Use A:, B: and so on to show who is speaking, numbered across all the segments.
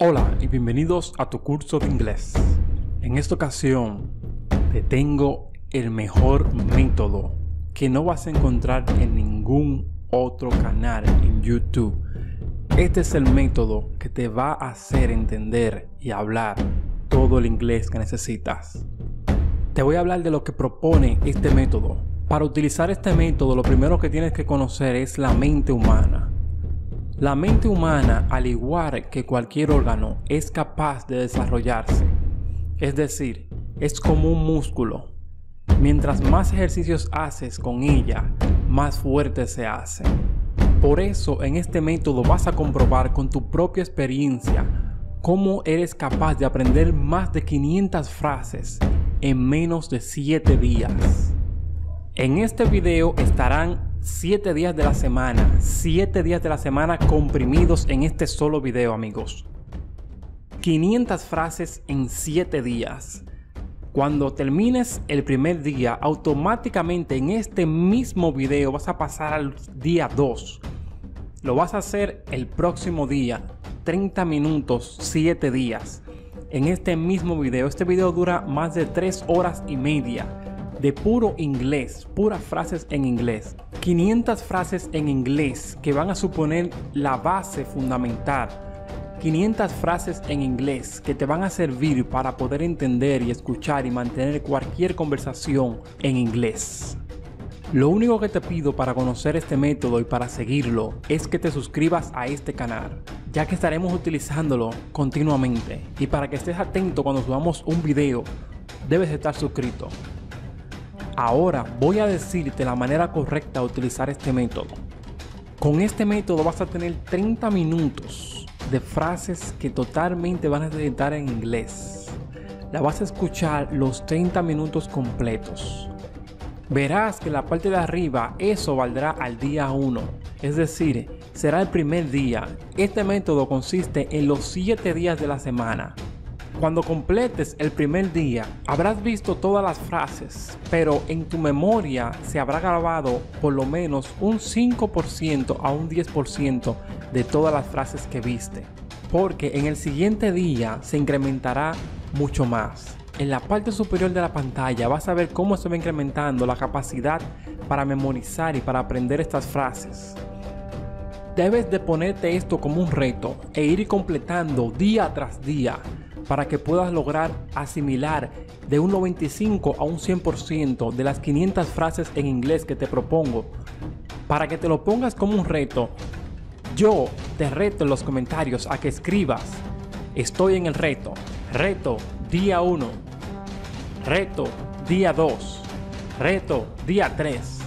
A: Hola y bienvenidos a tu curso de inglés. En esta ocasión te tengo el mejor método que no vas a encontrar en ningún otro canal en YouTube. Este es el método que te va a hacer entender y hablar todo el inglés que necesitas. Te voy a hablar de lo que propone este método. Para utilizar este método lo primero que tienes que conocer es la mente humana la mente humana, al igual que cualquier órgano, es capaz de desarrollarse. Es decir, es como un músculo. Mientras más ejercicios haces con ella, más fuerte se hace. Por eso en este método vas a comprobar con tu propia experiencia cómo eres capaz de aprender más de 500 frases en menos de 7 días. En este video estarán 7 días de la semana, 7 días de la semana comprimidos en este solo video amigos. 500 frases en 7 días. Cuando termines el primer día, automáticamente en este mismo video vas a pasar al día 2. Lo vas a hacer el próximo día, 30 minutos, 7 días. En este mismo video, este video dura más de 3 horas y media de puro inglés, puras frases en inglés. 500 frases en inglés que van a suponer la base fundamental 500 frases en inglés que te van a servir para poder entender y escuchar y mantener cualquier conversación en inglés. Lo único que te pido para conocer este método y para seguirlo es que te suscribas a este canal, ya que estaremos utilizándolo continuamente. Y para que estés atento cuando subamos un video, debes estar suscrito. Ahora voy a decirte la manera correcta de utilizar este método. Con este método vas a tener 30 minutos de frases que totalmente van a necesitar en inglés. La vas a escuchar los 30 minutos completos. Verás que la parte de arriba eso valdrá al día 1, es decir, será el primer día. Este método consiste en los 7 días de la semana. Cuando completes el primer día, habrás visto todas las frases, pero en tu memoria se habrá grabado por lo menos un 5% a un 10% de todas las frases que viste, porque en el siguiente día se incrementará mucho más. En la parte superior de la pantalla vas a ver cómo se va incrementando la capacidad para memorizar y para aprender estas frases. Debes de ponerte esto como un reto e ir completando día tras día para que puedas lograr asimilar de un 95 a un 100% de las 500 frases en inglés que te propongo. Para que te lo pongas como un reto, yo te reto en los comentarios a que escribas. Estoy en el reto. Reto día 1. Reto día 2. Reto día 3.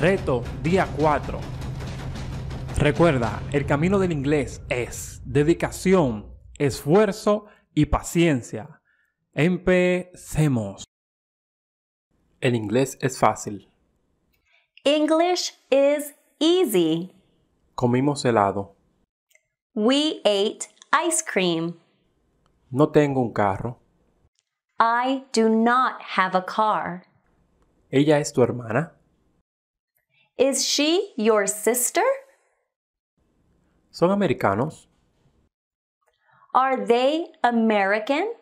A: Reto día 4. Recuerda, el camino del inglés es dedicación, esfuerzo y paciencia. Empecemos. El inglés es fácil.
B: English is
A: easy. Comimos helado.
B: We ate ice cream.
A: No tengo un carro.
B: I do not have a car.
A: ¿Ella es tu hermana?
B: Is she your
A: sister? ¿Son americanos?
B: Are they American?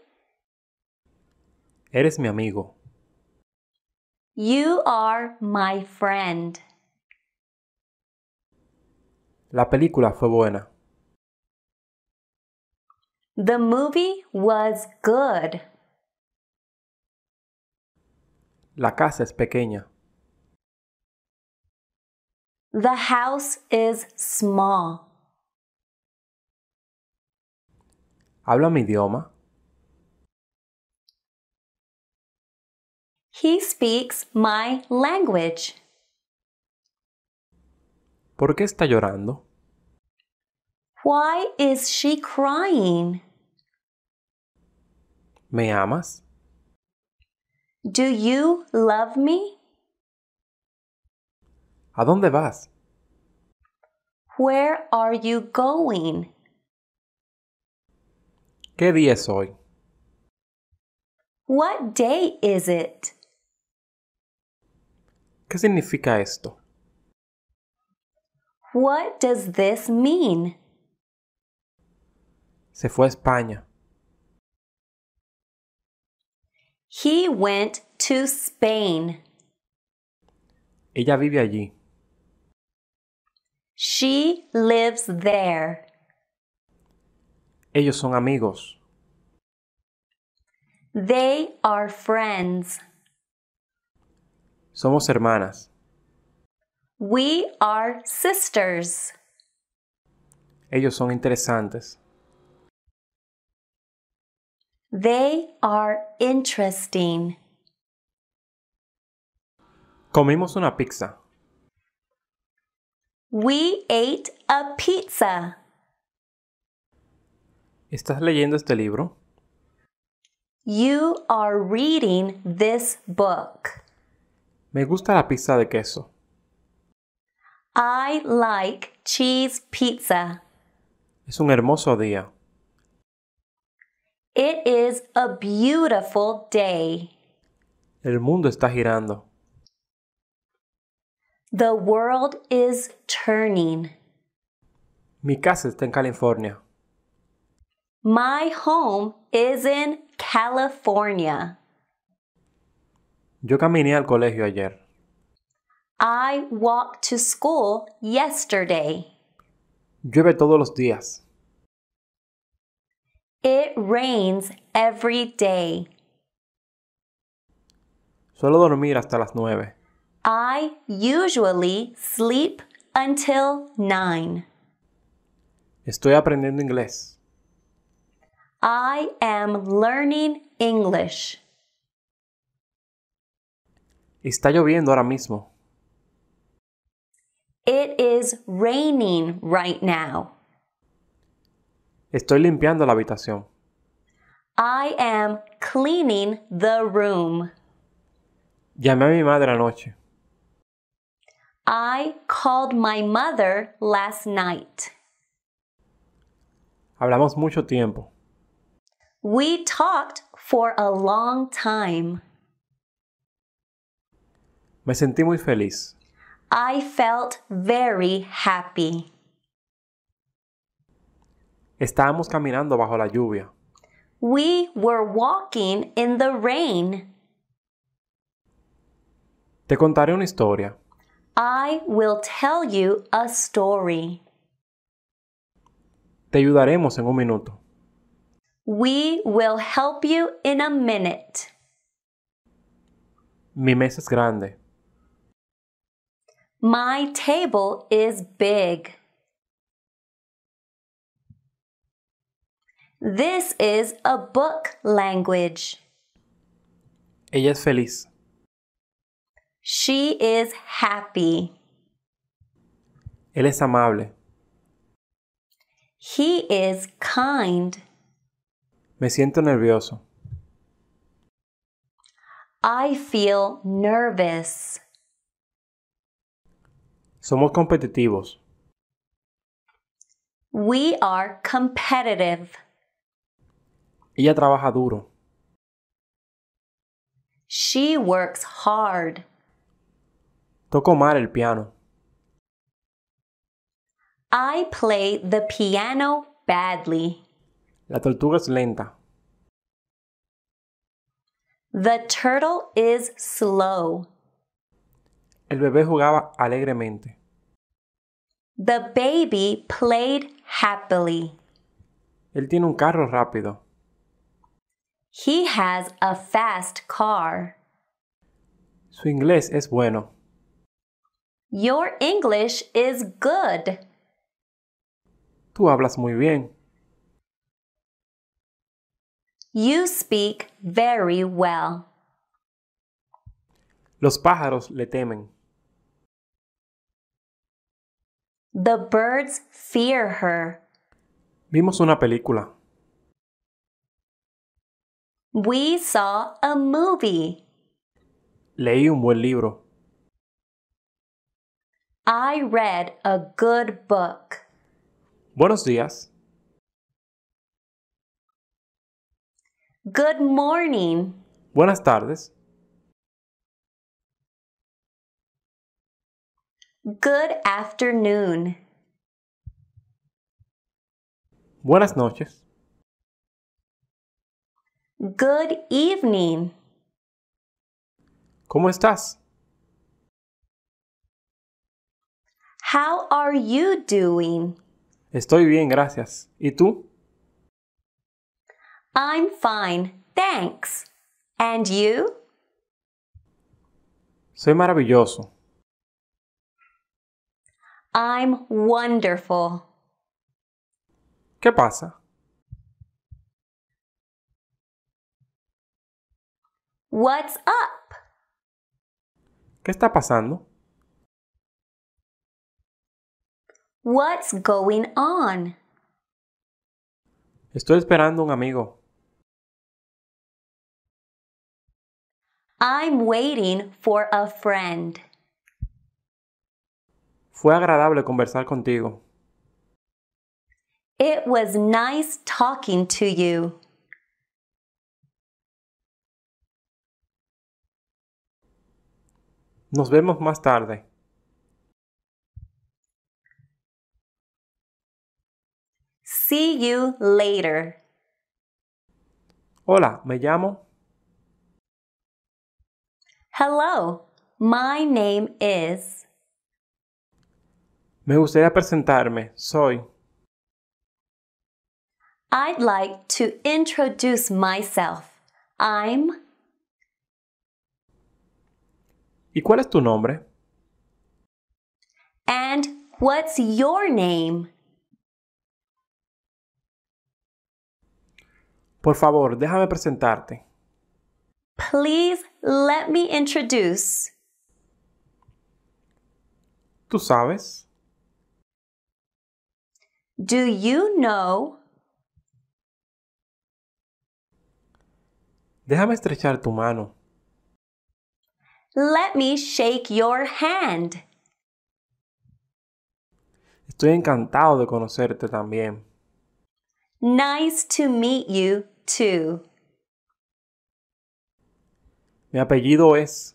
A: Eres mi amigo.
B: You are my friend.
A: La película fue buena.
B: The movie was good.
C: La casa es pequeña.
B: The house is small.
C: ¿Habla mi idioma?
B: He speaks my language.
A: ¿Por qué está llorando?
B: Why is she crying?
A: ¿Me amas?
B: Do you love me?
A: ¿A dónde vas?
B: Where are you going?
A: ¿Qué día es hoy?
B: What day is it?
A: ¿Qué significa esto?
B: What does this mean?
A: Se fue a España.
B: He went to Spain.
A: Ella vive allí.
B: She lives there.
A: Ellos son amigos.
B: They are friends.
A: Somos hermanas.
B: We are sisters.
A: Ellos son interesantes.
B: They are interesting.
A: Comimos una pizza.
B: We ate a pizza.
A: ¿Estás leyendo este libro?
B: You are reading this book.
A: Me gusta la pizza de queso.
B: I like cheese pizza.
A: Es un hermoso día.
B: It is a beautiful day.
A: El mundo está girando.
B: The world is
A: turning. Mi casa está en California.
B: My home is in California.
A: Yo caminé al colegio ayer.
B: I walked to school yesterday.
A: Llueve todos los días.
B: It rains every day.
A: Suelo dormir hasta las nueve.
B: I usually sleep until nine.
A: Estoy aprendiendo inglés.
B: I am learning English.
A: Está lloviendo ahora mismo.
B: It is raining right now.
A: Estoy limpiando la habitación.
B: I am cleaning the room.
A: Llamé a mi madre anoche.
B: I called my mother last night.
A: Hablamos mucho tiempo.
B: We talked for a long time.
A: Me sentí muy feliz.
B: I felt very happy.
A: Estábamos caminando bajo la lluvia.
B: We were walking in the rain.
A: Te contaré una historia.
B: I will tell you a story.
A: Te ayudaremos en un minuto.
B: We will help you in a minute.
A: Mi mesa es grande.
B: My table is big. This is a book language.
A: Ella es feliz.
B: She is happy.
A: Él es amable.
B: He is kind.
A: Me siento nervioso.
B: I feel nervous.
A: Somos competitivos.
B: We are competitive.
A: Ella trabaja duro. She
B: works hard.
A: Toco mal el piano.
B: I play the piano badly.
A: La tortuga es lenta.
B: The turtle is slow.
A: El bebé jugaba alegremente.
B: The baby played happily.
A: Él tiene un carro rápido.
B: He has a fast car.
A: Su inglés es bueno.
B: Your English is good.
A: Tú hablas muy bien.
B: You speak very well.
A: Los pájaros le temen.
B: The birds fear her.
A: Vimos una película.
B: We saw a movie.
A: Leí un buen libro.
B: I read a good book.
A: Buenos días.
B: Good morning.
A: Buenas tardes.
C: Good afternoon. Buenas noches.
B: Good evening.
A: ¿Cómo estás?
B: How are you doing?
A: Estoy bien, gracias. ¿Y tú?
B: I'm fine, thanks. And you?
A: Soy maravilloso.
B: I'm wonderful. ¿Qué pasa? What's up?
C: ¿Qué está pasando?
B: What's going on?
C: Estoy esperando un amigo.
B: I'm waiting for a friend.
A: Fue agradable conversar contigo.
B: It was nice talking to
C: you. Nos vemos más tarde.
B: See you later.
A: Hola, me llamo
B: Hello, my name is.
A: Me gustaría presentarme. Soy.
B: I'd like to introduce myself. I'm.
A: ¿Y cuál es tu nombre?
B: And what's your name?
A: Por favor, déjame presentarte.
B: Please Let me introduce.
A: ¿Tú sabes?
B: Do you know?
A: Déjame estrechar tu mano.
B: Let me shake your hand.
A: Estoy encantado de conocerte también.
B: Nice to meet you too.
A: Mi apellido es.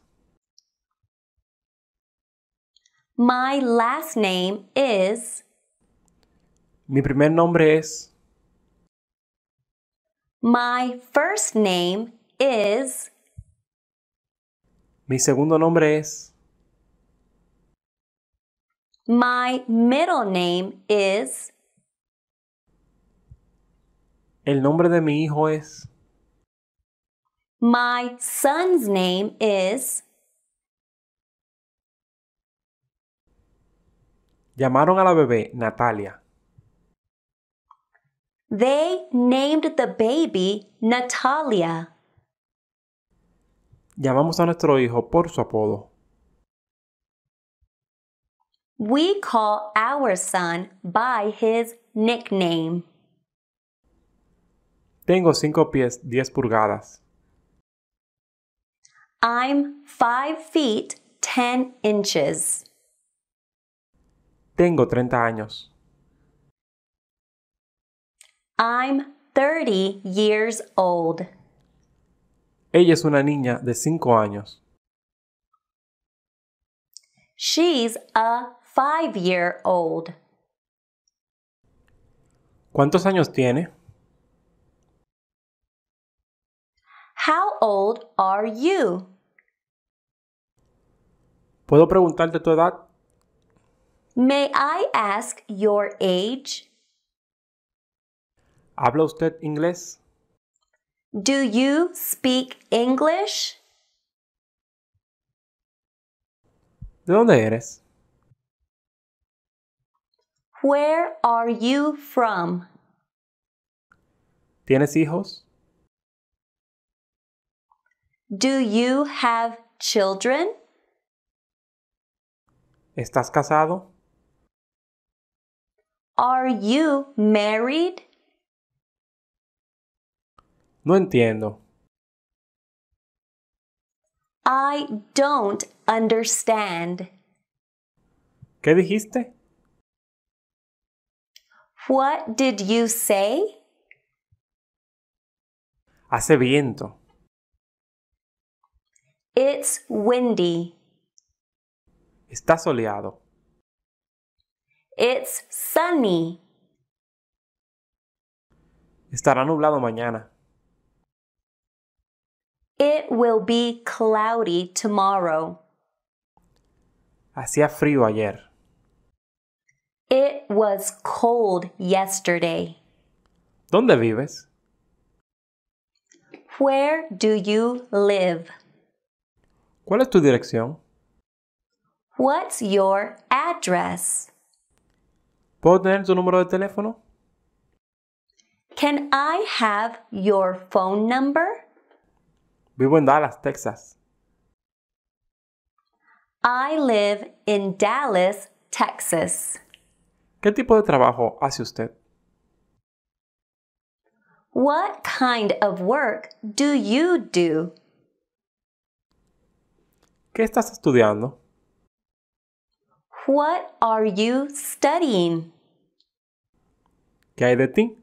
B: My last name is.
A: Mi primer nombre es.
B: My first name is.
A: Mi segundo nombre es.
B: My middle name is.
A: El nombre de mi hijo es.
B: My son's name is.
A: Llamaron a la bebé Natalia.
B: They named the baby Natalia.
A: Llamamos a nuestro hijo por su apodo.
B: We call our son by his nickname.
A: Tengo cinco pies, diez pulgadas.
B: I'm 5 feet 10 inches.
A: Tengo 30 años.
B: I'm 30 years old.
A: Ella es una niña de 5 años.
B: She's a 5 year old.
A: ¿Cuántos años tiene?
B: How old are you?
A: ¿Puedo preguntarte tu edad?
B: May I ask your age?
A: ¿Habla usted inglés?
B: Do you speak English?
C: ¿De dónde eres?
B: Where are you from?
A: ¿Tienes hijos?
B: Do you have children?
C: ¿Estás casado?
B: Are you married?
A: No entiendo.
B: I don't understand.
A: ¿Qué dijiste?
B: What did you say?
C: Hace viento. It's windy.
A: Está soleado.
B: It's sunny.
A: Estará nublado mañana.
B: It will be cloudy tomorrow.
A: Hacía frío ayer.
B: It was cold yesterday.
A: ¿Dónde vives?
B: Where do you live?
A: ¿Cuál es tu dirección?
B: What's your address?
A: ¿Puedo tener tu número de teléfono?
B: Can I have your phone number?
A: Vivo en Dallas, Texas.
B: I live in Dallas, Texas.
A: ¿Qué tipo de trabajo hace usted?
B: What kind of work do you do?
A: ¿Qué estás estudiando?
B: What are you studying? Kya रहती?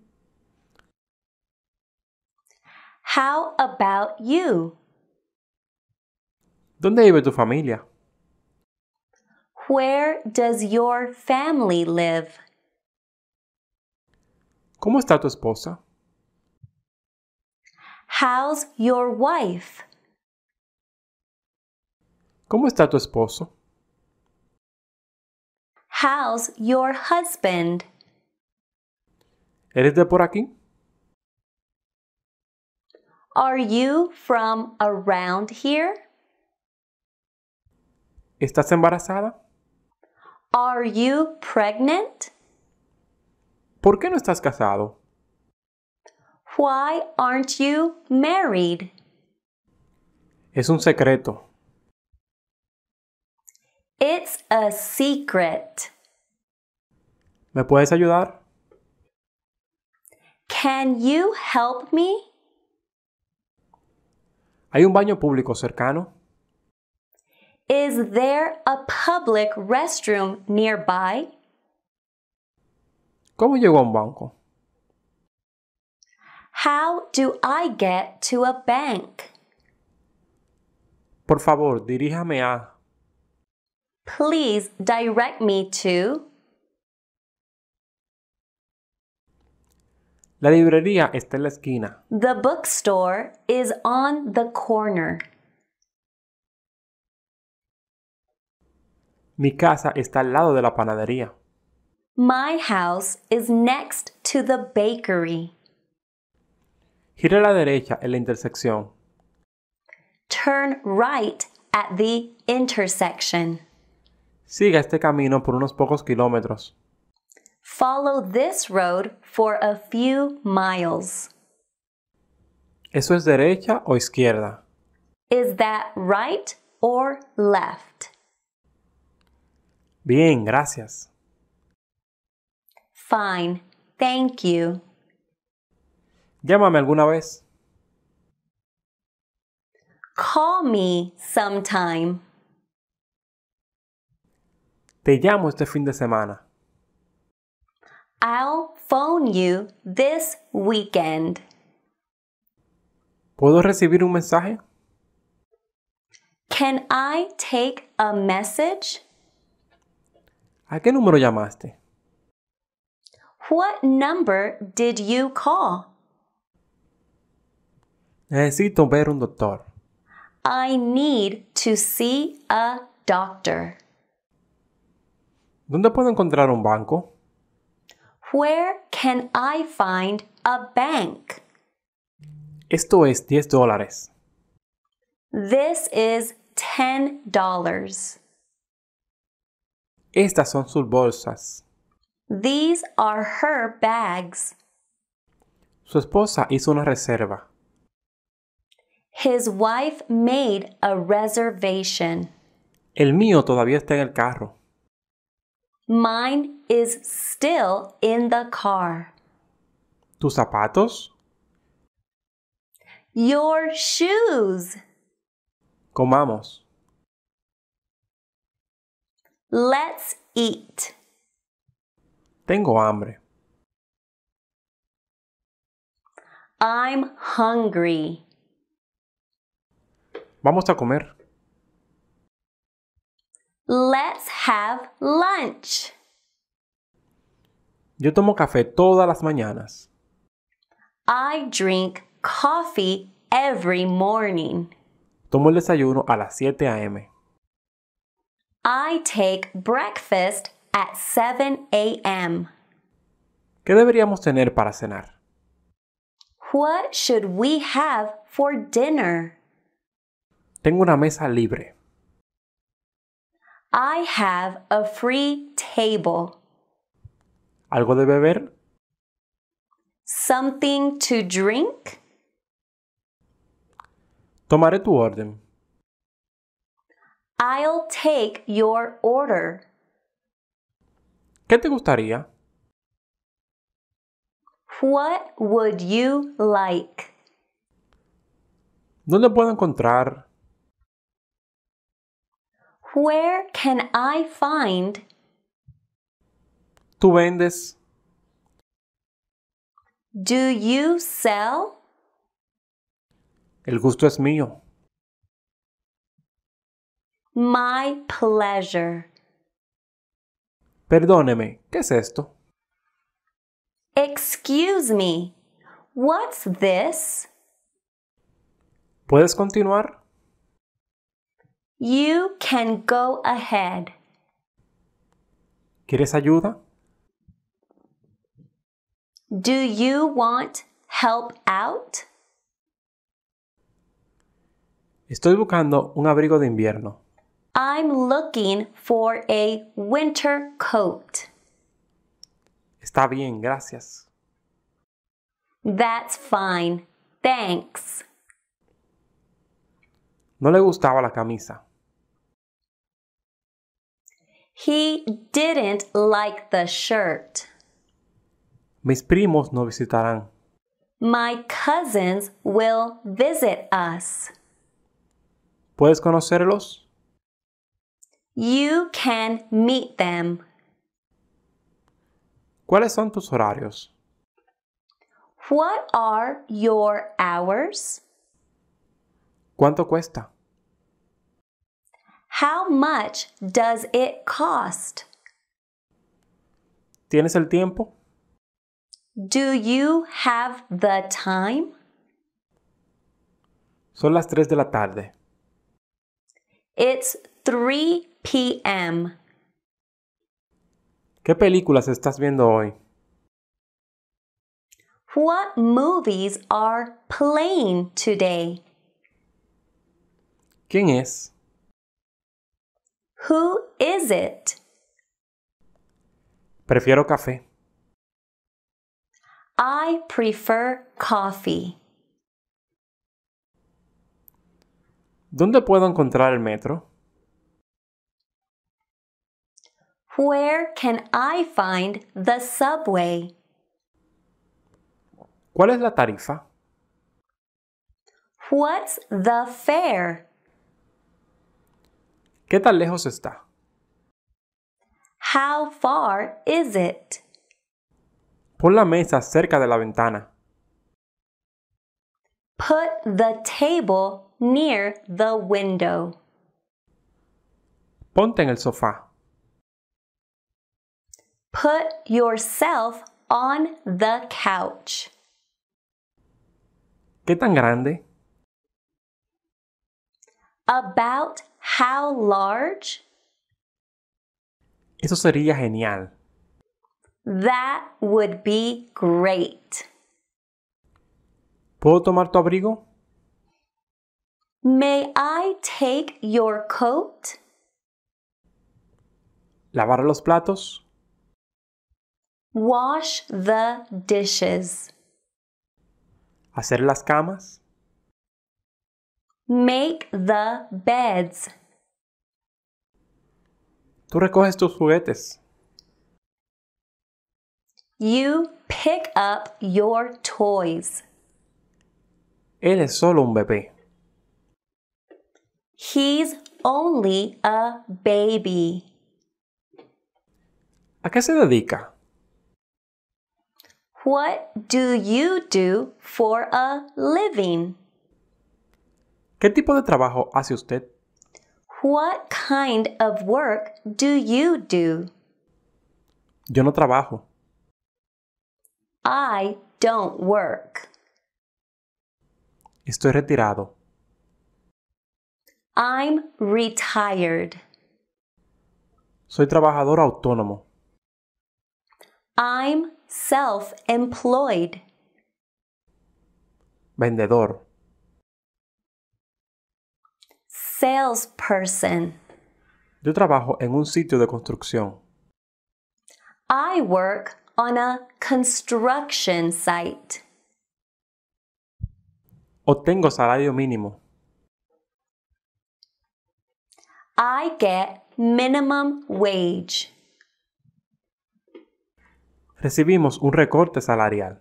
B: How about you?
A: ¿Dónde vive tu familia?
B: Where does your family live?
A: ¿Cómo está tu esposa?
B: How's your wife?
A: ¿Cómo está tu esposo?
B: How's your husband?
A: ¿Eres de por aquí?
B: Are you from around here?
A: ¿Estás embarazada?
B: Are you pregnant?
A: ¿Por qué no estás casado?
B: Why aren't you married?
A: Es un secreto.
B: It's a secret.
A: ¿Me puedes ayudar?
B: Can you help me?
A: ¿Hay un baño público cercano?
B: Is there a public restroom nearby?
A: ¿Cómo llego a un banco?
B: How do I get to a bank?
A: Por favor, diríjame a
B: Please direct me to.
A: La librería está en la esquina.
B: The bookstore is on the corner.
A: Mi casa está al lado de la panadería.
B: My house is next to the bakery.
A: Gira a la derecha en la intersección.
B: Turn right at the
A: intersection. Siga este camino por unos pocos kilómetros.
B: Follow this road for a few miles.
A: ¿Eso es derecha o izquierda?
B: Is that right or left?
A: Bien, gracias.
B: Fine, thank you.
A: Llámame alguna vez.
B: Call me sometime.
A: Te llamo este fin de semana.
B: I'll phone you this weekend.
A: ¿Puedo recibir un mensaje?
B: Can I take a message?
A: ¿A qué número llamaste?
B: What number did you call?
A: Necesito ver un doctor.
B: I need to see a doctor.
A: ¿Dónde puedo encontrar un banco?
B: Where can I find a bank?
A: Esto es 10 dólares.
B: This is $10.
A: Estas son sus bolsas.
B: These are her bags.
A: Su esposa hizo una reserva.
B: His wife made a reservation.
A: El mío todavía está en el carro.
B: Mine is still in the car.
A: Tus zapatos.
B: Your shoes.
A: Comamos.
C: Let's eat.
A: Tengo hambre. I'm hungry. Vamos a comer.
B: Let's have lunch.
A: Yo tomo café todas las mañanas.
B: I drink coffee every morning.
A: Tomo el desayuno a las 7 a.m.
B: I take breakfast at 7
A: a.m. ¿Qué deberíamos tener para cenar?
B: What should we have for dinner?
A: Tengo una mesa libre.
B: I have a free table.
A: ¿Algo de beber?
B: Something to drink?
A: Tomaré tu orden.
B: I'll take your order.
A: ¿Qué te gustaría?
B: What would you like?
A: ¿Dónde puedo encontrar
B: Where can I find?
A: ¿Tú vendes?
B: Do you sell?
A: El gusto es mío.
B: My pleasure.
A: Perdóneme, ¿qué es esto?
B: Excuse me, what's this?
A: ¿Puedes continuar?
B: You can go ahead.
A: ¿Quieres ayuda?
B: Do you want help out?
A: Estoy buscando un abrigo de invierno.
B: I'm looking for a winter coat.
A: Está bien, gracias.
B: That's fine. Thanks.
A: No le gustaba la camisa.
B: He didn't like the shirt.
A: Mis primos no visitarán.
B: My cousins will visit us.
A: ¿Puedes conocerlos?
B: You can meet them.
A: ¿Cuáles son tus horarios?
B: What are your hours?
A: ¿Cuánto cuesta?
B: How much does it cost?
A: ¿Tienes el tiempo?
B: Do you have the time?
A: Son las 3 de la tarde.
B: It's 3 p.m.
A: ¿Qué películas estás viendo hoy?
B: What movies are playing today?
A: ¿Quién es?
B: Who is it?
A: Prefiero café.
B: I prefer coffee.
A: ¿Dónde puedo encontrar el metro?
B: Where can I find the subway?
A: ¿Cuál es la tarifa?
B: What's the fare?
A: ¿Qué tan lejos está?
B: How far is
A: it? Pon la mesa cerca de la ventana.
B: Put the table near the window.
A: Ponte en el sofá.
B: Put yourself on the couch.
A: ¿Qué tan grande?
B: About How large?
A: Eso sería genial.
B: That would be great.
A: ¿Puedo tomar tu abrigo?
B: May I take your coat?
A: Lavar los platos.
B: Wash the dishes.
A: Hacer las camas.
B: Make the beds.
A: Tú recoges tus juguetes.
B: You pick up your toys.
A: Él es solo un bebé.
B: He's only a baby.
A: ¿A qué se dedica?
B: What do you do for a living?
A: ¿Qué tipo de trabajo hace usted?
B: What kind of work do you do?
A: Yo no trabajo.
B: I don't work.
A: Estoy retirado.
B: I'm retired.
A: Soy trabajador autónomo.
B: I'm self-employed.
A: Vendedor.
B: salesperson.
A: Yo trabajo en un sitio de construcción.
B: I work on a construction site.
A: Obtengo salario mínimo.
B: I get minimum wage.
A: Recibimos un recorte salarial.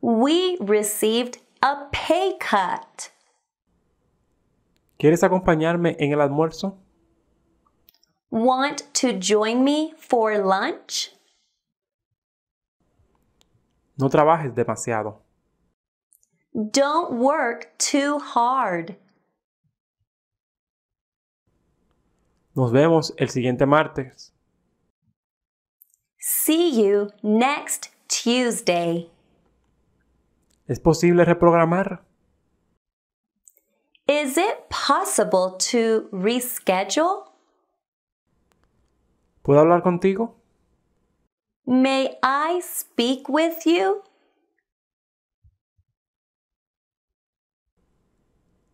B: We received a pay cut.
A: ¿Quieres acompañarme en el almuerzo?
B: Want to join me for lunch?
A: No trabajes demasiado.
B: Don't work too hard.
A: Nos vemos el siguiente martes.
B: See you next Tuesday.
A: ¿Es posible reprogramar?
B: Is it possible to reschedule?
A: ¿Puedo hablar contigo?
B: May I speak with you?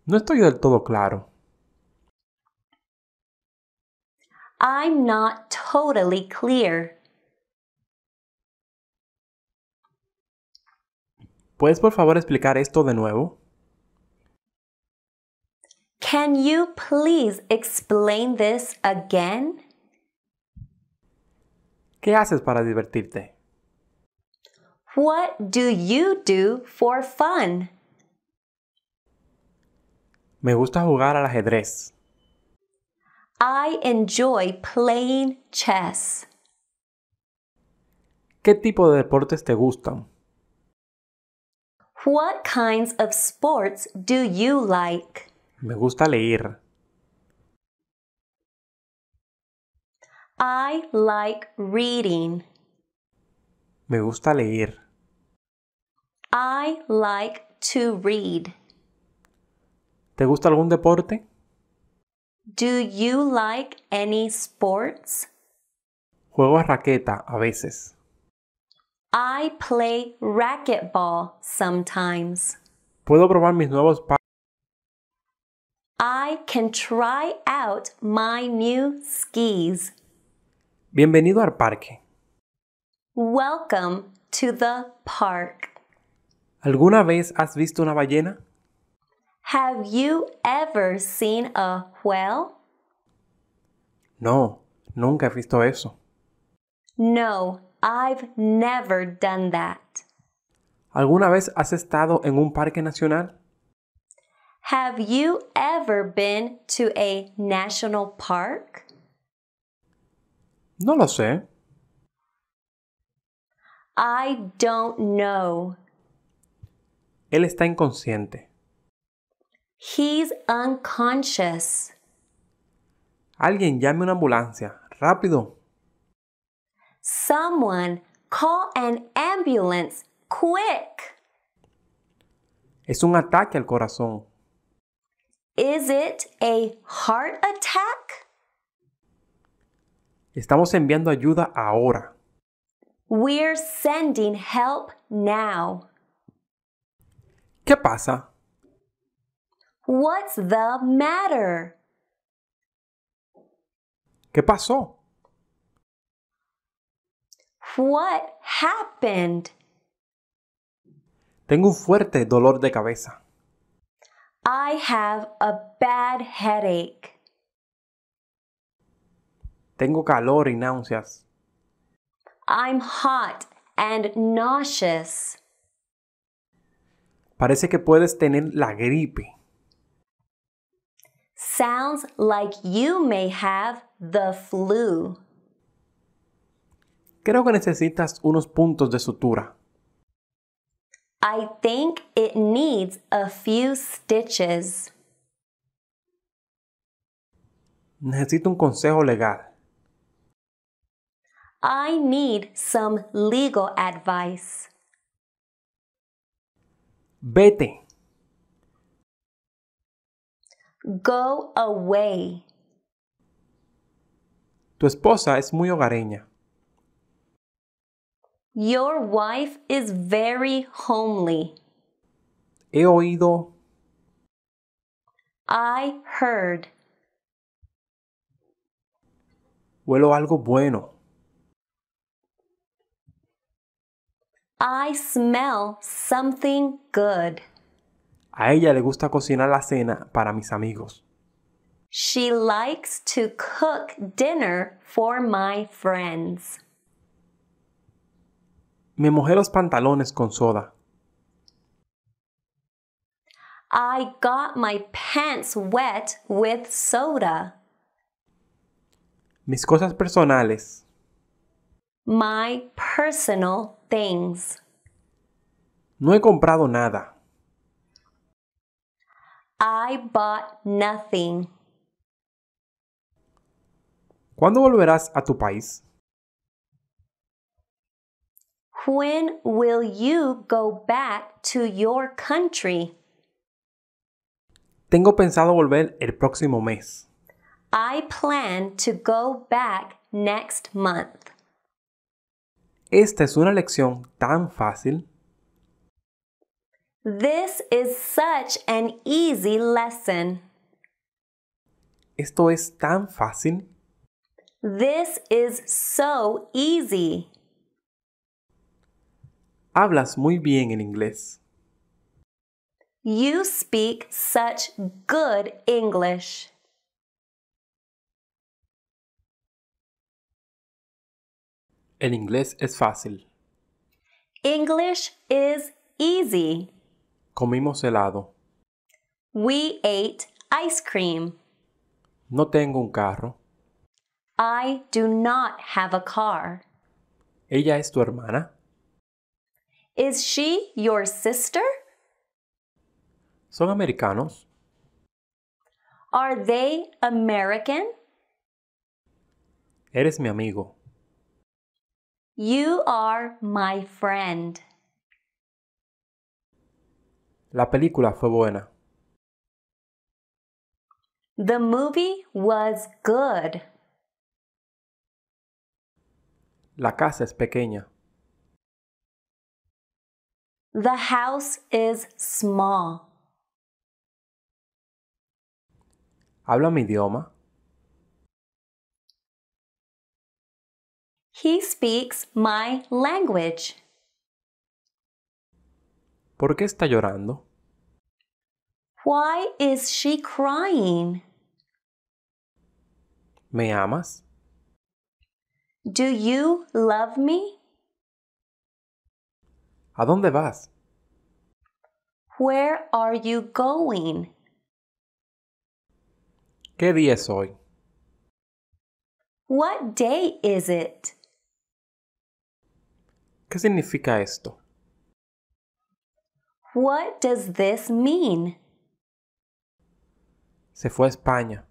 A: No estoy del todo claro.
B: I'm not totally clear.
A: ¿Puedes por favor explicar esto de nuevo?
B: Can you please explain this again?
A: ¿Qué haces para divertirte?
B: What do you do for fun?
A: Me gusta jugar al ajedrez.
B: I enjoy playing chess.
A: ¿Qué tipo de deportes te gustan?
B: What kinds of sports do you like?
A: Me gusta leer.
B: I like reading.
A: Me gusta leer.
B: I like to read.
A: ¿Te gusta algún deporte?
B: Do you like any sports?
A: Juego a raqueta a veces.
B: I play racquetball sometimes.
A: Puedo probar mis nuevos
B: I can try out my new skis.
A: Bienvenido al parque.
B: Welcome to the park.
A: ¿Alguna vez has visto una ballena?
B: Have you ever seen a whale?
A: No, nunca he visto eso.
B: No, I've never done that.
A: ¿Alguna vez has estado en un parque nacional?
B: Have you ever been to a national park?
A: No lo sé.
B: I don't know.
A: Él está inconsciente.
B: He's unconscious.
A: Alguien llame una ambulancia. Rápido.
B: Someone call
A: an ambulance quick. Es un ataque al corazón.
B: Is it a heart attack?
A: Estamos enviando ayuda ahora.
B: We're sending help now.
A: ¿Qué pasa?
B: What's the matter?
A: ¿Qué pasó?
B: What happened?
A: Tengo un fuerte dolor de cabeza.
B: I have a bad headache.
A: Tengo calor y náuseas.
B: I'm hot and nauseous.
A: Parece que puedes tener la gripe.
B: Sounds like you may have
A: the flu. Creo que necesitas unos puntos de sutura.
B: I think it needs a few stitches.
A: Necesito un consejo legal.
B: I need some legal advice. Vete. Go away.
A: Tu esposa es muy hogareña.
B: Your wife is very homely.
A: He oído.
B: I heard.
A: Huelo algo bueno.
B: I smell something good.
A: A ella le gusta cocinar la cena para mis amigos.
B: She likes to cook dinner for my friends.
A: Me mojé los pantalones con soda.
B: I got my pants wet with soda.
A: Mis cosas personales.
B: My personal things.
A: No he comprado nada.
B: I bought nothing.
A: ¿Cuándo volverás a tu país?
B: When will you go back to your country?
A: Tengo pensado volver el próximo mes.
B: I plan to go back next month.
A: Esta es una lección tan fácil.
B: This is such an easy lesson.
A: Esto es tan fácil.
B: This is so easy.
A: Hablas muy bien en inglés.
B: You speak such good English.
C: El inglés
A: es fácil.
B: English is easy.
A: Comimos helado.
B: We ate ice cream.
A: No tengo un carro.
B: I do not have a car.
A: ¿Ella es tu hermana?
B: Is she your sister?
A: ¿Son americanos?
B: Are they American?
A: Eres mi amigo.
B: You are my friend.
A: La película fue buena.
B: The movie was good.
A: La casa es
C: pequeña.
B: The house is small.
C: ¿Habla mi idioma?
B: He speaks my language.
A: ¿Por qué está llorando?
B: Why is she crying?
A: ¿Me amas?
B: Do you love me?
A: ¿A dónde vas?
B: Where are you going?
A: ¿Qué día es hoy?
B: What day is it?
A: ¿Qué significa esto?
B: What does this mean?
A: Se fue a España.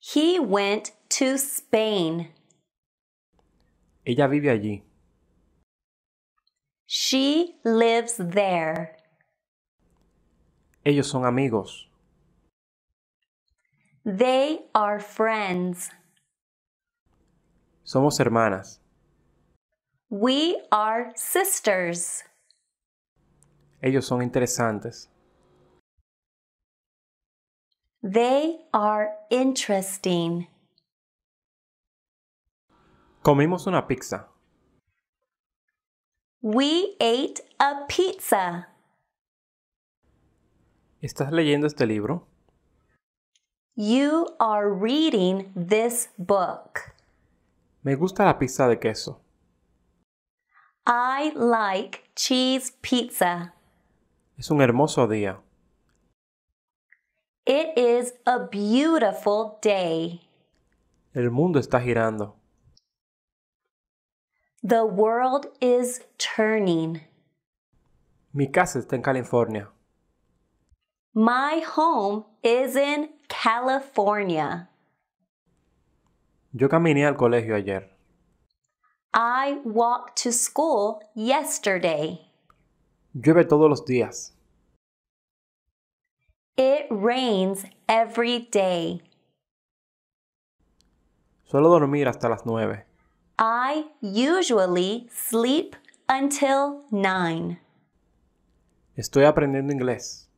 C: He
B: went to Spain.
A: Ella vive allí.
B: She lives there.
A: Ellos son amigos.
B: They are friends.
A: Somos hermanas.
B: We are sisters.
A: Ellos son interesantes.
B: They are interesting.
A: Comimos una pizza.
B: We ate a pizza.
A: ¿Estás leyendo este libro?
B: You are reading this book.
A: Me gusta la pizza de queso.
B: I like cheese pizza.
A: Es un hermoso día.
B: It is a beautiful day.
A: El mundo está girando.
B: The world is turning.
A: Mi casa está en California.
B: My home is in California.
A: Yo caminé al colegio ayer.
B: I walked to school yesterday.
A: Llueve todos los días.
B: It rains every day.
A: Suelo dormir hasta las nueve.
B: I usually sleep until 9.
A: Estoy aprendiendo inglés.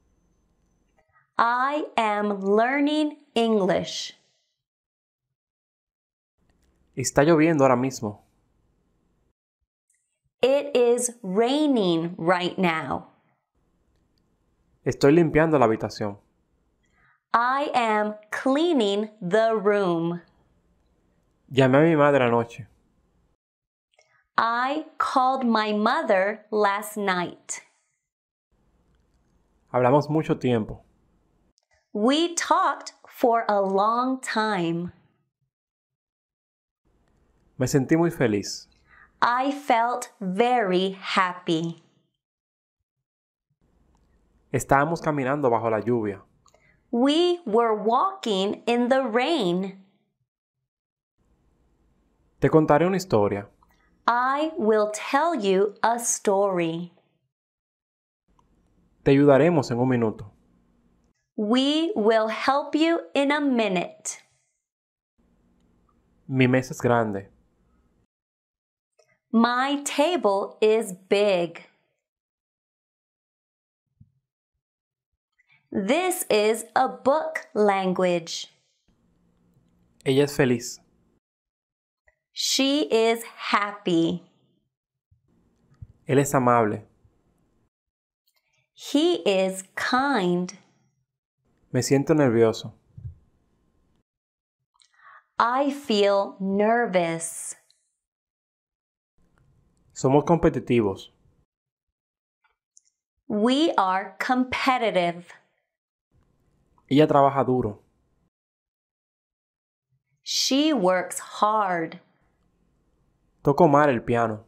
B: I am learning English.
A: Está lloviendo ahora mismo.
B: It is raining right now.
A: Estoy limpiando la habitación.
B: I am cleaning the room.
A: Llamé a mi madre anoche.
B: I called my mother last
A: night. Hablamos mucho tiempo.
B: We talked for a long time.
A: Me sentí muy feliz.
B: I felt very happy.
A: Estábamos caminando bajo la lluvia.
B: We were walking in the rain.
A: Te contaré una historia.
B: I will tell you a story.
A: Te ayudaremos en un minuto.
B: We will help you in a minute.
A: Mi mesa es grande.
B: My table is big. This is a book language.
A: Ella es feliz.
B: She is happy.
A: Él es amable.
B: He is kind.
A: Me siento nervioso.
B: I feel nervous.
A: Somos competitivos.
B: We are competitive.
A: Ella trabaja duro.
B: She works hard.
A: Toco mal el piano.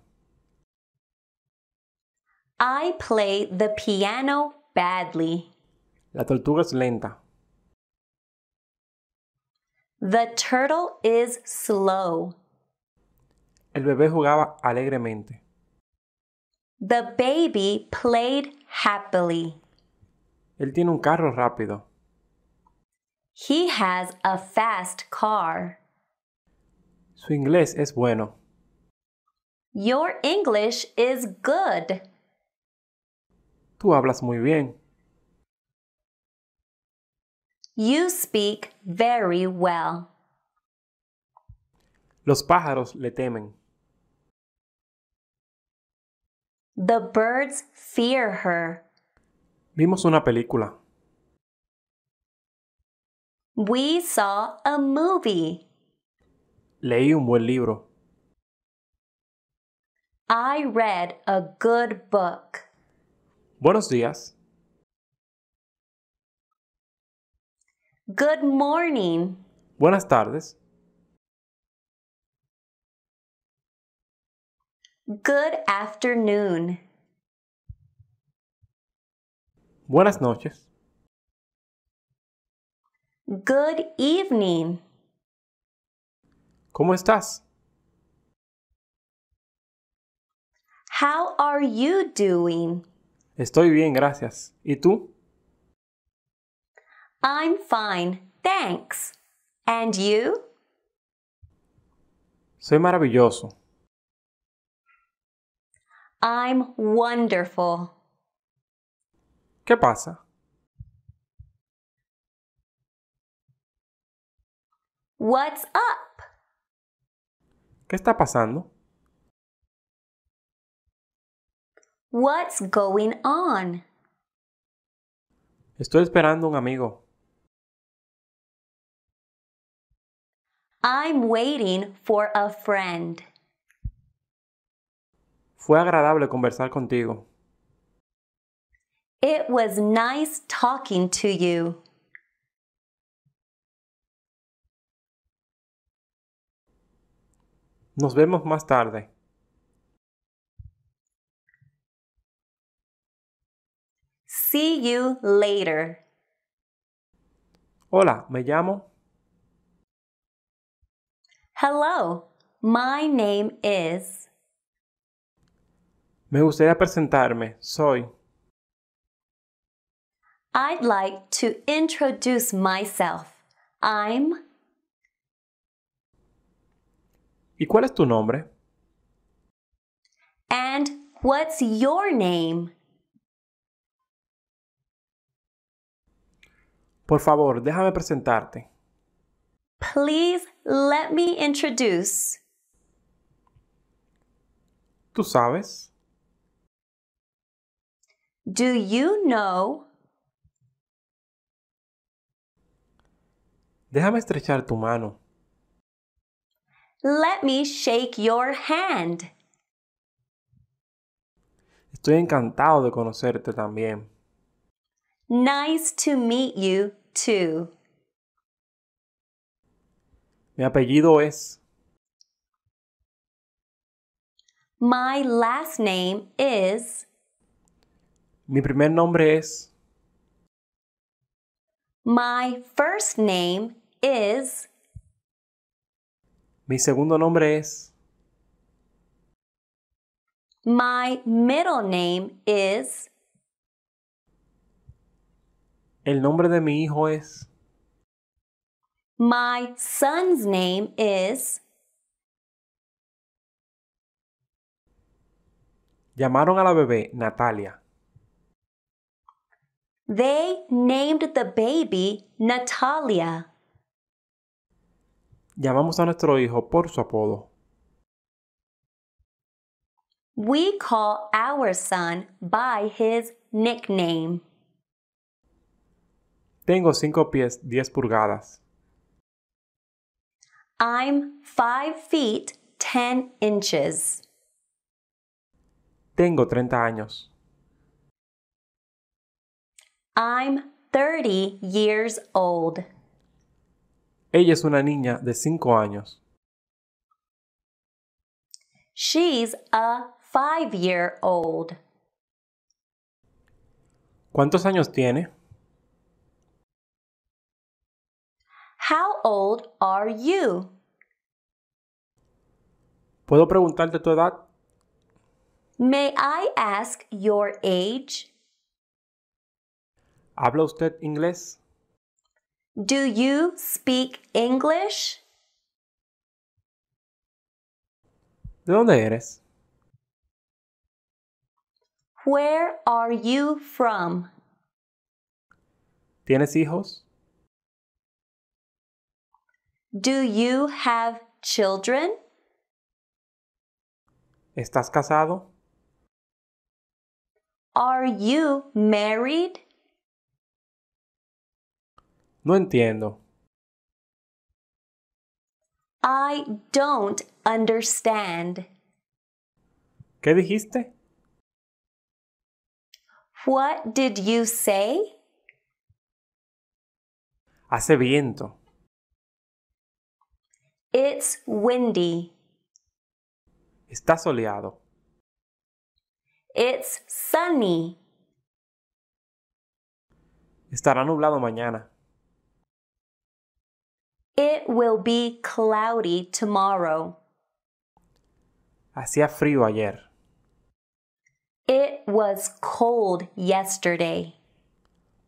B: I play the piano badly.
A: La tortuga es lenta.
B: The turtle is slow.
A: El bebé jugaba alegremente.
B: The baby played happily.
A: Él tiene un carro rápido.
B: He has a fast car.
A: Su inglés es bueno.
B: Your English is good.
A: Tú hablas muy bien.
B: You speak very well.
A: Los pájaros le temen.
B: The birds fear her.
A: Vimos una película.
B: We saw a movie.
A: Leí un buen libro.
B: I read a good book.
C: Buenos días.
B: Good morning.
C: Buenas tardes. Good afternoon. Buenas noches. Good evening. ¿Cómo estás?
B: How are you doing?
A: Estoy bien, gracias. ¿Y tú?
B: I'm fine, thanks. And you?
A: Soy maravilloso.
B: I'm wonderful. ¿Qué pasa? What's up?
C: ¿Qué está pasando?
B: What's going on?
C: Estoy esperando un amigo.
B: I'm waiting for a friend.
A: Fue agradable conversar contigo.
B: It was nice talking to you.
C: Nos vemos más tarde.
B: See you later.
A: Hola, me llamo.
B: Hello, my name is.
A: Me gustaría presentarme. Soy.
B: I'd like to introduce myself. I'm.
A: ¿Y cuál es tu nombre?
B: And what's your name?
A: Por favor, déjame presentarte.
B: Please let me introduce.
A: ¿Tú sabes?
C: Do you know?
A: Déjame estrechar tu mano.
B: Let me shake your hand.
A: Estoy encantado de conocerte también.
B: Nice to meet you too.
A: Mi apellido es.
B: My last name is.
A: Mi primer nombre es.
B: My first name is.
A: Mi segundo nombre es.
B: My middle name is.
A: El nombre de mi hijo es.
B: My son's name is.
A: Llamaron a la bebé Natalia.
B: They named the baby Natalia.
A: Llamamos a nuestro hijo por su apodo.
B: We call our son by his nickname.
A: Tengo cinco pies, diez pulgadas.
B: I'm five feet, ten inches.
A: Tengo treinta años.
B: I'm thirty years old.
A: Ella es una niña de cinco años.
B: She's a five year old.
A: ¿Cuántos años tiene?
B: old are you?
A: ¿Puedo preguntarte tu edad?
B: May I ask your age?
A: ¿Habla usted inglés?
B: Do you speak English?
A: ¿De dónde eres?
B: Where are you from?
A: ¿Tienes hijos?
B: Do you have children?
C: ¿Estás casado?
B: Are you married?
C: No entiendo.
B: I don't understand.
A: ¿Qué dijiste?
B: What did you say?
A: Hace viento.
B: It's windy.
A: Está soleado. It's sunny. Estará nublado mañana.
B: It will be cloudy tomorrow.
A: Hacía frío ayer.
B: It was cold yesterday.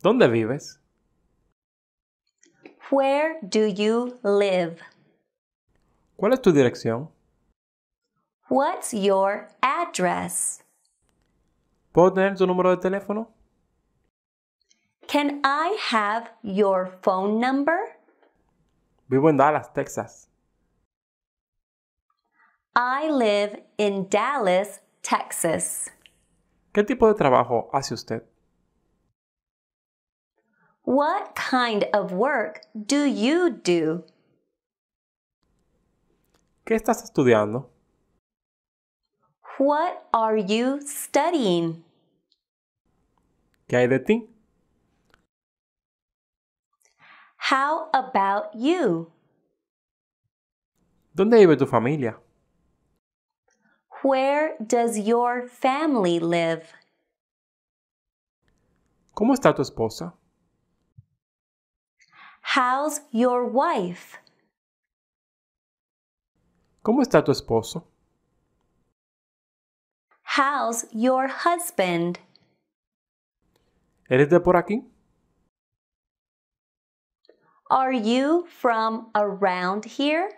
A: ¿Dónde vives?
B: Where do you live?
A: ¿Cuál es tu dirección?
B: What's your address?
A: ¿Puedo tener tu número de teléfono?
B: Can I have your phone number?
A: Vivo en Dallas, Texas.
B: I live in Dallas, Texas.
A: ¿Qué tipo de trabajo hace usted?
B: What kind of work do you do?
A: ¿Qué estás estudiando?
B: What are you studying?
A: ¿Qué hay de ti?
B: How about you?
A: ¿Dónde vive tu familia?
B: Where does your family live?
A: ¿Cómo está tu esposa?
B: How's your wife?
A: ¿Cómo está tu esposo?
B: How's your husband?
A: ¿Eres de por aquí?
B: Are you from around here?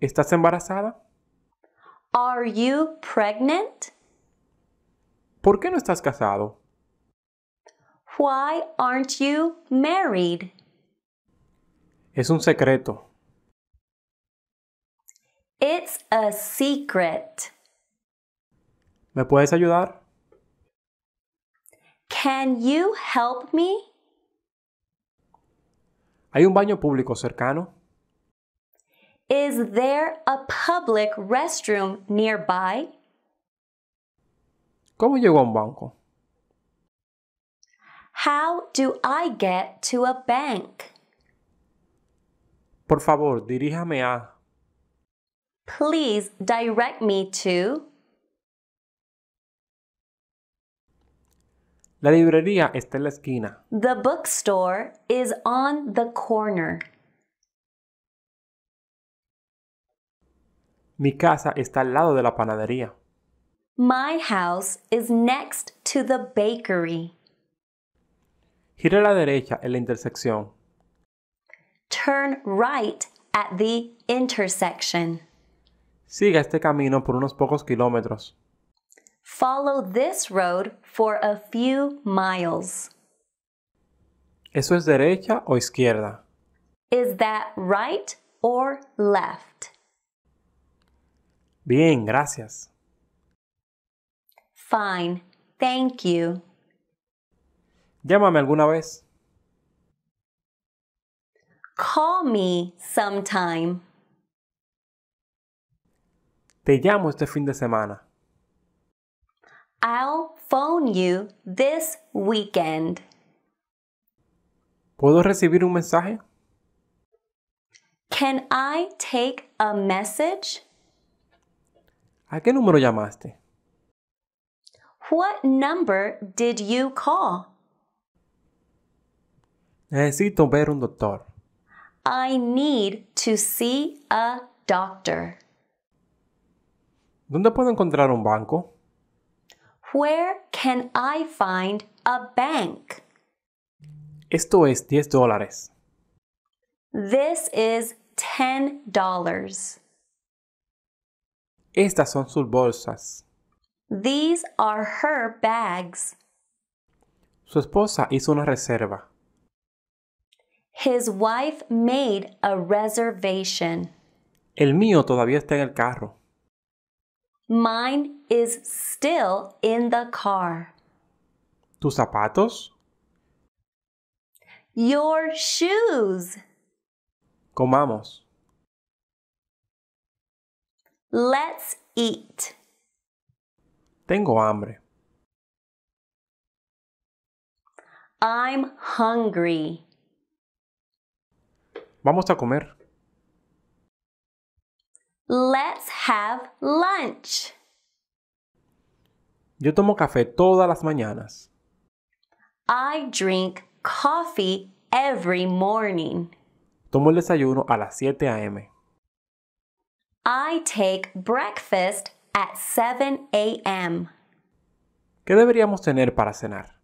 A: ¿Estás embarazada?
B: Are you pregnant?
A: ¿Por qué no estás casado?
B: Why aren't you married?
A: Es un secreto.
B: It's a secret.
A: ¿Me puedes ayudar?
B: Can you help me?
A: ¿Hay un baño público cercano?
B: Is there a public restroom nearby?
A: ¿Cómo llego a un banco?
B: How do I get to a bank?
A: Por favor, diríjame a
B: Please direct me to.
A: La librería está en la esquina.
B: The bookstore is on the corner.
A: Mi casa está al lado de la panadería.
B: My house is next to the bakery.
A: Gira a la derecha en la intersección.
B: Turn right at the intersection.
A: Siga este camino por unos pocos kilómetros.
B: Follow this road for a few miles.
A: ¿Eso es derecha o izquierda?
B: Is that right or left?
A: Bien, gracias.
B: Fine, thank you.
A: Llámame alguna vez.
B: Call me sometime.
A: Te llamo este fin de semana.
B: I'll phone you this weekend.
A: ¿Puedo recibir un mensaje?
B: Can I take a message?
A: ¿A qué número llamaste?
B: What number did you call?
A: Necesito ver un doctor.
B: I need to see a doctor.
A: ¿Dónde puedo encontrar un banco?
B: Where can I find a bank?
A: Esto es 10 dólares.
B: This is $10.
A: Estas son sus bolsas.
B: These are her bags.
A: Su esposa hizo una reserva.
B: His wife made a reservation.
A: El mío todavía está en el carro.
B: Mine is still in the car.
A: Tus zapatos.
B: Your shoes.
A: Comamos.
B: Let's eat. Tengo hambre. I'm hungry.
A: Vamos a comer.
B: Let's have lunch.
A: Yo tomo café todas las mañanas.
B: I drink coffee every morning.
A: Tomo el desayuno a las 7 a.m.
B: I take breakfast at 7 a.m.
A: ¿Qué deberíamos tener para cenar?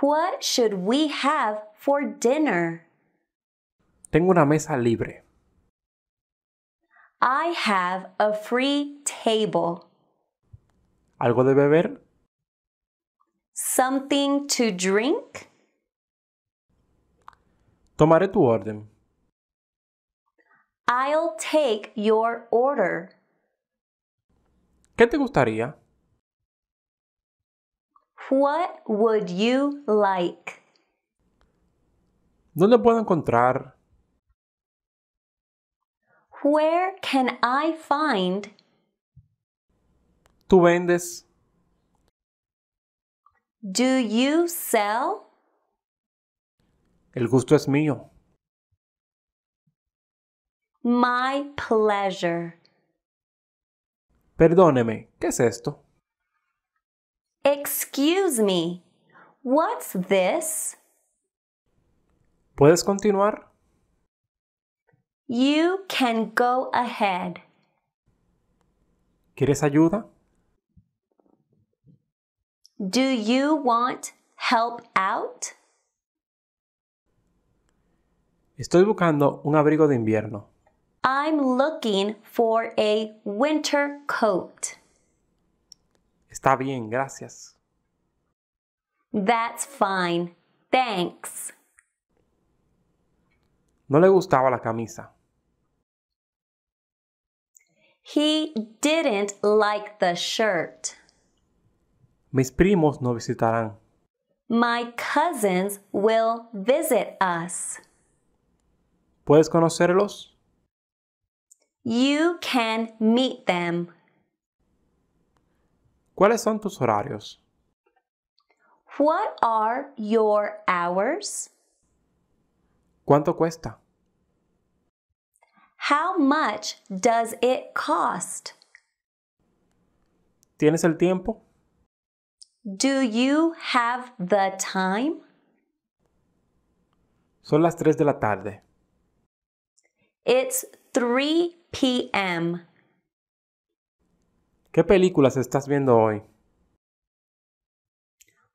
B: What should we have for dinner?
A: Tengo una mesa libre.
B: I have a free table.
A: ¿Algo de beber?
B: Something to drink?
A: Tomaré tu orden.
B: I'll take your order.
A: ¿Qué te gustaría?
B: What would you like?
A: ¿Dónde puedo encontrar
B: Where can I find?
A: Tú vendes.
B: Do you sell?
A: El gusto es mío.
B: My pleasure.
A: Perdóneme, ¿qué es esto?
B: Excuse me, what's this?
A: ¿Puedes continuar?
B: You can go ahead.
A: ¿Quieres ayuda?
B: Do you want help out?
A: Estoy buscando un abrigo de invierno.
B: I'm looking for a winter coat.
A: Está bien, gracias.
B: That's fine. Thanks.
A: No le gustaba la camisa.
B: He didn't like the shirt.
A: Mis primos no visitarán.
B: My cousins will visit us.
A: ¿Puedes conocerlos?
B: You can meet them.
A: ¿Cuáles son tus horarios?
B: What are your hours?
A: ¿Cuánto cuesta?
B: How much does it cost?
A: ¿Tienes el tiempo?
B: Do you have the time?
A: Son las 3 de la tarde.
B: It's 3 p.m.
A: ¿Qué películas estás viendo hoy?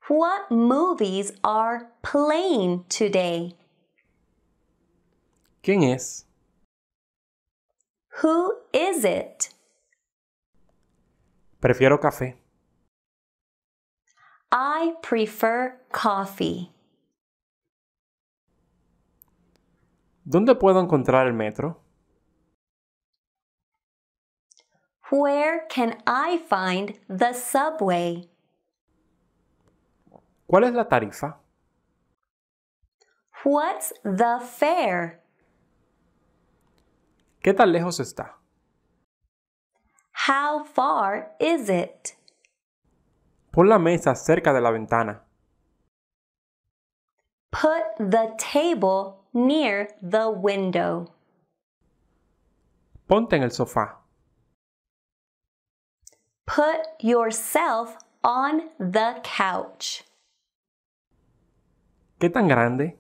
B: What movies are playing today?
A: ¿Quién es?
B: Who is it?
A: Prefiero café.
B: I prefer coffee.
A: ¿Dónde puedo encontrar el metro?
B: Where can I find the subway?
A: ¿Cuál es la tarifa?
B: What's the fare?
A: ¿Qué tan lejos está?
B: How far is it?
A: Pon la mesa cerca de la ventana.
B: Put the table near the window.
A: Ponte en el sofá.
B: Put yourself on the couch.
A: ¿Qué tan grande?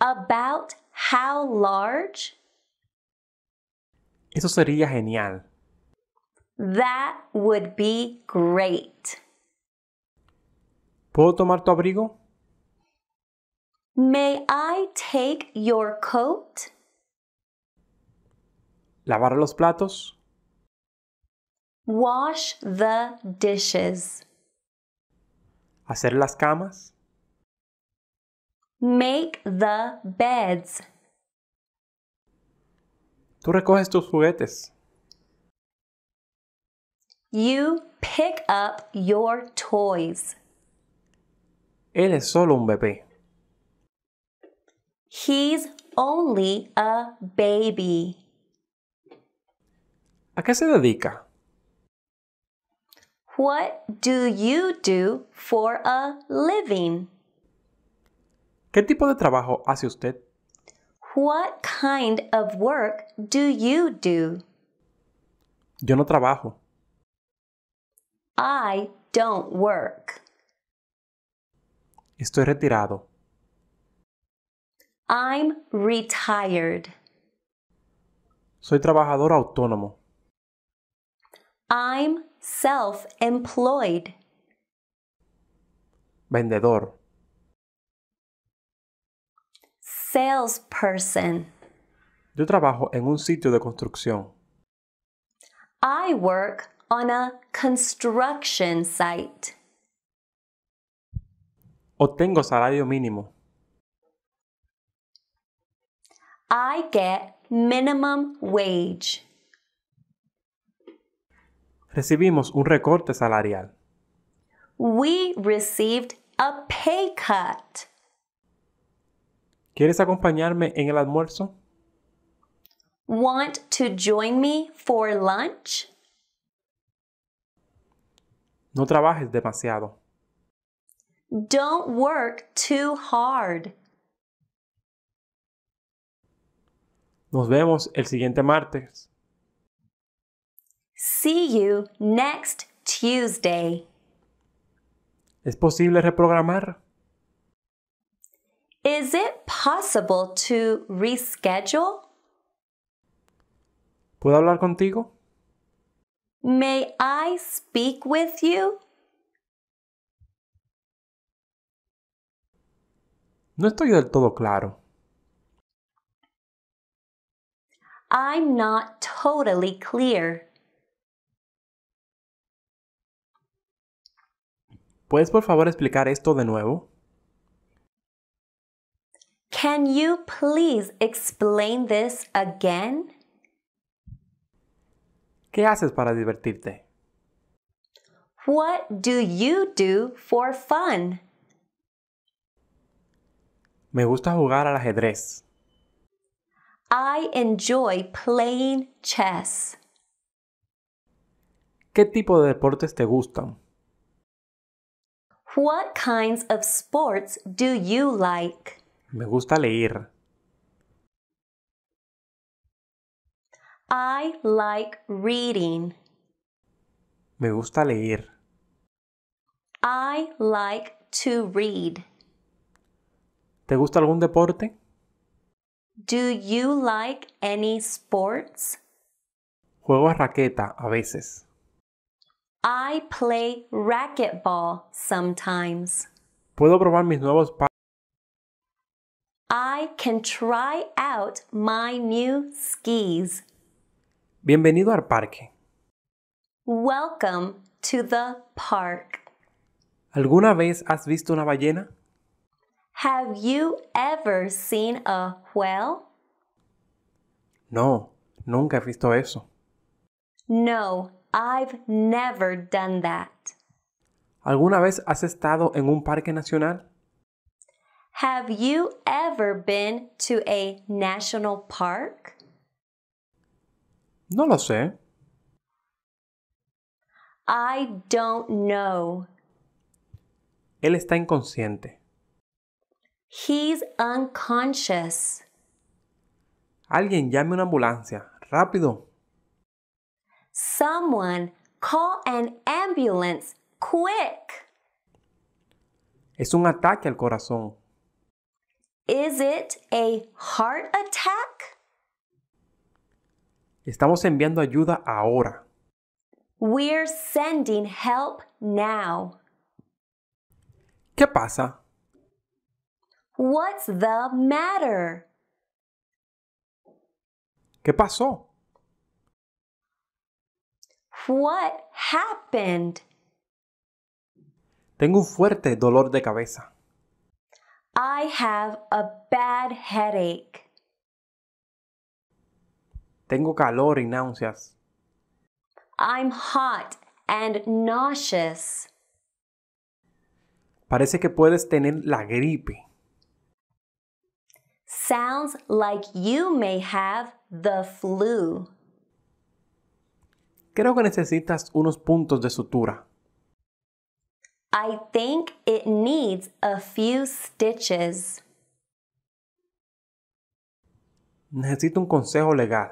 B: About How large?
A: Eso sería genial.
B: That would be great.
A: ¿Puedo tomar tu abrigo?
B: May I take your coat?
A: Lavar los platos.
B: Wash the dishes.
A: Hacer las camas.
B: Make the beds.
A: Tú recoges tus juguetes.
B: You pick up your toys.
A: Él es solo un bebé.
B: He's only a
A: baby. ¿A qué se dedica?
B: What do you do for a living?
A: ¿Qué tipo de trabajo hace usted?
B: What kind of work do you do?
A: Yo no trabajo.
B: I don't work.
A: Estoy retirado.
B: I'm retired.
A: Soy trabajador autónomo.
B: I'm self-employed.
A: Vendedor. salesperson. Yo trabajo en un sitio de construcción.
B: I work on a construction site.
A: Obtengo salario mínimo.
B: I get minimum wage.
A: Recibimos un recorte salarial.
B: We received a pay cut.
A: ¿Quieres acompañarme en el almuerzo?
B: Want to join me for lunch?
A: No trabajes demasiado.
B: Don't work too hard.
A: Nos vemos el siguiente martes.
B: See you next Tuesday.
A: ¿Es posible reprogramar?
B: Is it possible to reschedule?
A: ¿Puedo hablar contigo?
B: May I speak with you?
A: No estoy del todo claro.
B: I'm not totally clear.
A: ¿Puedes por favor explicar esto de nuevo?
B: Can you please explain this again?
A: ¿Qué haces para divertirte?
B: What do you do for fun?
A: Me gusta jugar al ajedrez.
B: I enjoy playing chess.
A: ¿Qué tipo de deportes te gustan?
B: What kinds of sports do you like?
A: Me gusta leer.
B: I like reading.
A: Me gusta leer.
B: I like to read.
A: ¿Te gusta algún deporte?
B: Do you like any sports?
A: Juego a raqueta a veces.
B: I play racquetball sometimes.
A: ¿Puedo probar mis nuevos
B: I can try out my new skis.
A: Bienvenido al parque.
B: Welcome to the park.
A: ¿Alguna vez has visto una ballena?
B: Have you ever seen a whale?
A: No, nunca he visto eso.
B: No, I've never done that.
A: ¿Alguna vez has estado en un parque nacional?
B: Have you ever been to a national park?
A: No lo sé.
B: I don't know.
A: Él está inconsciente.
B: He's unconscious.
A: Alguien llame una ambulancia. Rápido.
B: Someone call an ambulance quick.
A: Es un ataque al corazón.
B: Is it a heart attack?
A: Estamos enviando ayuda ahora.
B: We're sending help now. ¿Qué pasa? What's the matter?
A: ¿Qué pasó?
B: What happened?
A: Tengo un fuerte dolor de cabeza.
B: I have a bad headache.
A: Tengo calor y náuseas.
B: I'm hot and nauseous.
A: Parece que puedes tener la gripe.
B: Sounds like you may have
A: the flu. Creo que necesitas unos puntos de sutura.
B: I think it needs a few stitches.
A: Necesito un consejo legal.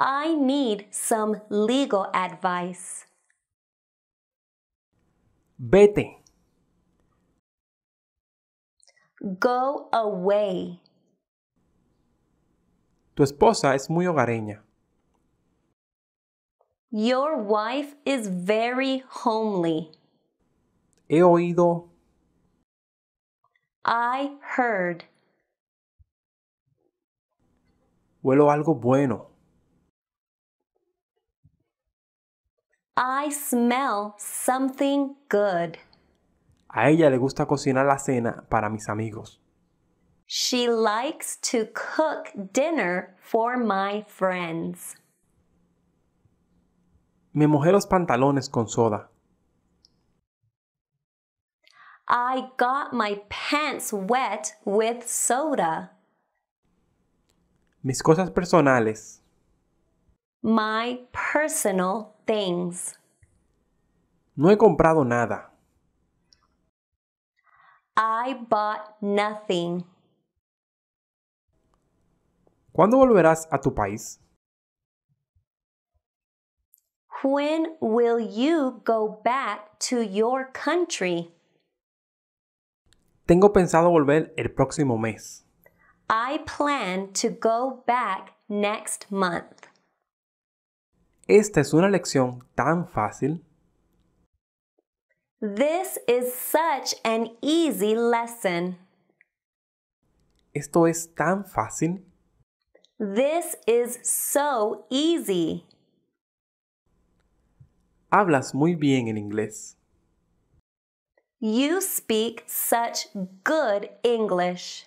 B: I need some legal advice. Vete. Go away.
A: Tu esposa es muy hogareña.
B: Your wife is very homely.
A: He oído.
B: I heard.
A: Huelo algo bueno.
B: I smell something good.
A: A ella le gusta cocinar la cena para mis amigos.
B: She likes to cook dinner for my friends.
A: Me mojé los pantalones con soda.
B: I got my pants wet with soda.
A: Mis cosas personales.
B: My personal things.
A: No he comprado nada.
B: I bought nothing.
A: ¿Cuándo volverás a tu país?
B: When will you go back to your country?
A: Tengo pensado volver el próximo mes.
B: I plan to go back next month.
A: Esta es una lección tan fácil.
B: This is such an easy lesson.
A: Esto es tan fácil.
B: This is so easy.
A: Hablas muy bien el inglés.
B: You speak such good English.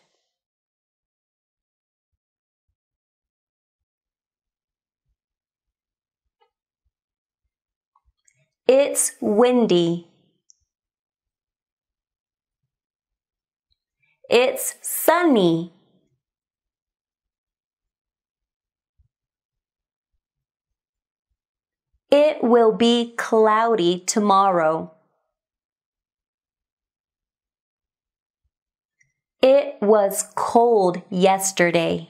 B: It's windy. It's sunny. It will be cloudy tomorrow. It was cold yesterday.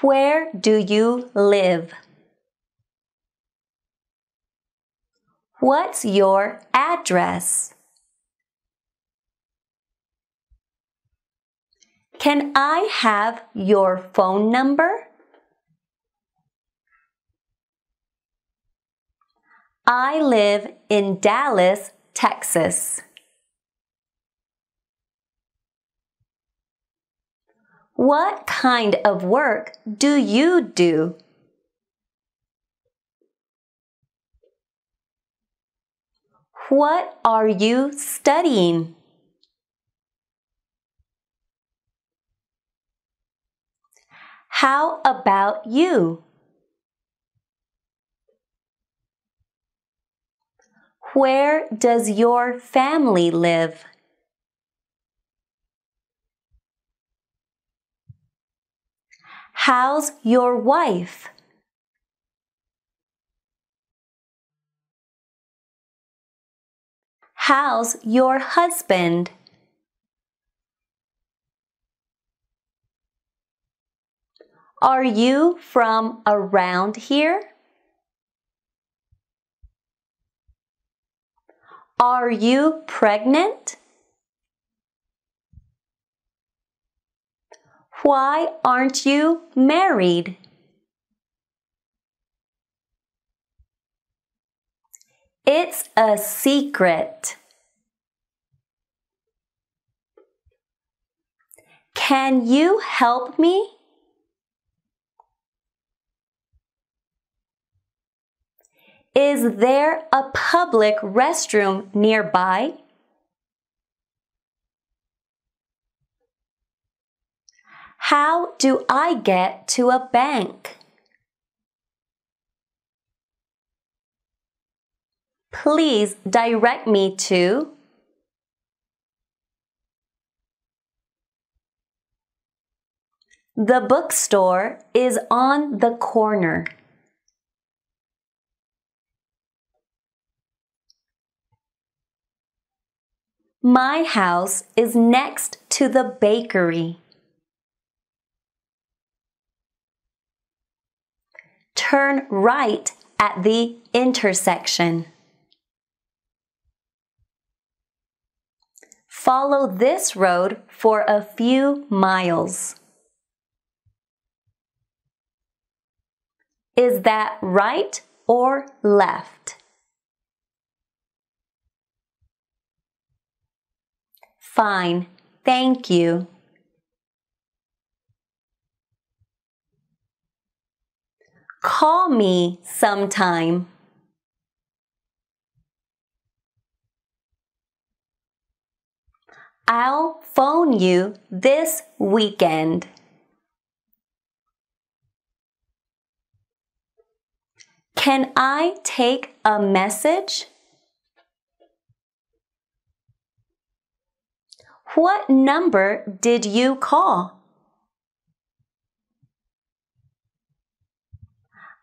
B: Where do you live? What's your address? Can I have your phone number? I live in Dallas, Texas. What kind of work do you do? What are you studying? How about you? Where does your family live? How's your wife? How's your husband? Are you from around here? Are you pregnant? Why aren't you married? It's a secret. Can you help me? Is there a public restroom nearby? How do I get to a bank? Please direct me to The bookstore is on the corner. My house is next to the bakery. Turn right at the intersection. Follow this road for a few miles. Is that right or left? Fine, thank you. Call me sometime. I'll phone you this weekend. Can I take a message? What number did you call?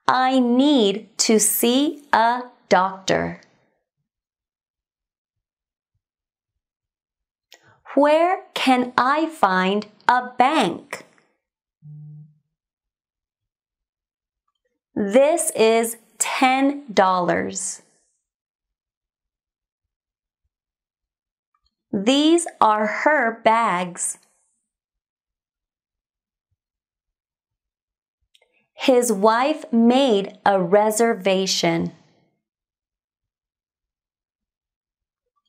B: I need to see a doctor. Where can I find a bank? This is $10. These are her bags. His wife made a reservation.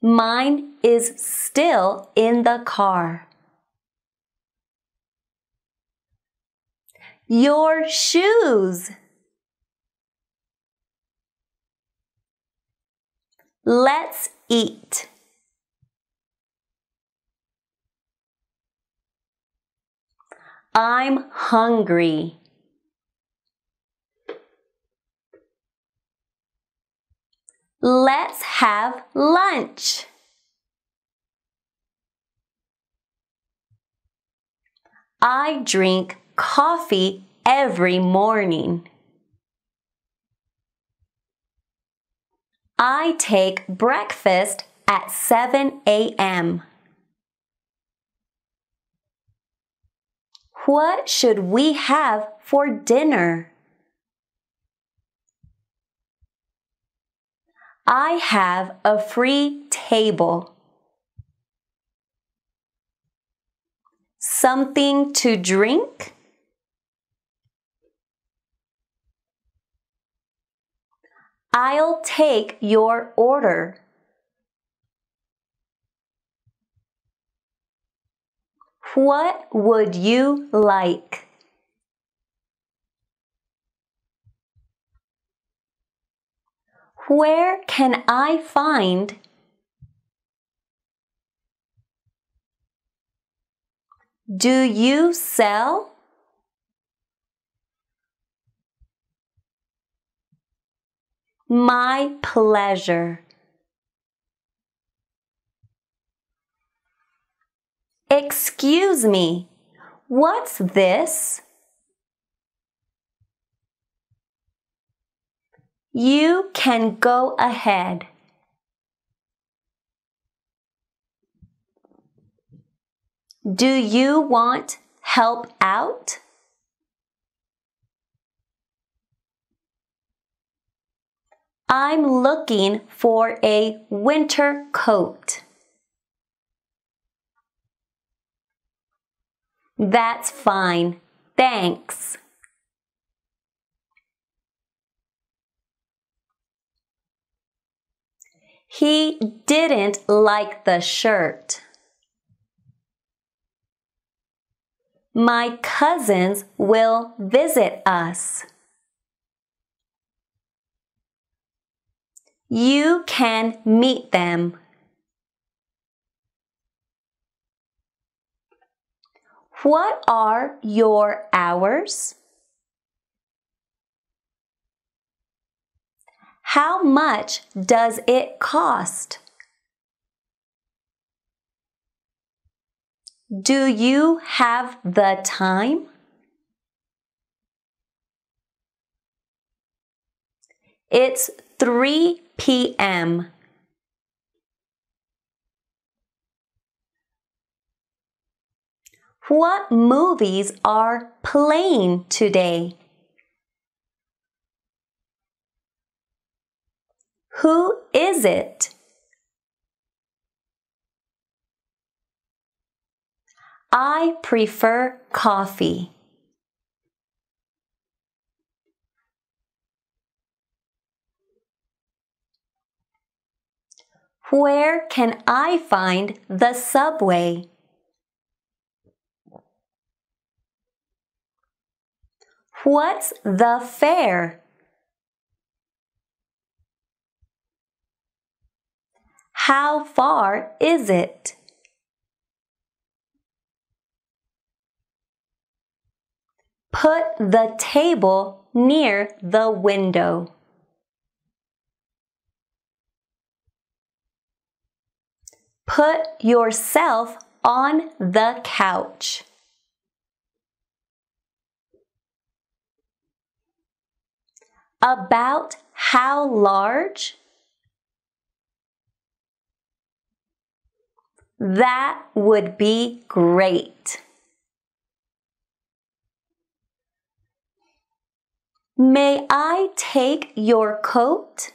B: Mine is still in the car. Your shoes. Let's eat. I'm hungry. Let's have lunch. I drink coffee every morning. I take breakfast at 7 a.m. What should we have for dinner? I have a free table. Something to drink? I'll take your order. What would you like? Where can I find? Do you sell? My pleasure. Excuse me, what's this? You can go ahead. Do you want help out? I'm looking for a winter coat. That's fine. Thanks. He didn't like the shirt. My cousins will visit us. You can meet them. What are your hours? How much does it cost? Do you have the time? It's 3 p.m. What movies are playing today? Who is it? I prefer coffee. Where can I find the subway? What's the fare? How far is it? Put the table near the window. Put yourself on the couch. About how large? That would be great. May I take your coat?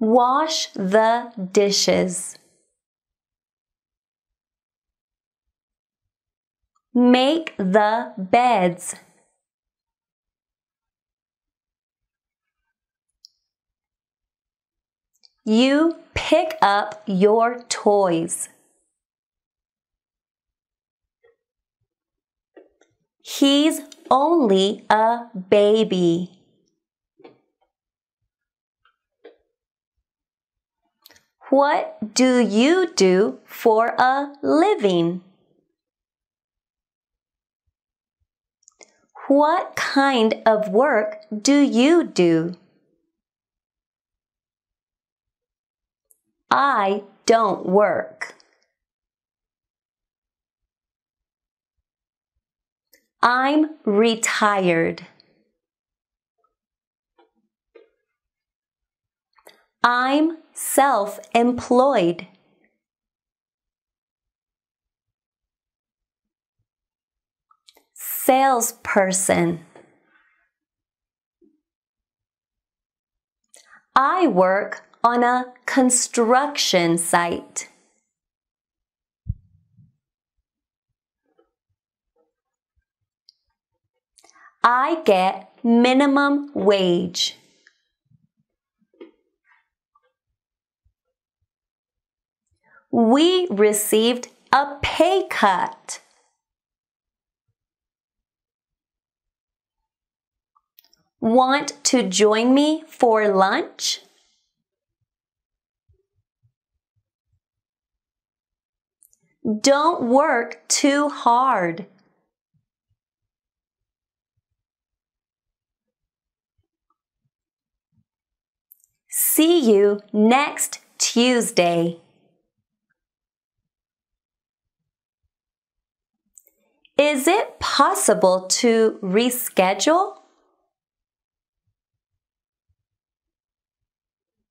B: Wash the dishes. Make the beds. You pick up your toys. He's only a baby. What do you do for a living? What kind of work do you do? I don't work. I'm retired. I'm self employed. salesperson. I work on a construction site. I get minimum wage. We received a pay cut. want to join me for lunch? Don't work too hard. See you next Tuesday. Is it possible to reschedule?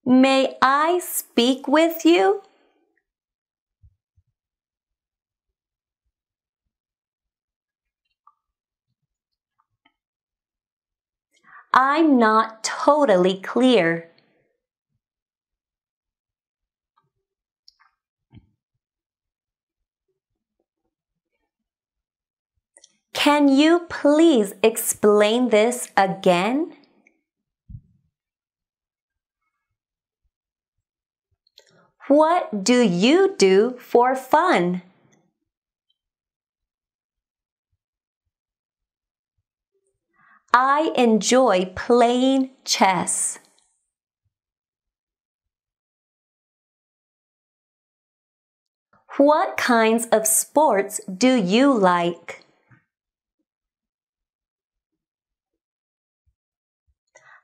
B: May I speak with you? I'm not totally clear. Can you please explain this again? What do you do for fun? I enjoy playing chess. What kinds of sports do you like?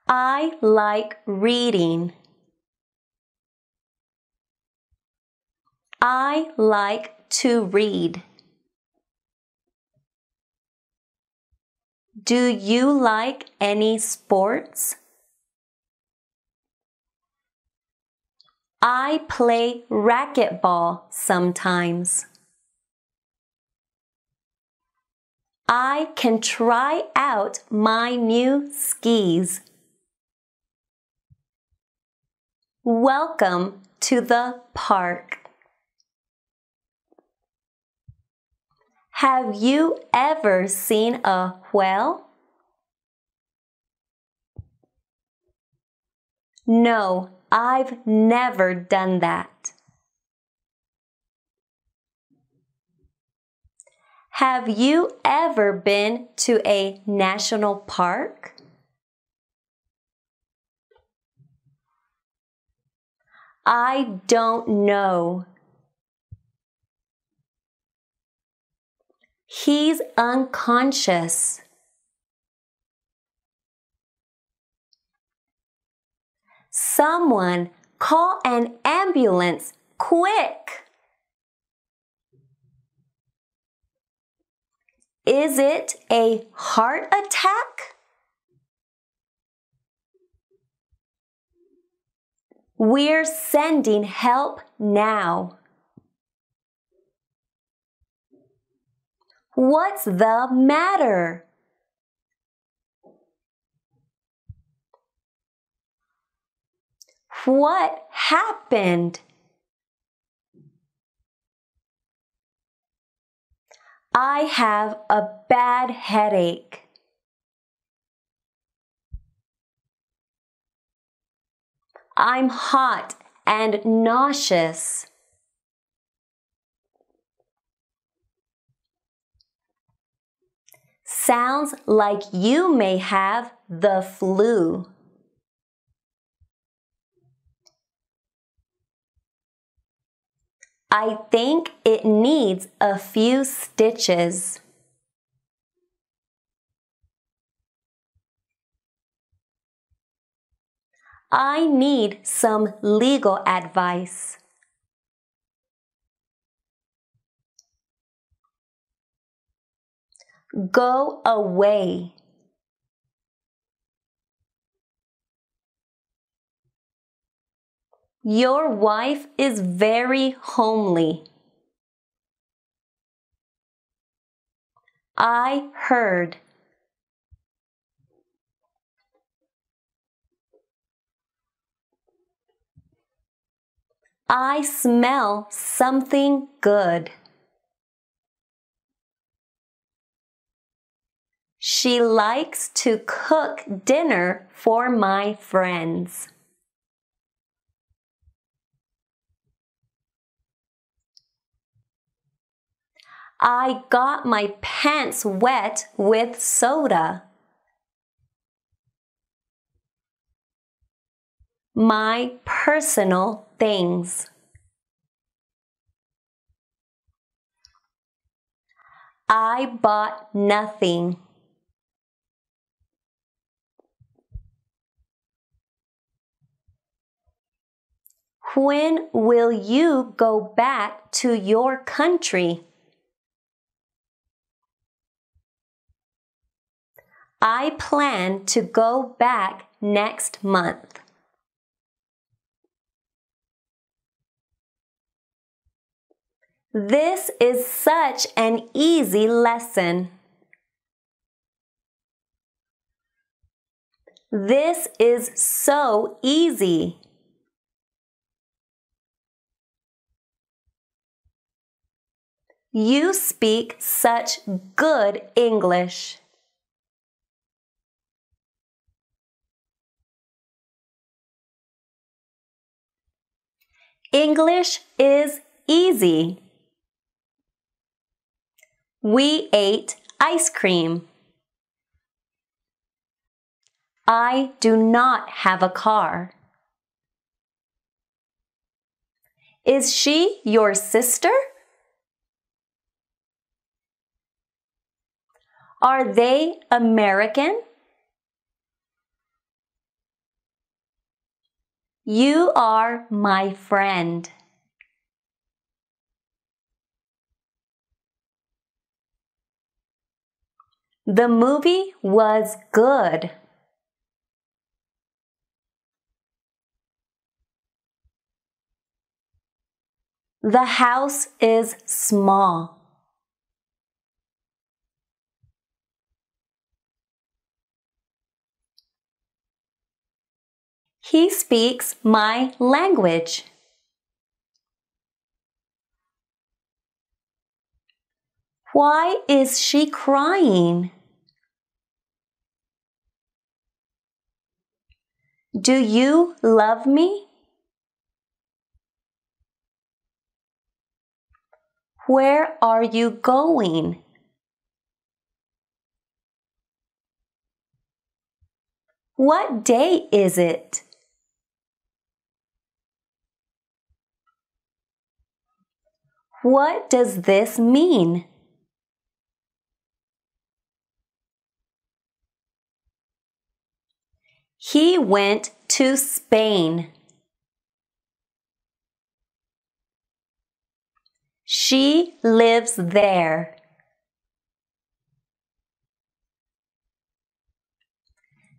B: I like reading. I like to read. Do you like any sports? I play racquetball sometimes. I can try out my new skis. Welcome to the park. Have you ever seen a whale? No, I've never done that. Have you ever been to a national park? I don't know. He's unconscious. Someone call an ambulance quick. Is it a heart attack? We're sending help now. What's the matter? What happened? I have a bad headache. I'm hot and nauseous. Sounds like you may have the flu. I think it needs a few stitches. I need some legal advice.
C: Go away.
B: Your wife is very homely. I heard. I smell something good. She likes to cook dinner for my friends. I got my pants wet with soda. My personal things. I bought nothing. When will you go back to your country? I plan to go back next month. This is such an easy lesson. This is so easy. You speak such good
C: English. English is
B: easy. We ate ice cream. I do not have a car. Is she your sister? Are they American? You are my friend. The movie was good. The house is small. He speaks my language. Why is she crying? Do you love me? Where are you going? What day is it? What does this mean? He went to Spain. She lives there.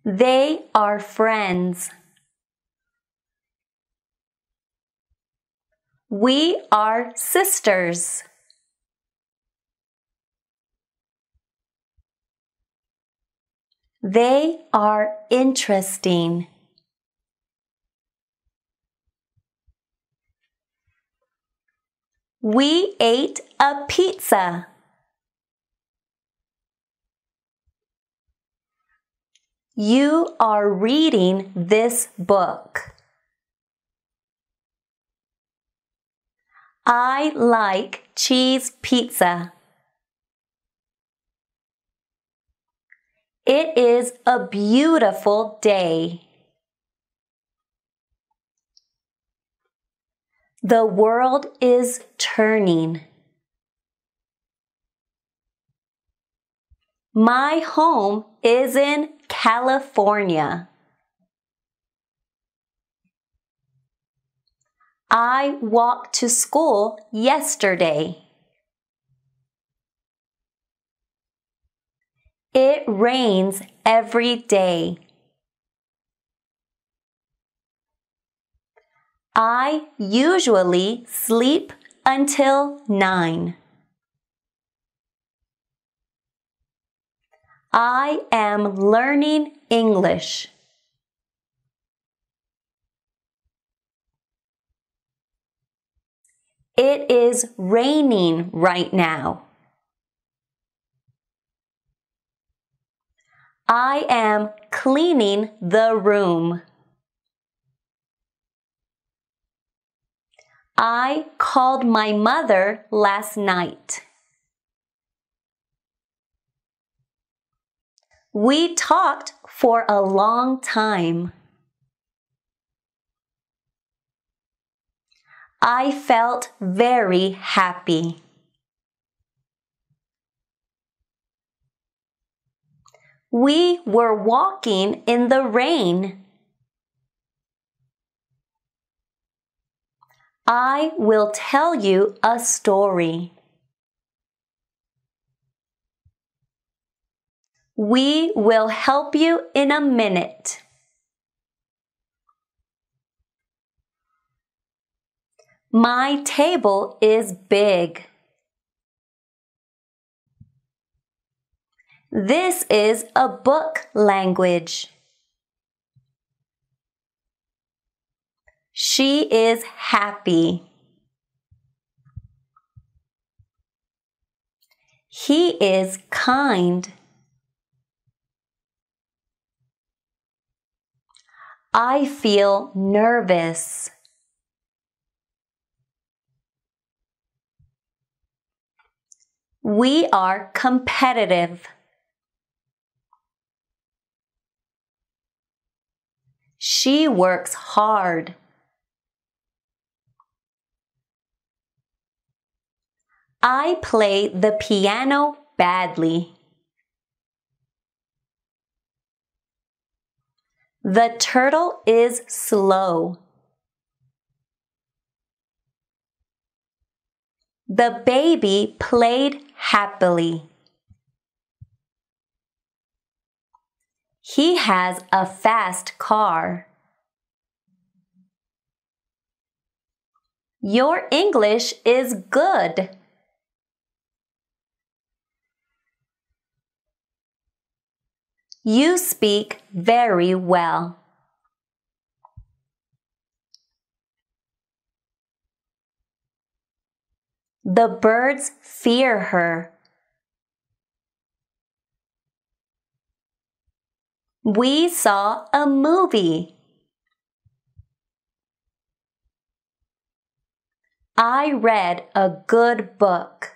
B: They are friends. We are sisters. They are interesting. We ate a pizza. You are reading this book. I like cheese pizza. It is a beautiful day. The world is turning. My home is in California. I walked to school yesterday. It rains every day. I usually sleep until 9. I am learning English. It is raining right now. I am cleaning the room. I called my mother last night. We talked for a long time. I felt very happy. We were walking in the rain. I will tell you a story. We will help you in a minute. My table is big. This is a book language. She is happy. He is kind. I feel nervous. We are competitive. She works hard. I play the piano badly. The turtle is slow. The baby played happily. He has a fast car. Your English is good. You speak very well. The birds fear her. We saw a movie. I read a good book.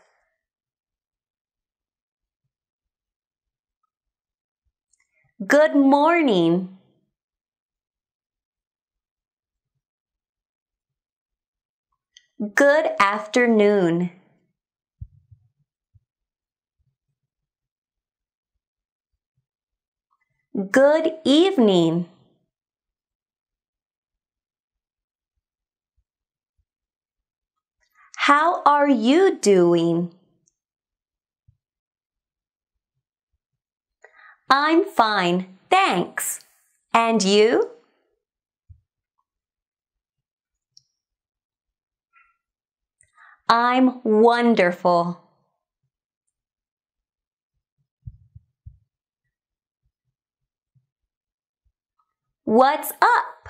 B: Good morning. Good afternoon. Good evening. How are you doing? I'm fine, thanks. And you? I'm wonderful. What's up?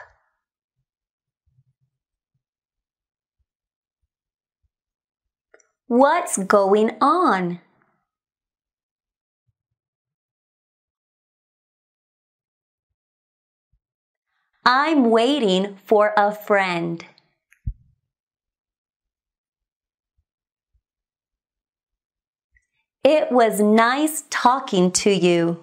C: What's going on? I'm
B: waiting for a friend. It was nice talking to you.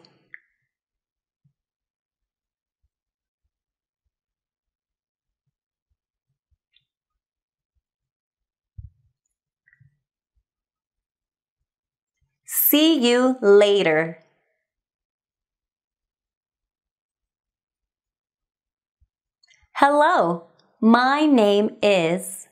B: See you later. Hello, my name is.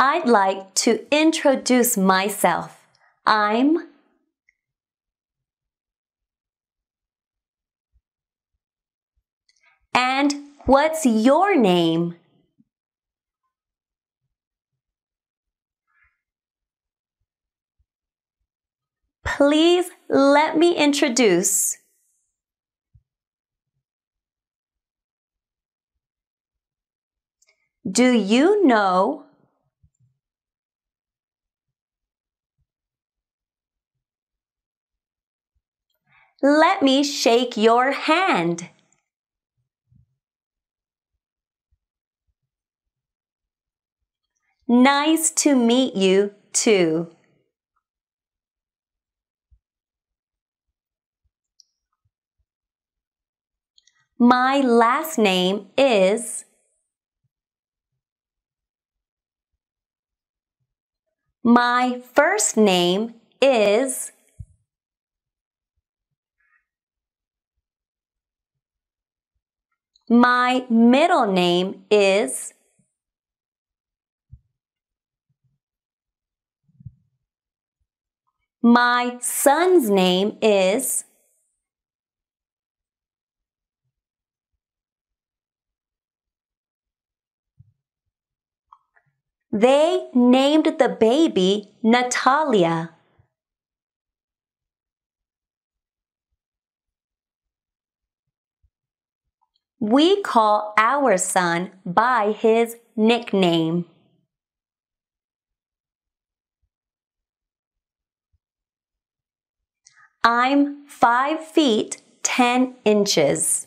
B: I'd like to introduce myself. I'm And what's your name? Please let me introduce. Do you know Let me shake your hand. Nice to meet you too. My last name is My first name is My middle name is My son's name is They named the baby Natalia. We call our son by his nickname. I'm five feet ten inches.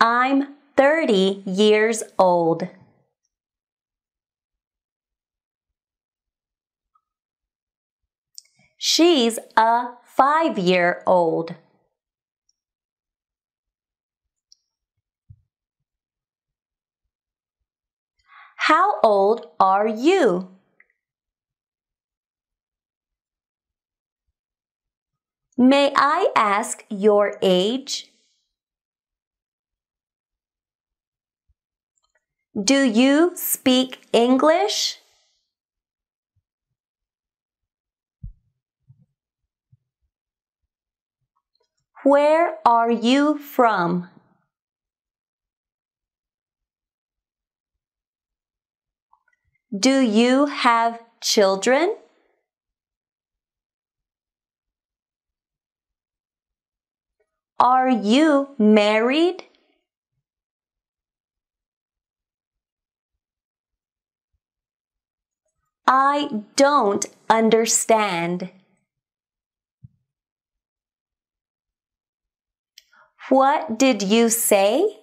B: I'm 30 years old. She's a five year old. How old are you? May I ask your age? Do you speak English? Where are you from? Do you have children? Are you married? I don't understand. What did you say?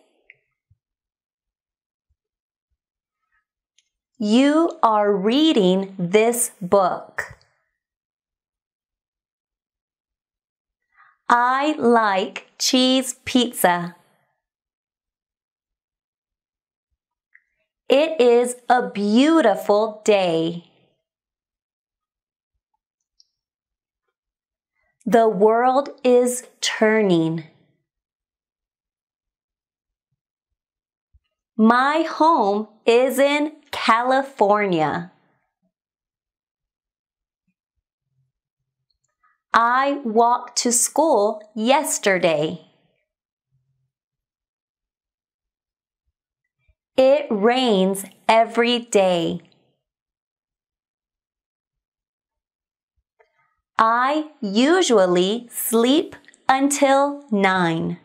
B: You are reading this book. I like cheese pizza. It is a beautiful day. The world is turning. My home is in California. I walked to school yesterday. It rains every day. I usually sleep until 9.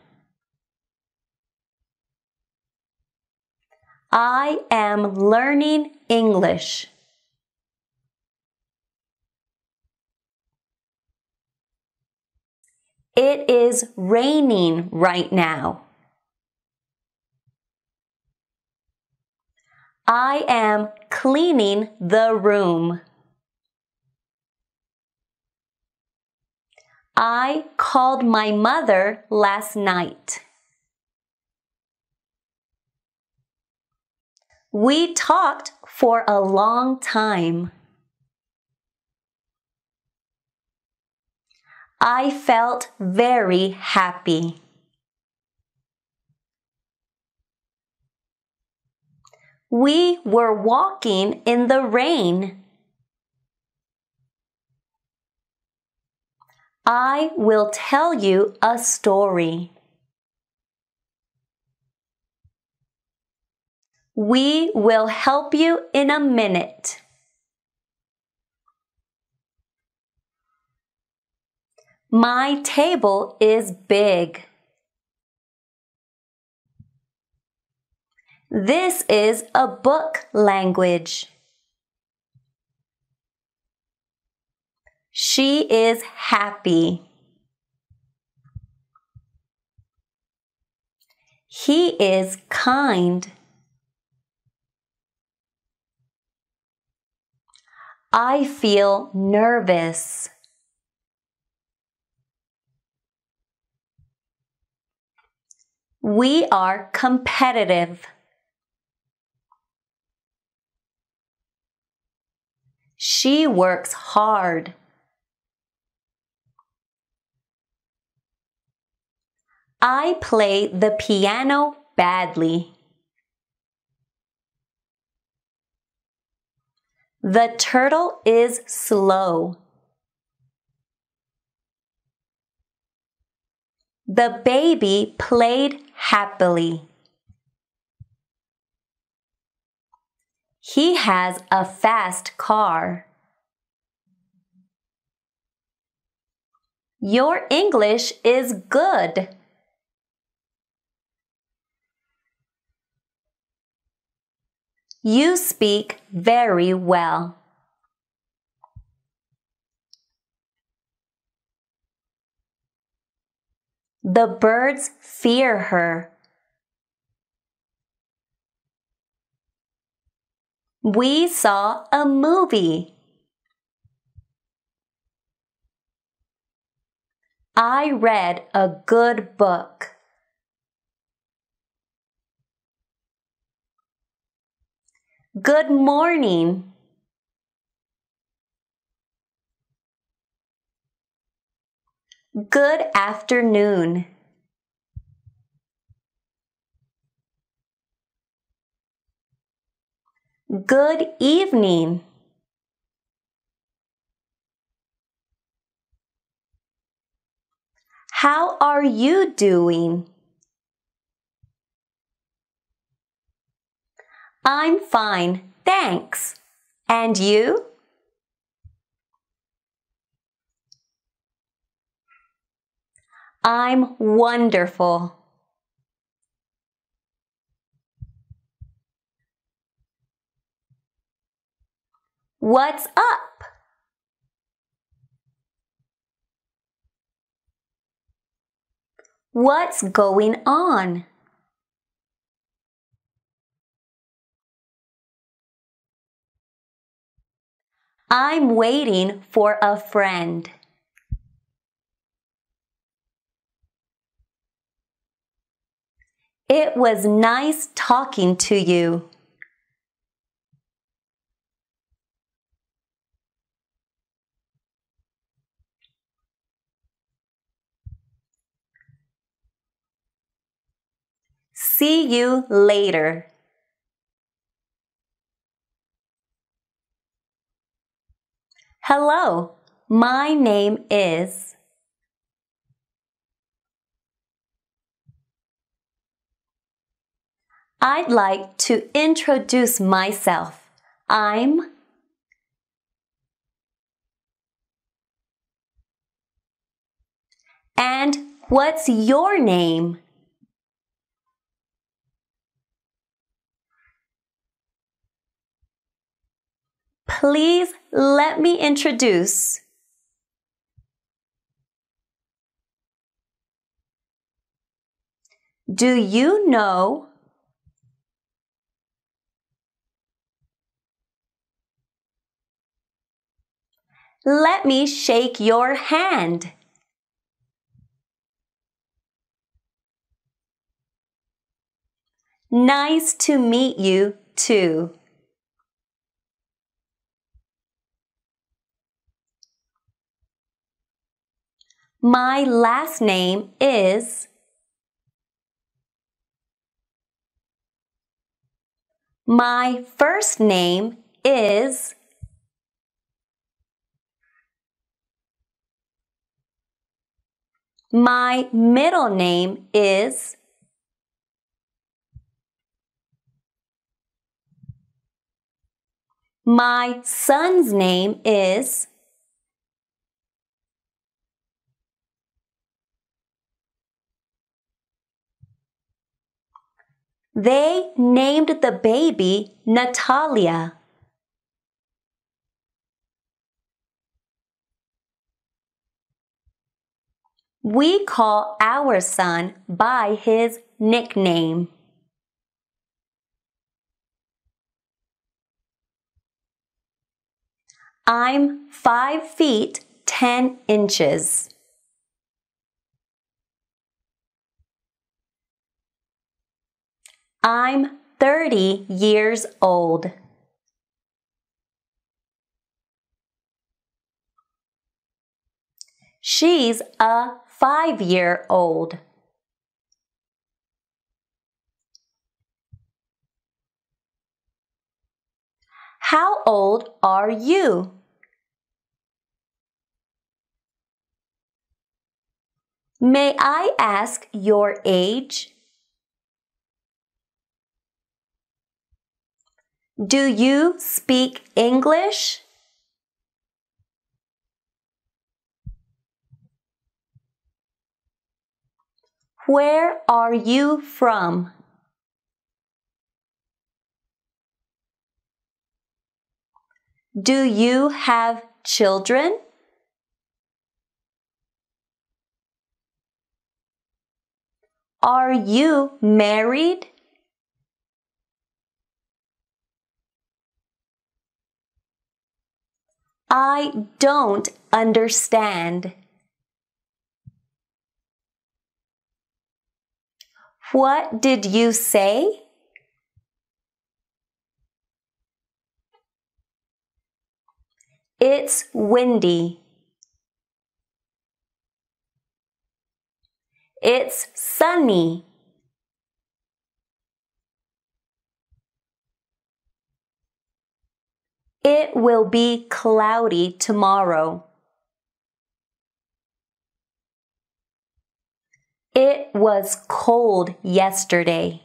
B: I am learning English. It is raining right now. I am cleaning the room. I called my mother last night. We talked for a long time. I felt very happy. We were walking in the rain. I will tell you a story. We will help you in a minute. My table is big. This is a book language. She is happy. He is kind. I feel nervous. We are competitive. She works hard. I play the piano badly. The turtle is slow. The baby played happily. He has a fast car. Your English is good. You speak very well. The birds fear her. We saw a movie. I read a good book. Good morning. Good afternoon. Good evening. How are you doing? I'm fine, thanks. And you? I'm wonderful. What's up?
C: What's going on?
B: I'm waiting for a friend. It was nice talking to you. See you later. Hello, my name is. I'd like to introduce myself. I'm And what's your name? please let me introduce Do you know Let me shake your hand. Nice to meet you too. My last name is. My first name is. My middle name is. My son's name is. They named the baby Natalia. We call our son by his nickname. I'm five feet ten inches. I'm 30 years old. She's a five year old. How old are you? May I ask your age? Do you speak English? Where are you from? Do you have children? Are you married? I don't understand. What did you say? It's windy. It's sunny. It will be cloudy tomorrow. It was cold yesterday.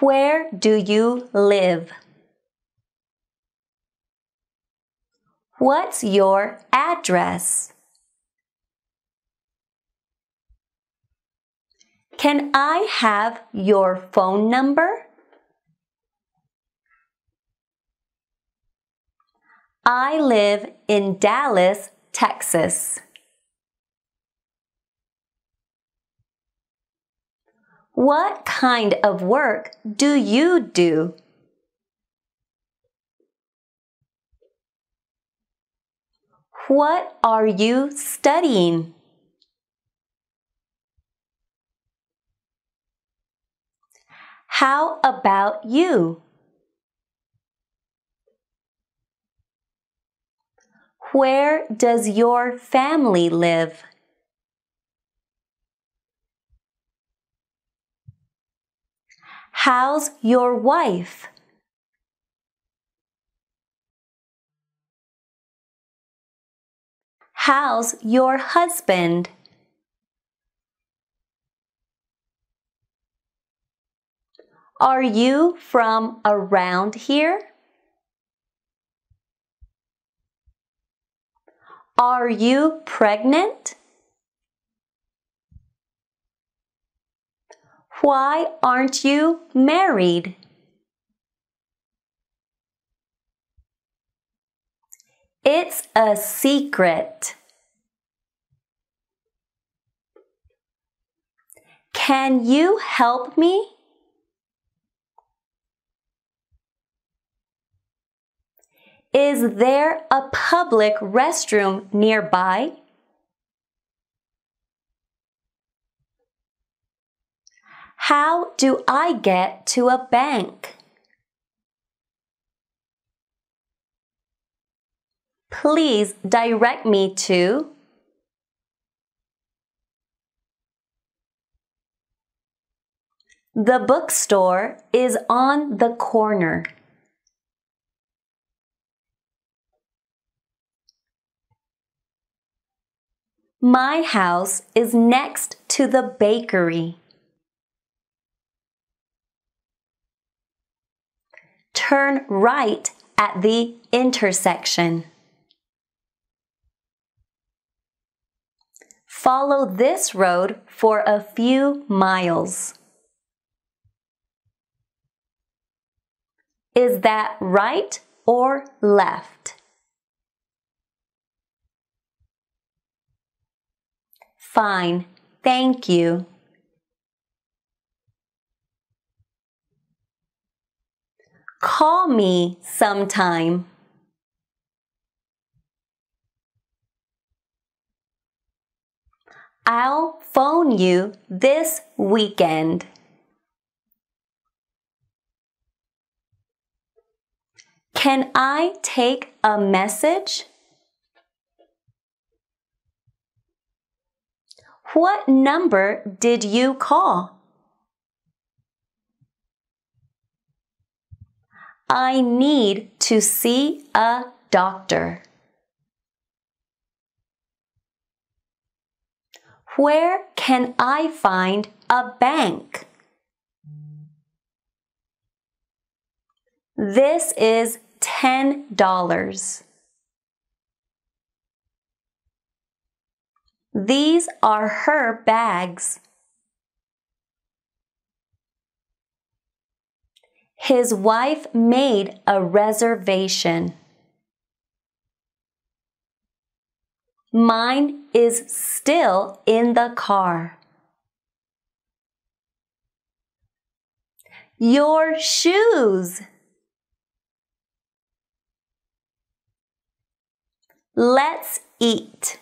B: Where do you live? What's your address? Can I have your phone number? I live in Dallas, Texas. What kind of work do you do? What are you studying? How about you? Where does your family live? How's your wife? How's your husband? Are you from around here? Are you pregnant? Why aren't you married? It's a secret. Can you help me? Is there a public restroom nearby? How do I get to a bank? Please direct me to The bookstore is on the corner. My house is next to the bakery. Turn right at the intersection. Follow this road for a few miles. Is that right or left? Fine, thank you. Call me sometime. I'll phone you this weekend. Can I take a message? What number did you call? I need to see a doctor. Where can I find a bank? This is $10. These are her bags. His wife made a reservation. Mine is still in the car. Your shoes. Let's eat.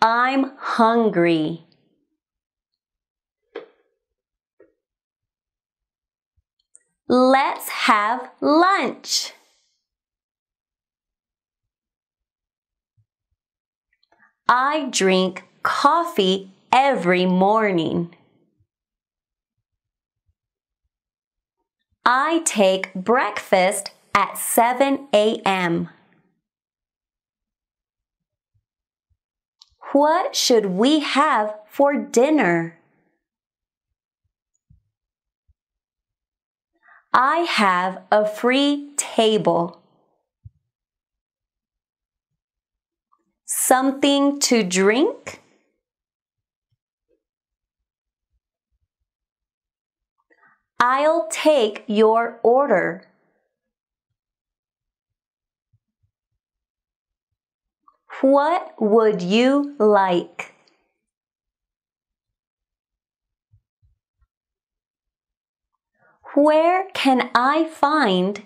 B: I'm hungry. Let's have lunch. I drink coffee every morning. I take breakfast at 7 a.m. What should we have for dinner? I have a free table. Something to drink? I'll take your order. What would you like? Where can I find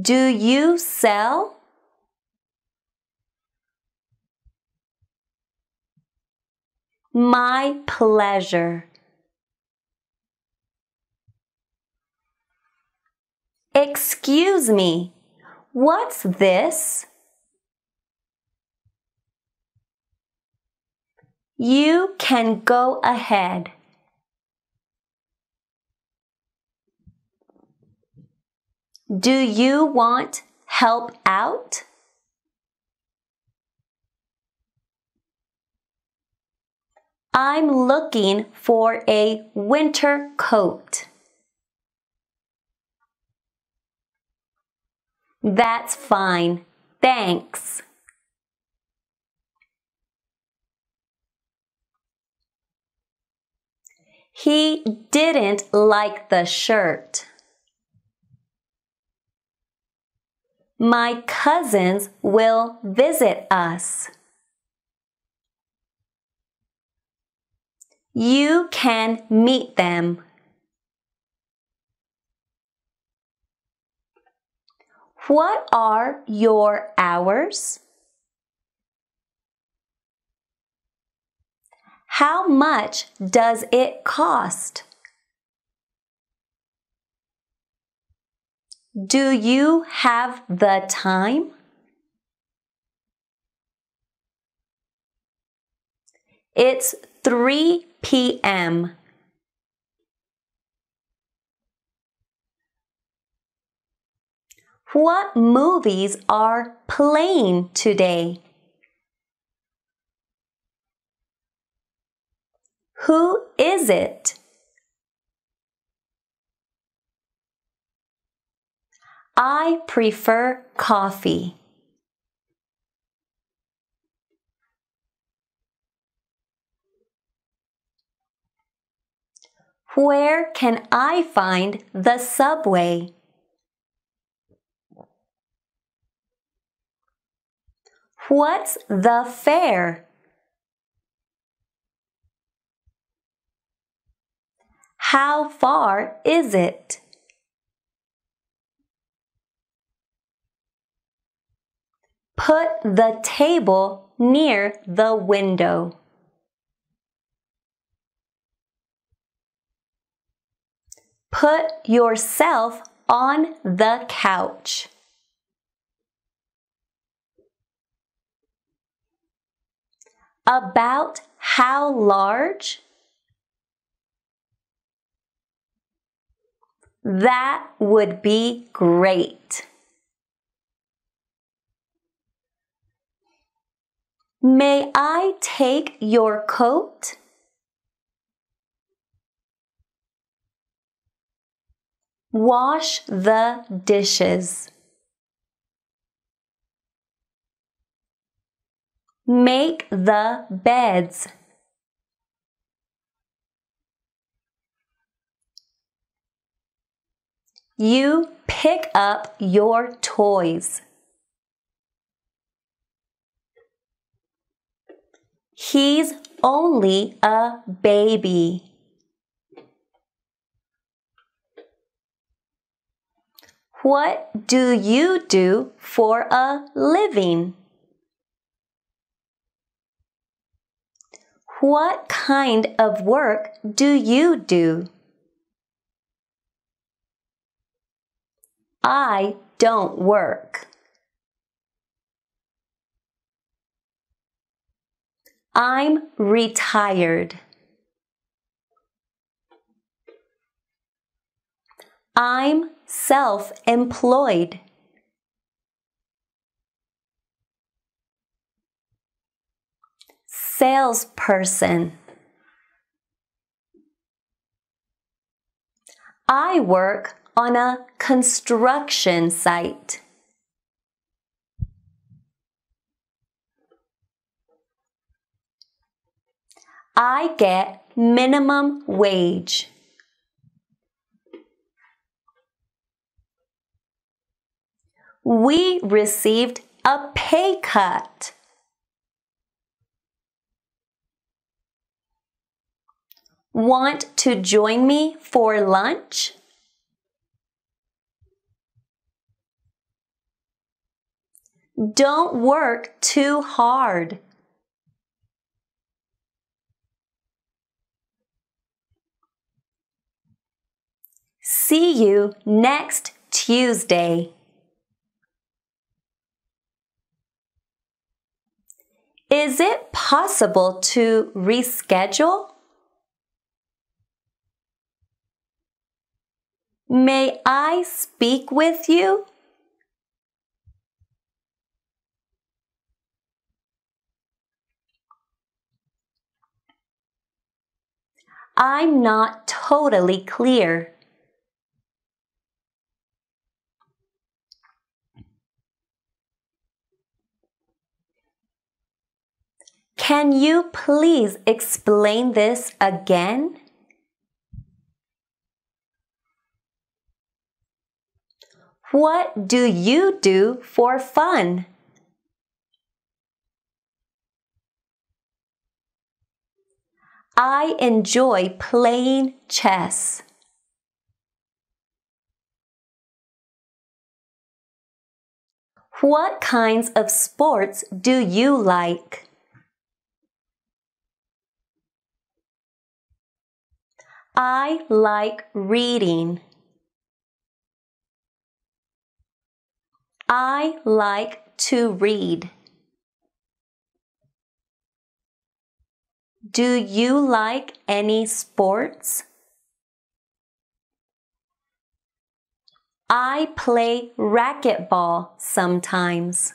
B: Do you sell? My pleasure. Excuse me, what's this? You can go ahead. Do you want help out? I'm looking for a winter coat. That's fine. Thanks. He didn't like the shirt. My cousins will visit us. You can meet them. What are your hours? How much does it cost? Do you have the time? It's 3 p.m. What movies are playing today? Who is it? I prefer coffee. Where can I find the subway? What's the fare? How far is it? Put the table near the window. Put yourself on the couch. About how large? That would be great. May I take your coat? Wash the dishes. Make the beds. You pick up your toys. He's only a baby. What do you do for a living? What kind of work do you do? I don't work. I'm retired. I'm self employed. salesperson. I work on a construction site. I get minimum wage. We received a pay cut. want to join me for lunch? Don't work too hard. See you next Tuesday. Is it possible to reschedule? May I speak with you? I'm not totally clear. Can you please explain this again? What do you do for fun? I enjoy playing chess. What kinds of sports do you like? I like reading. I like to read. Do you like any sports? I play racquetball sometimes.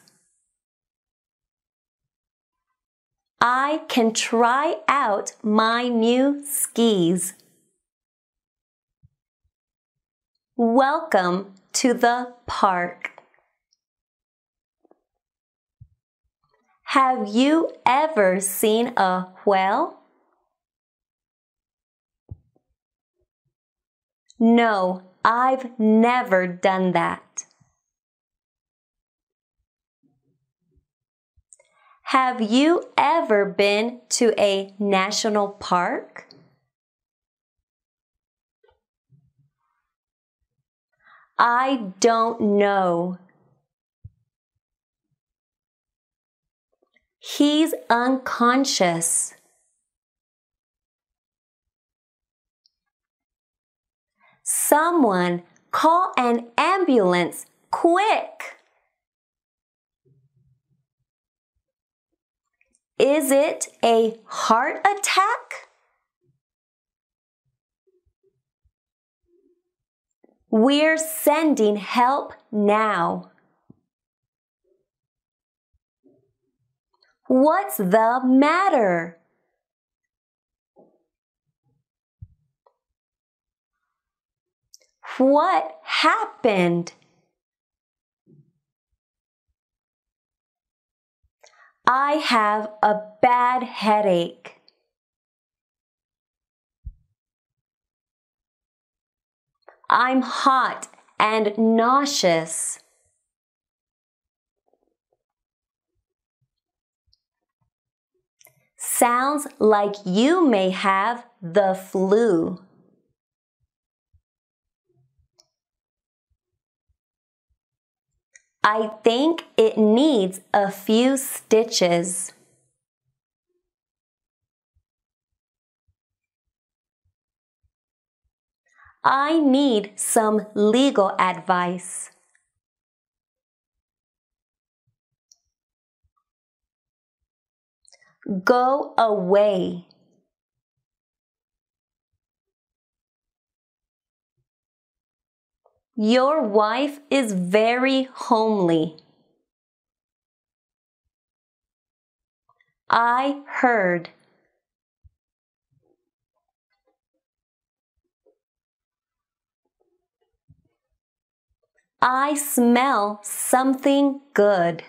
B: I can try out my new skis. Welcome to the park. Have you ever seen a whale? No, I've never done that. Have you ever been to a national park? I don't know. He's unconscious. Someone call an ambulance quick. Is it a heart attack? We're sending help now. What's the matter? What happened? I have a bad headache. I'm hot and nauseous. Sounds like you may have the flu. I think it needs a few stitches. I need some legal advice.
C: Go away.
B: Your wife is very homely. I heard. I smell something good.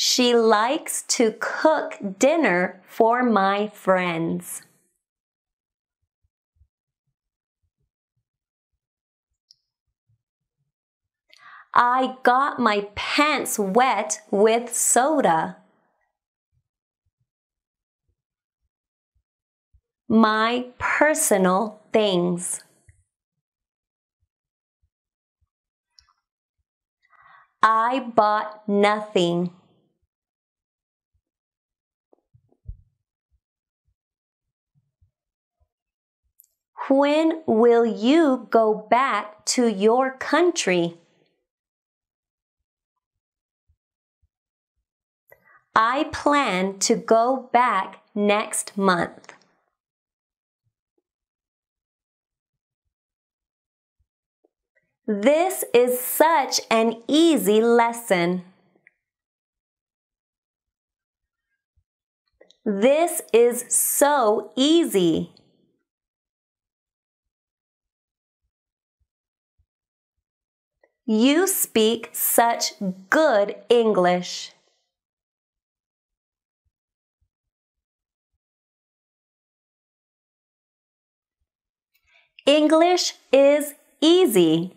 B: She likes to cook dinner for my friends. I got my pants wet with soda. My personal things. I bought nothing. When will you go back to your country? I plan to go back next month. This is such an easy lesson. This is so easy. You speak such good English.
C: English is easy.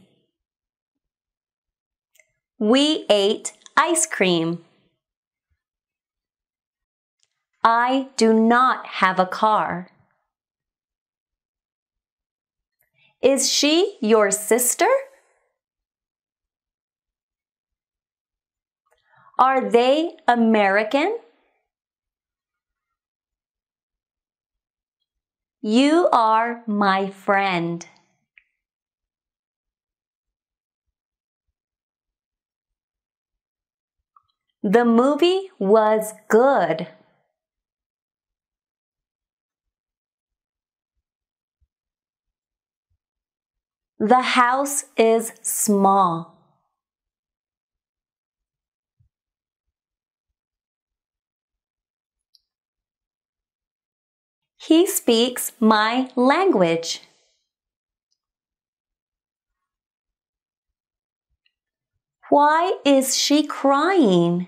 B: We ate ice cream. I do not have a car. Is she your sister? Are they American? You are my friend. The movie was good. The house is small. He speaks my language. Why is she crying?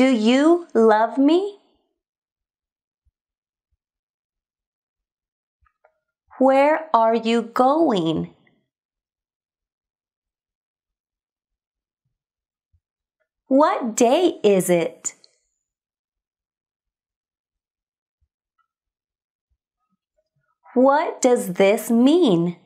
B: Do you love me? Where are you going? What day is it? What does this mean?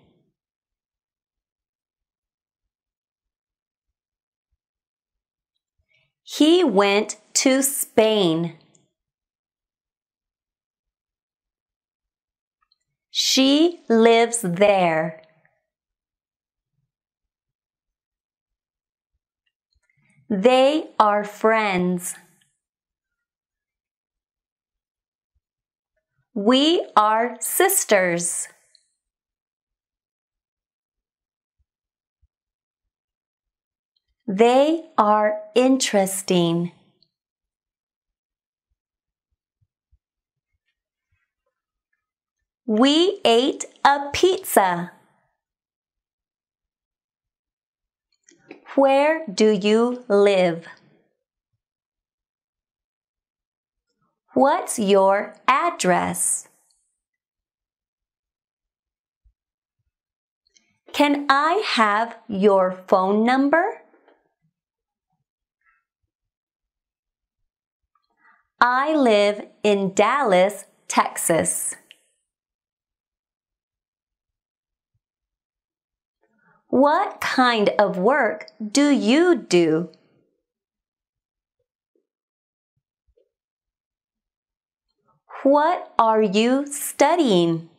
B: He went to Spain. She lives there. They are friends. We are sisters. They are interesting. We ate a pizza. Where do you live? What's your address? Can I have your phone number? I live in Dallas, Texas. What kind of work do you do? What are you studying?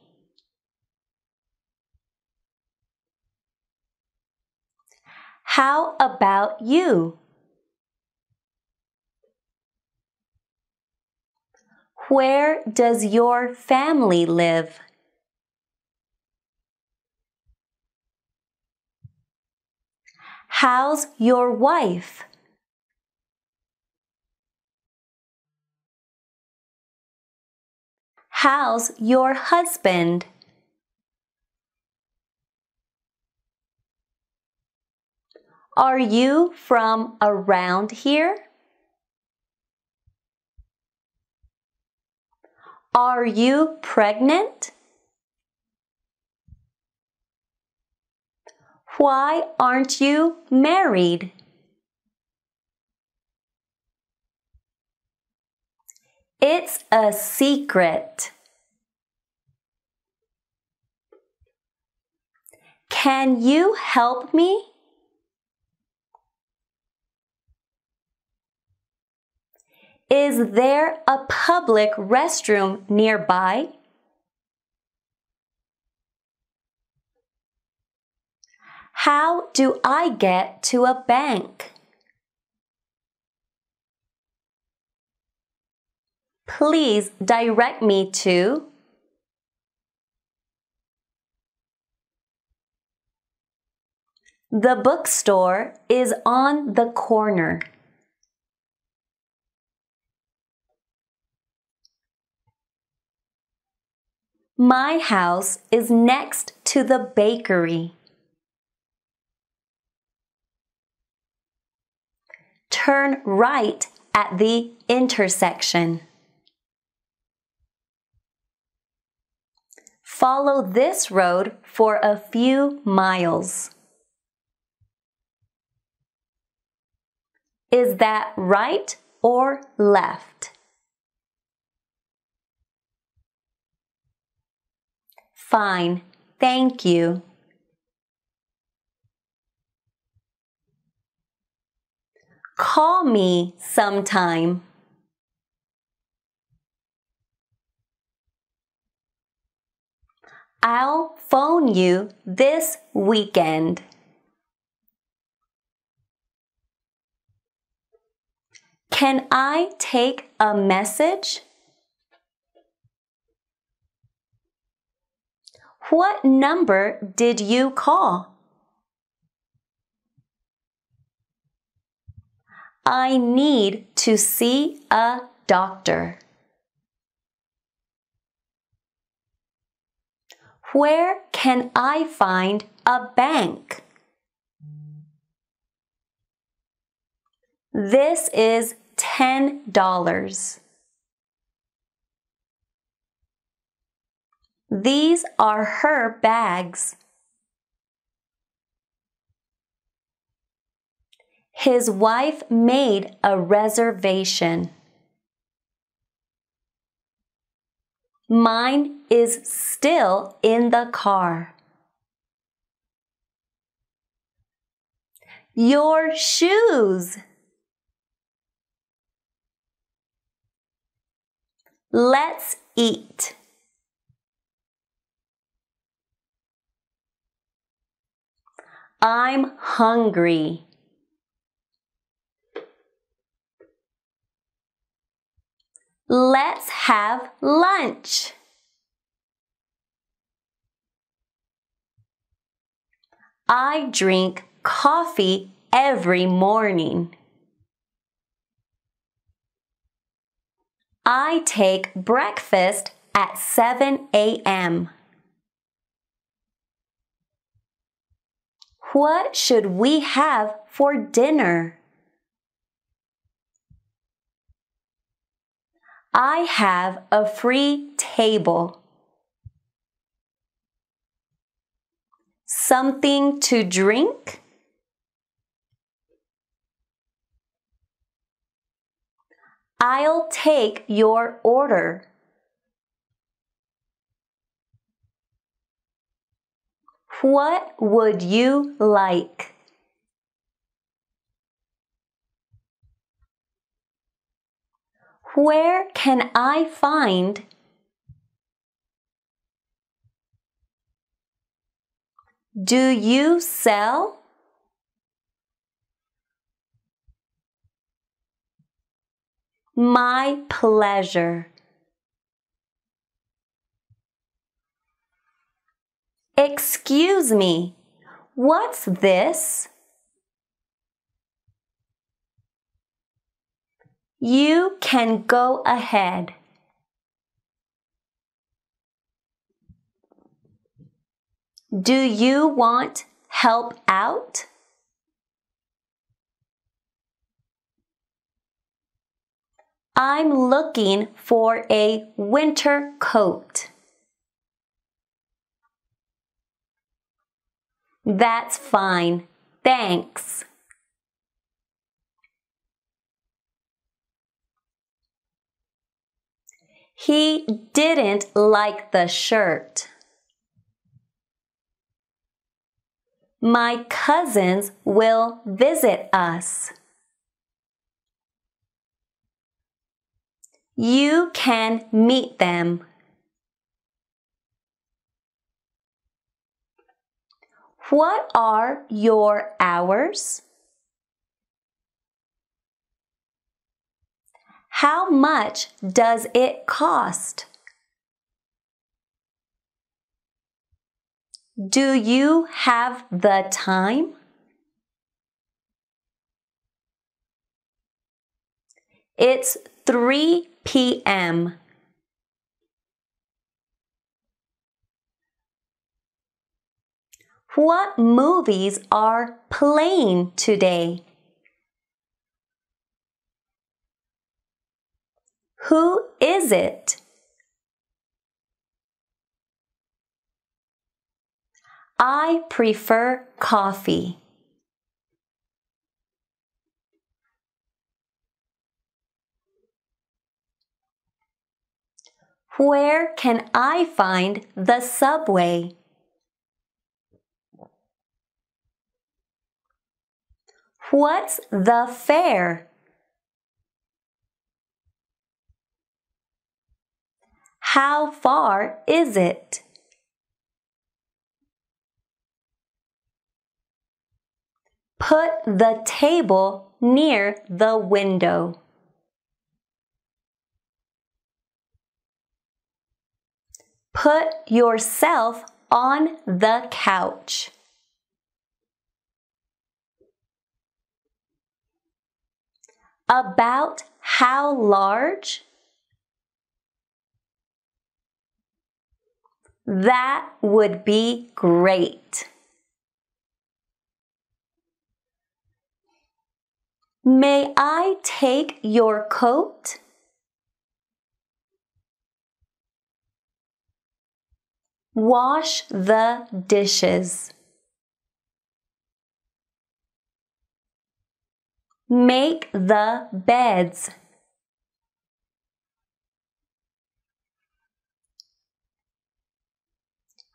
B: How about you? Where does your family live? How's your wife? How's your husband? Are you from around here? Are you pregnant? Why aren't you married? It's a secret. Can you help me? Is there a public restroom nearby? How do I get to a bank? Please direct me to The bookstore is on the corner. My house is next to the bakery. Turn right at the intersection. Follow this road for a few miles. Is that right or left? Fine, thank you. Call me sometime. I'll phone you this weekend. Can I take a message? What number did you call? I need to see a doctor. Where can I find a bank? This is $10. These are her bags. His wife made a reservation. Mine is still in the car. Your shoes. Let's eat. I'm hungry. Let's have lunch. I drink coffee every morning. I take breakfast at 7 a.m. What should we have for dinner? I have a free table. Something to drink. I'll take your order. What would you like? Where can I find Do you sell? My pleasure. Excuse me, what's this? You can go ahead. Do you want help out? I'm looking for a winter coat. That's fine. Thanks. He didn't like the shirt. My cousins will visit us. You can meet them. What are your hours? How much does it cost? Do you have the time? It's 3 p.m. What movies are playing today? Who is it? I prefer coffee. Where can I find the subway? What's the fare? How far is it? Put the table near the window. Put yourself on the couch. About how large? That would be great. May I take your coat? Wash the dishes. Make the beds.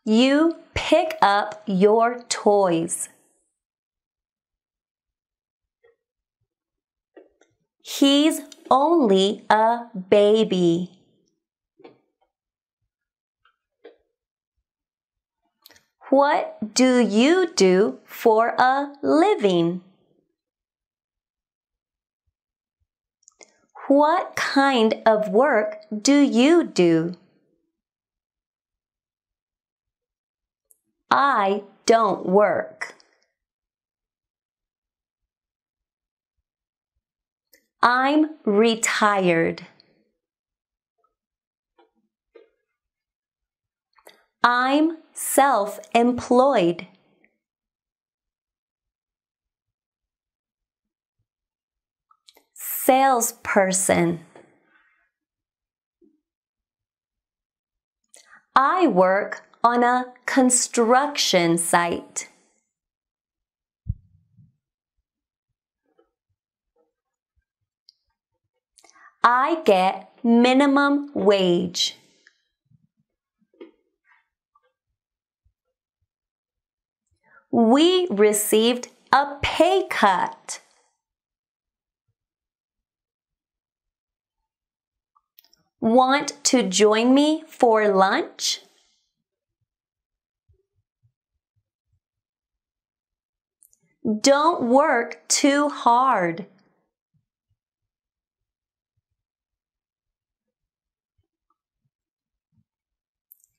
B: You pick up your toys. He's only a baby. What do you do for a living? What kind of work do you do? I don't work. I'm retired. I'm self employed. Salesperson. I work on a construction site. I get minimum wage. We received a pay cut. Want to join me for lunch? Don't work too hard.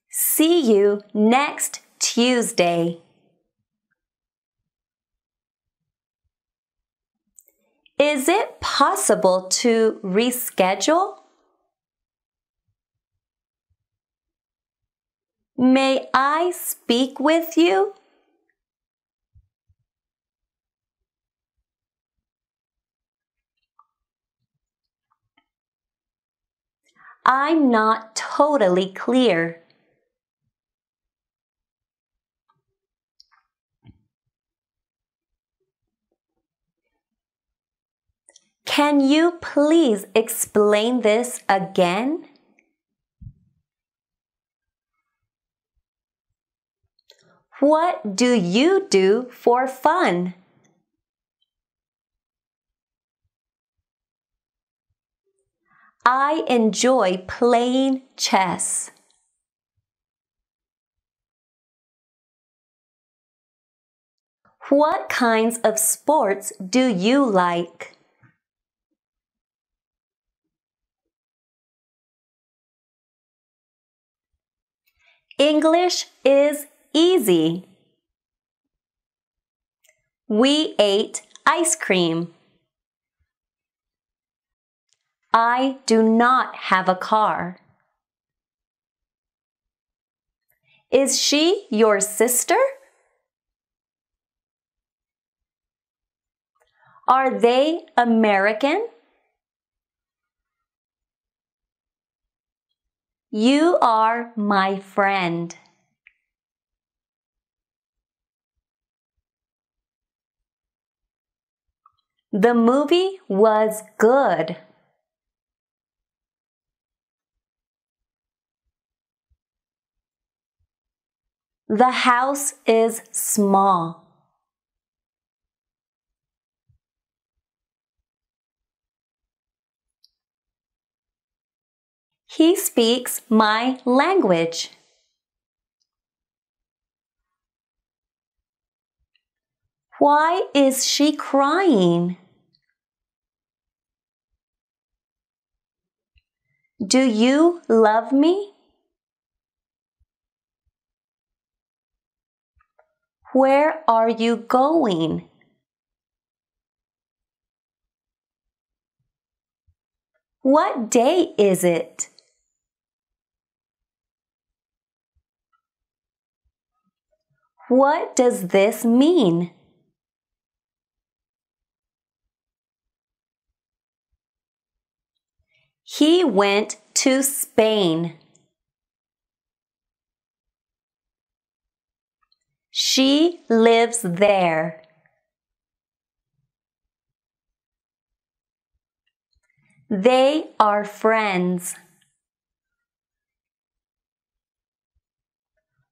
B: See you next Tuesday. Is it possible to reschedule? May I speak with you? I'm not totally clear. Can you please explain this again? What do you do for fun? I enjoy playing chess. What kinds of sports do you like? English is easy. We ate ice cream. I do not have a car. Is she your sister? Are they American? You are my friend. The movie was good. The house is small. He speaks my language. Why is she crying? Do you love me? Where are you going? What day is it? What does this mean? He went to Spain. She lives there. They are friends.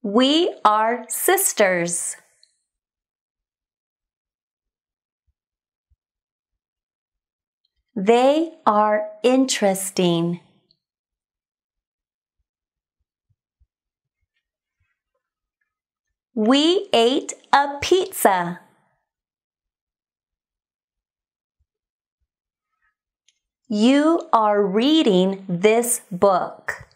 B: We are sisters. They are interesting. We ate a pizza. You are reading this book.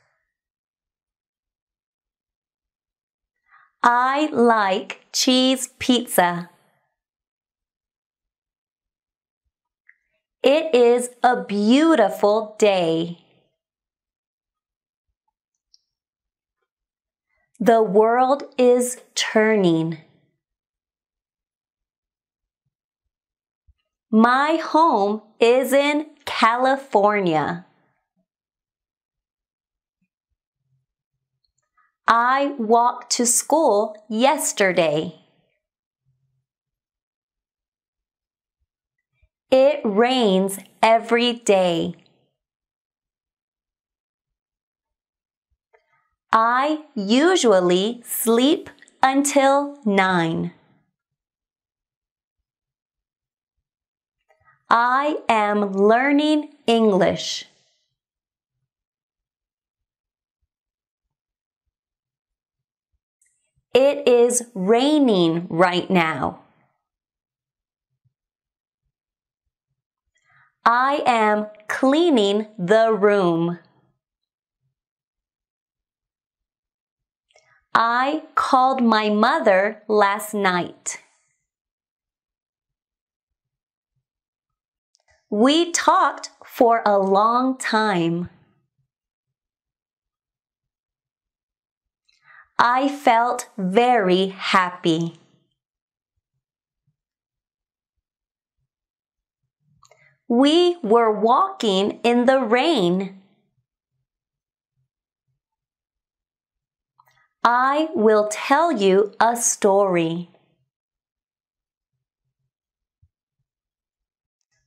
B: I like cheese pizza. It is a beautiful day. The world is turning. My home is in California. I walked to school yesterday. It rains every day. I usually sleep until 9. I am learning English. It is raining right now. I am cleaning the room. I called my mother last night. We talked for a long time. I felt very happy. We were walking in the rain. I will tell you a story.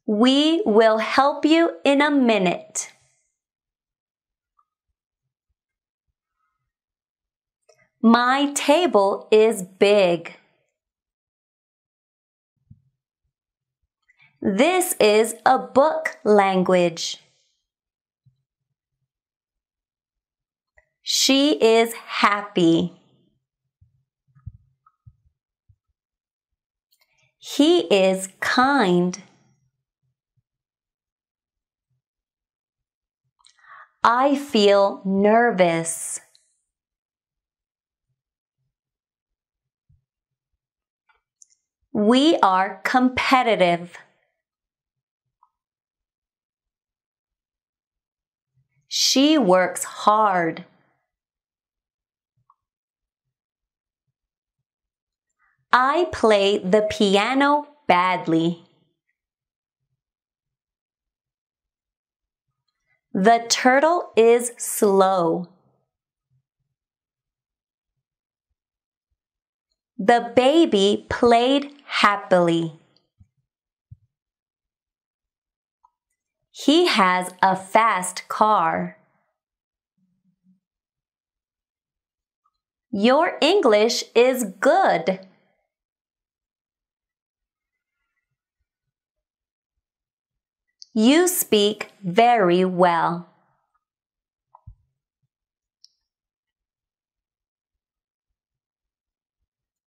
B: We will help you in a minute. My table is big. This is a book language. She is happy. He is kind. I feel nervous. We are competitive. She works hard. I play the piano badly. The turtle is slow. The baby played happily. He has a fast car. Your English is good. You speak very well.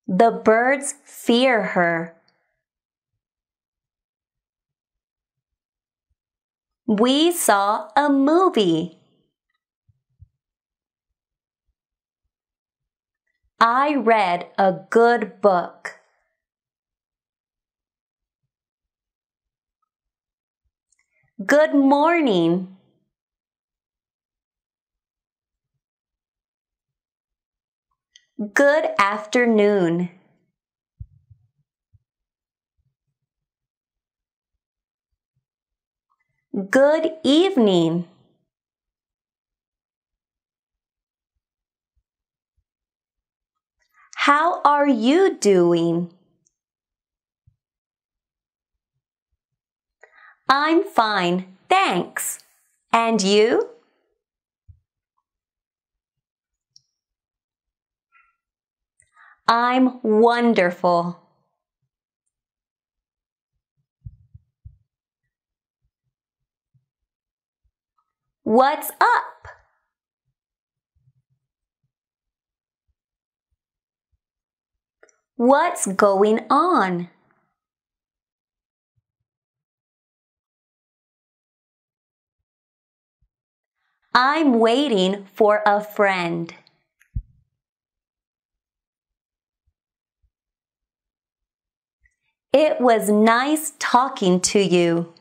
B: The birds fear her. We saw a movie. I read a good book. Good morning. Good afternoon. Good evening. How are you doing? I'm fine, thanks. And you? I'm wonderful. What's up?
C: What's going on?
B: I'm waiting for a friend. It was nice talking to you.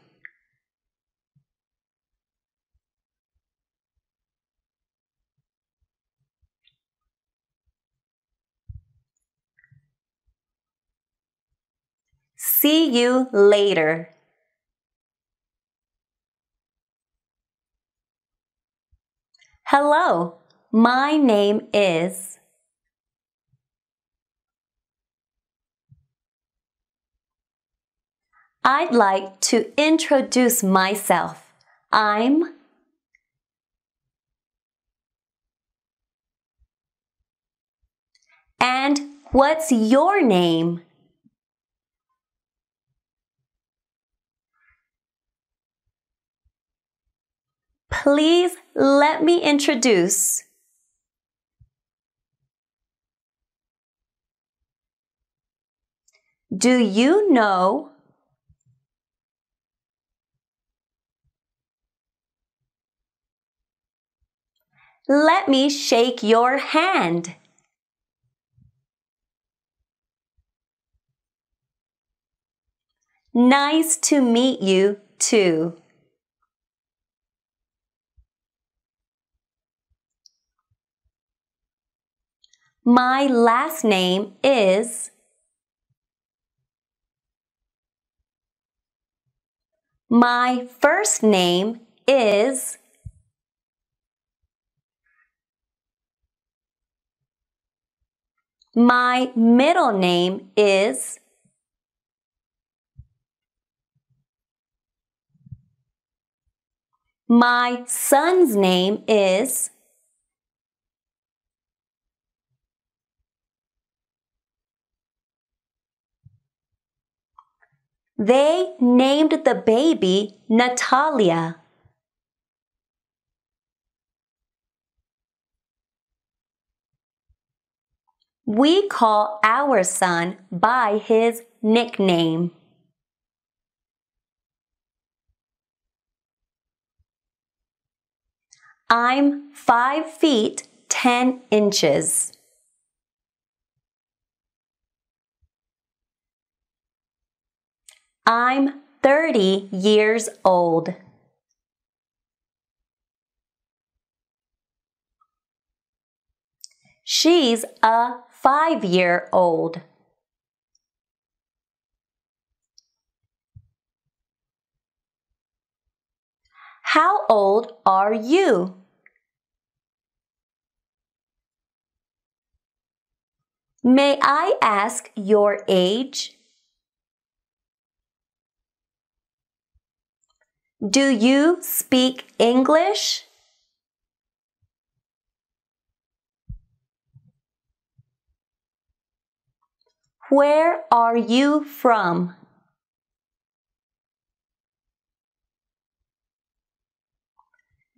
B: See you later. Hello, my name is. I'd like to introduce myself. I'm And what's your name? Please let me introduce Do you know Let me shake your hand. Nice to meet you too. My last name is. My first name is. My middle name is. My son's name is. They named the baby Natalia. We call our son by his nickname. I'm five feet ten inches. I'm 30 years old. She's a five year old. How old are you? May I ask your age? Do you speak English? Where are you from?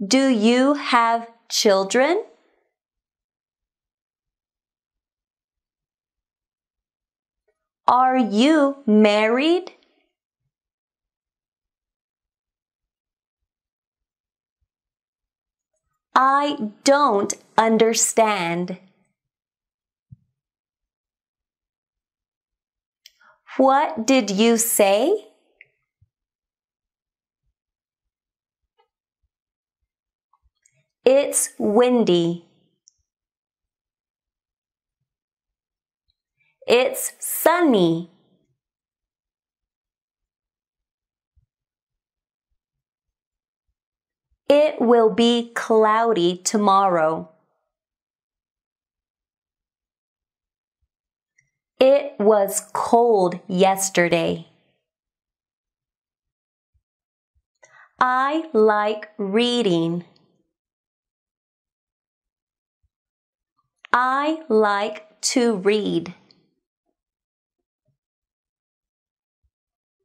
B: Do you have children? Are you married? I don't understand. What did you say? It's windy. It's sunny. It will be cloudy tomorrow. It was cold yesterday. I like reading. I like to read.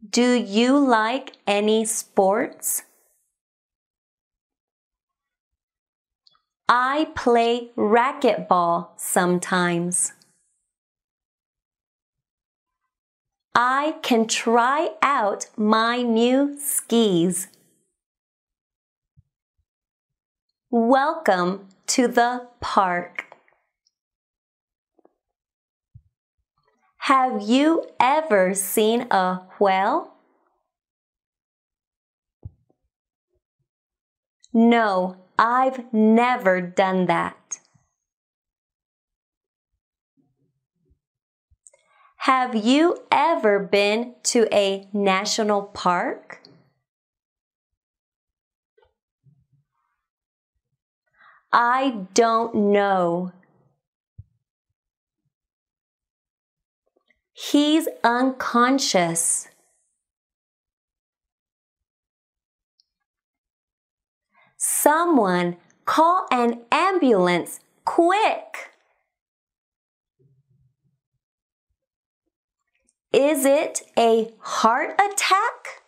B: Do you like any sports? I play racquetball sometimes. I can try out my new skis. Welcome to the park. Have you ever seen a whale? No, I've never done that. Have you ever been to a national park? I don't know. He's unconscious. Someone call an ambulance quick. Is it a heart attack?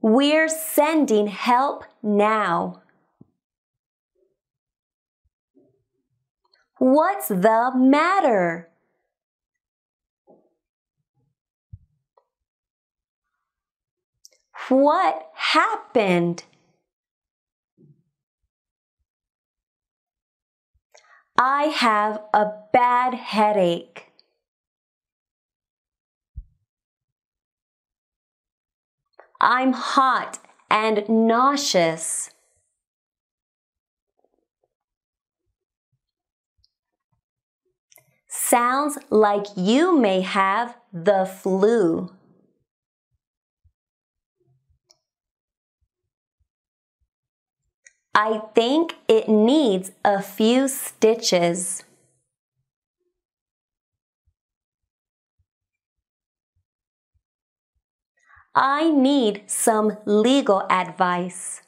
B: We're sending help now. What's the matter? What happened? I have a bad headache. I'm hot and nauseous. Sounds like you may have the flu. I think it needs a few stitches. I need some legal advice.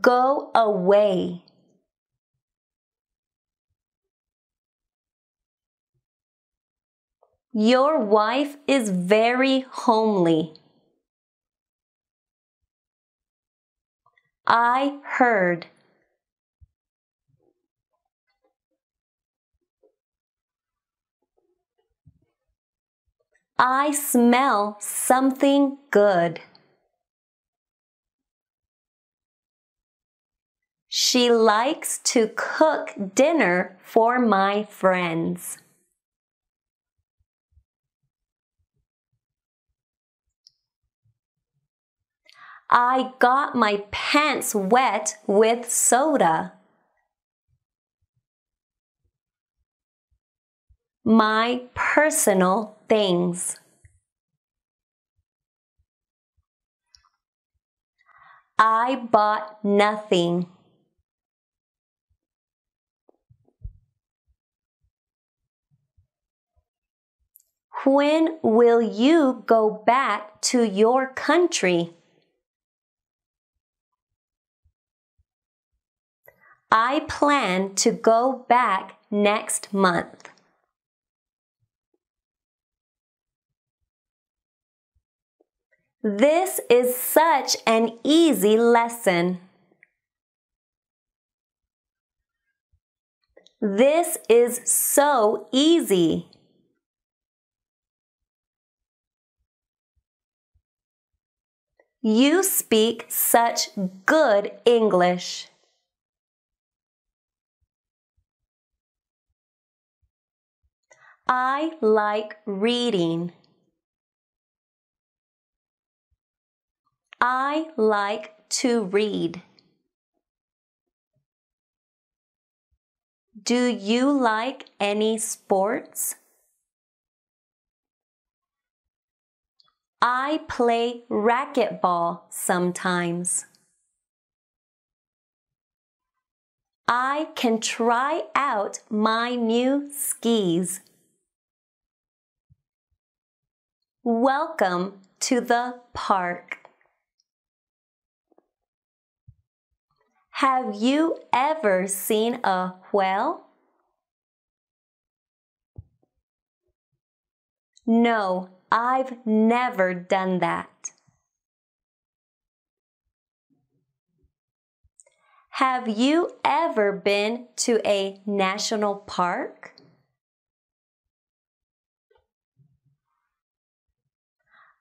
C: Go away.
B: Your wife is very homely. I heard. I smell something good. She likes to cook dinner for my friends. I got my pants wet with soda. My personal things. I bought nothing. When will you go back to your country? I plan to go back next month. This is such an easy lesson. This is so easy. You speak such good English. I like reading. I like to read. Do you like any sports? I play racquetball sometimes. I can try out my new skis. Welcome to the park. Have you ever seen a whale? No, I've never done that. Have you ever been to a national park?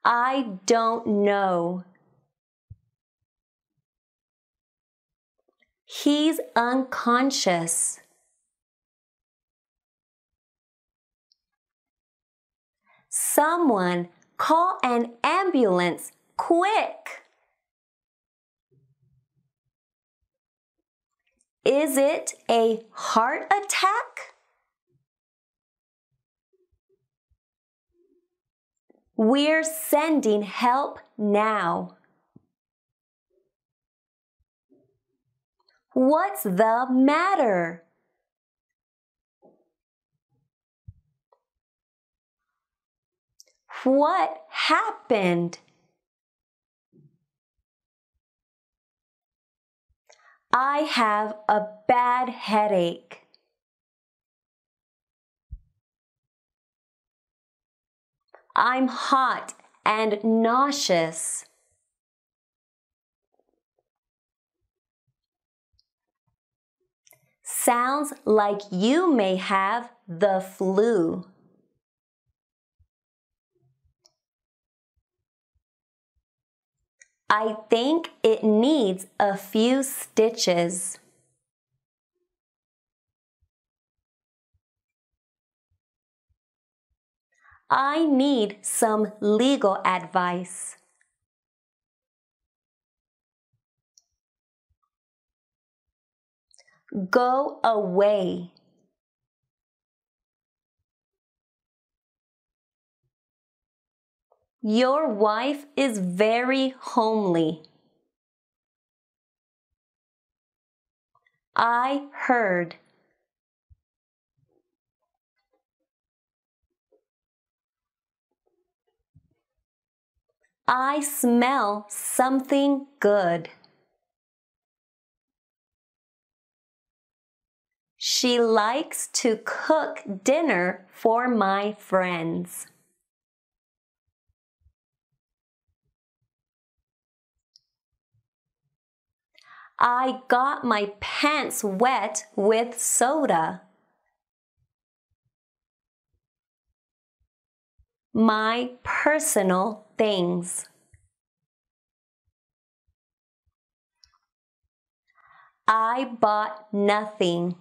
B: I don't know. He's unconscious. Someone call an ambulance quick. Is it a heart attack? We're sending help now. What's the matter? What happened? I have a bad headache. I'm hot and nauseous. Sounds like you may have the flu. I think it needs a few stitches. I need some legal advice.
C: Go away.
B: Your wife is very homely.
C: I heard.
B: I smell something good. She likes to cook dinner for my friends. I got my pants wet with soda. my personal things. I bought
C: nothing.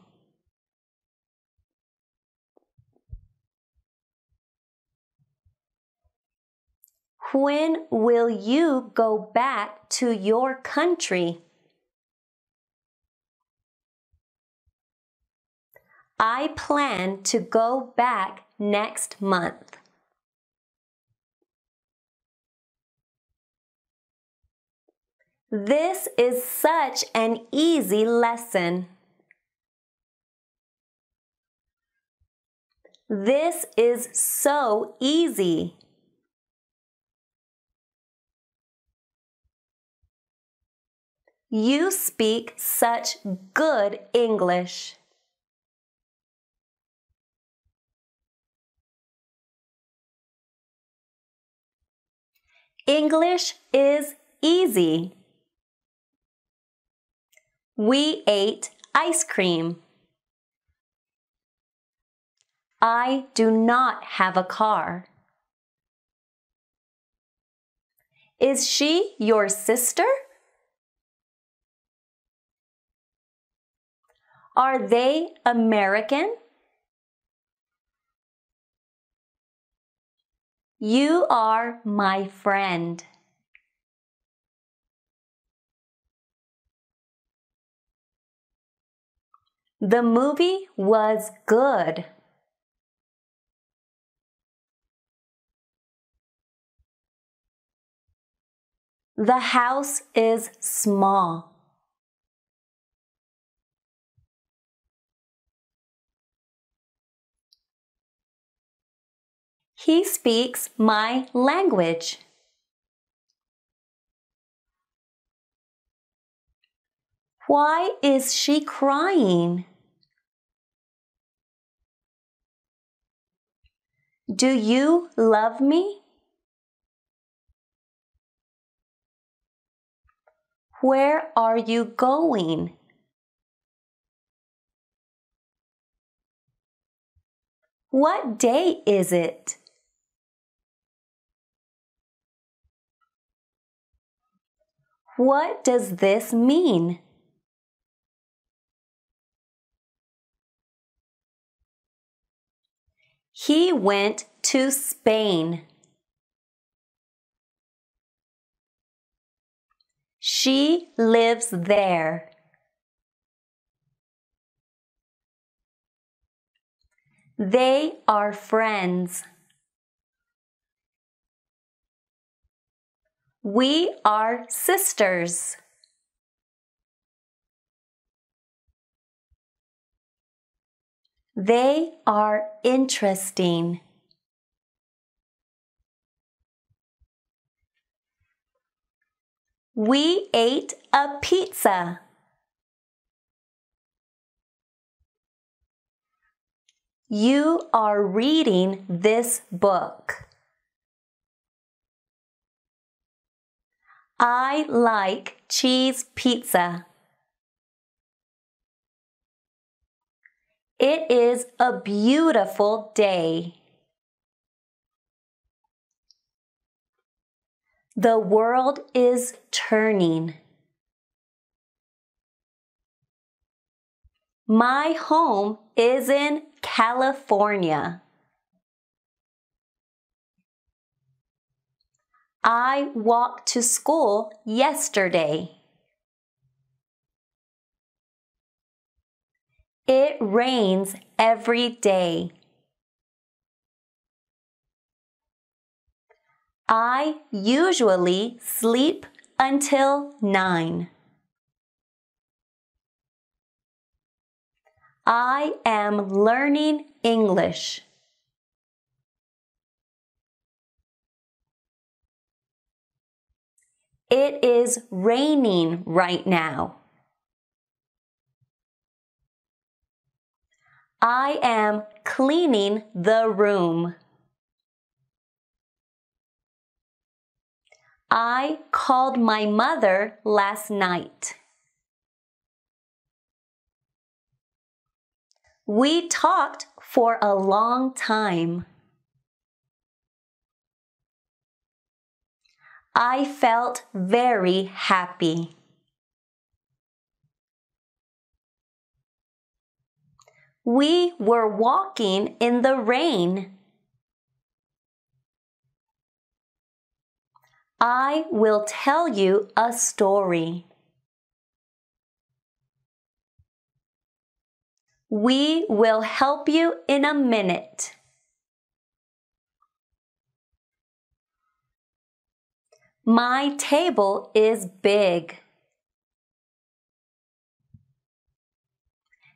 B: When will you go back to your country? I plan to go back next month. This is such an easy lesson.
C: This is so easy.
B: You speak such good English.
C: English is easy.
B: We ate ice cream. I do not have a car. Is she your sister? Are they American? You are my friend.
C: The movie was good. The house is small. He speaks my language.
B: Why is she crying?
C: Do you love me?
B: Where are you going?
C: What day is it? What does this mean? He went to Spain.
B: She lives there. They are friends.
C: We are sisters.
B: They are interesting. We ate a pizza. You are reading this
C: book.
B: I like cheese pizza. It is a beautiful day.
C: The world is turning. My
B: home is in California. I walked to school yesterday. It rains every day. I usually sleep until 9. I am learning English.
C: It is raining right now.
B: I am cleaning the room. I called my mother last night. We talked for a long time. I felt very happy. We were walking in the rain. I will tell you a story. We will help you in a minute. My table is big.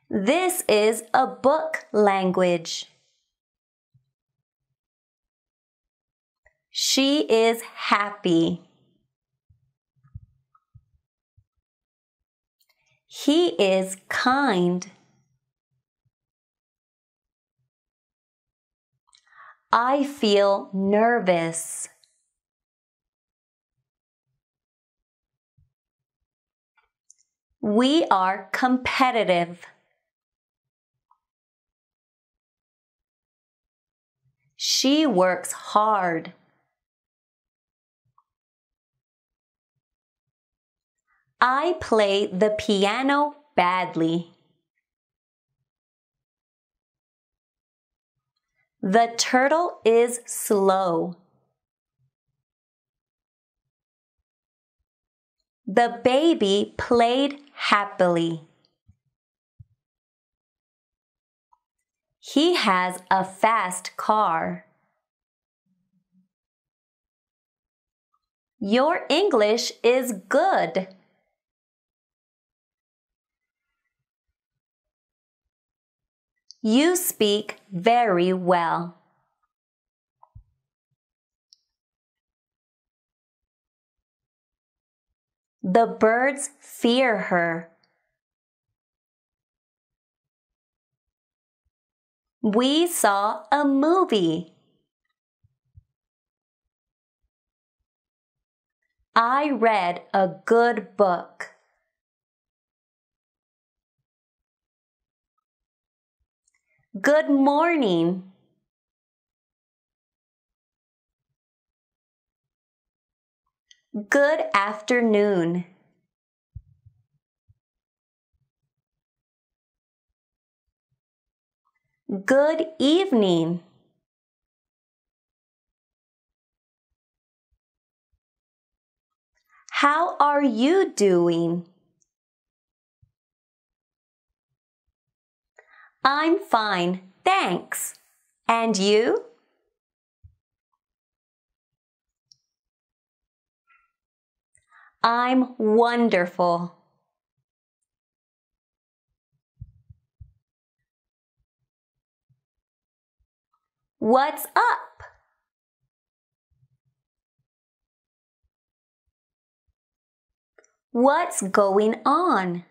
B: This is a book language. She is happy. He is kind. I feel nervous. We are competitive.
C: She works hard.
B: I play the piano badly. The turtle is slow. The baby played happily. He has a fast car. Your English is good. You speak very well.
C: The birds fear her.
B: We saw a movie.
C: I read a good book. Good morning. Good afternoon. Good evening. How are you doing?
B: I'm fine, thanks. And you? I'm wonderful.
C: What's up? What's going on?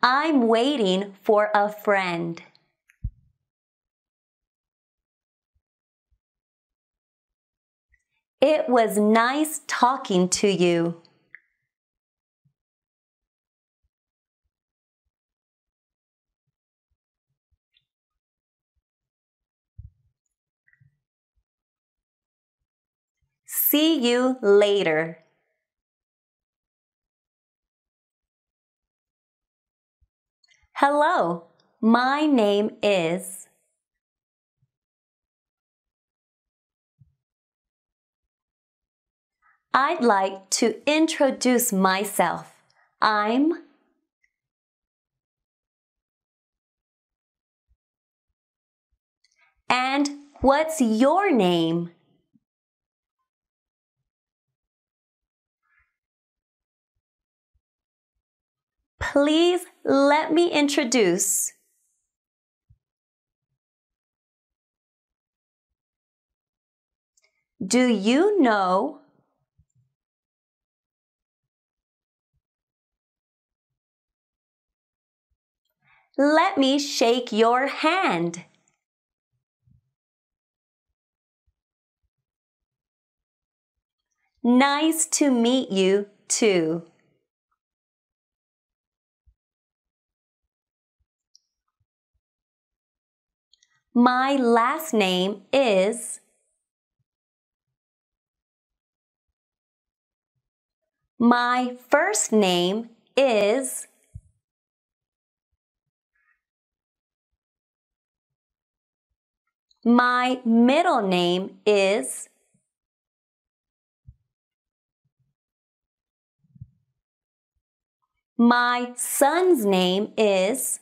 C: I'm
B: waiting for a friend. It was nice talking to you.
C: See you later. Hello, my name is.
B: I'd like to introduce myself. I'm And what's
C: your name? please let me introduce Do you know Let me shake your hand. Nice to meet you too. My last name is.
B: My first name is. My middle name is. My son's name is.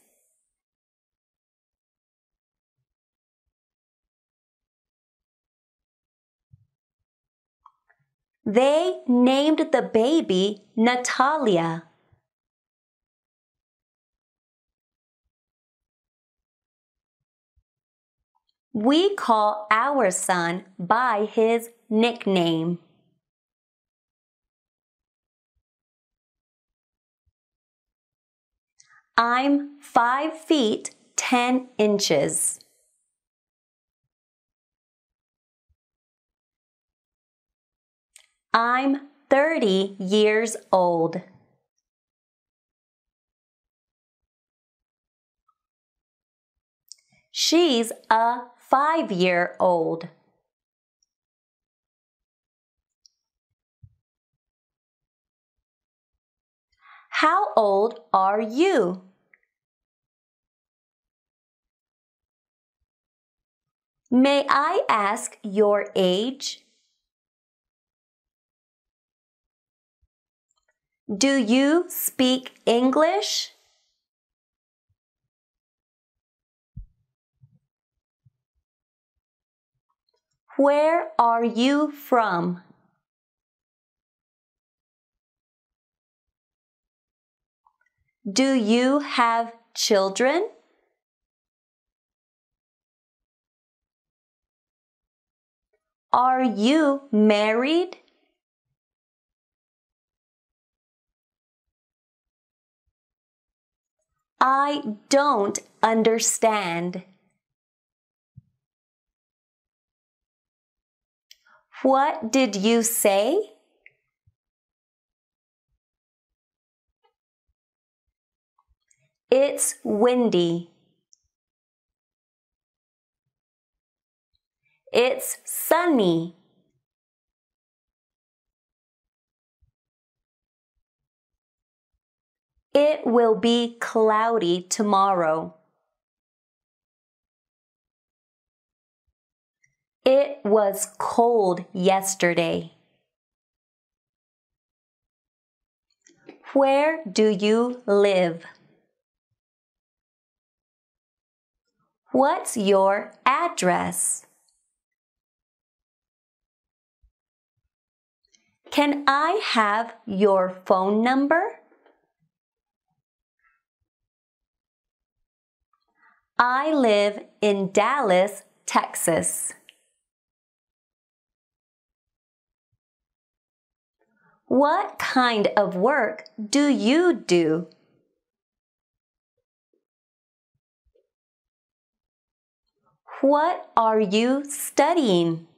C: They named the
B: baby Natalia. We call our son by his nickname. I'm five feet ten inches.
C: I'm 30 years old.
B: She's a five year old.
C: How old are you? May I ask your age? Do you speak English? Where are you from? Do you have children? Are you married? I don't understand.
B: What did you say?
C: It's windy. It's sunny. It will be cloudy tomorrow.
B: It was cold yesterday. Where do you live? What's your address? Can I have your phone number? I live in Dallas, Texas. What kind of work do you do? What are you studying?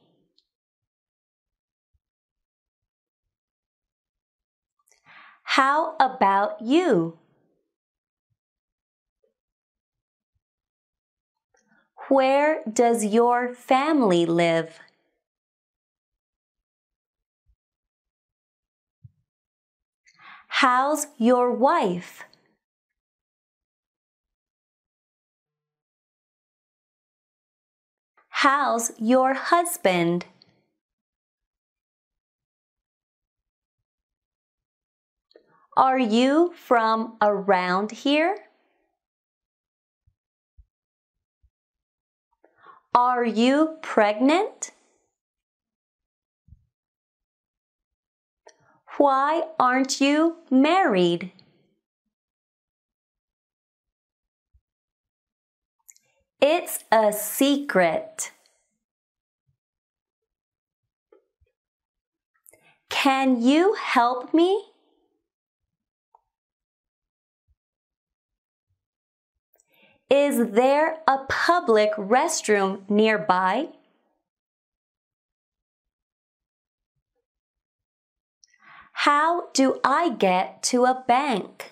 B: How about you? Where does your family live? How's your wife?
C: How's your husband?
B: Are you from around here? Are you pregnant? Why aren't you married? It's a secret. Can you help me? Is there a public restroom nearby? How do I get to a bank?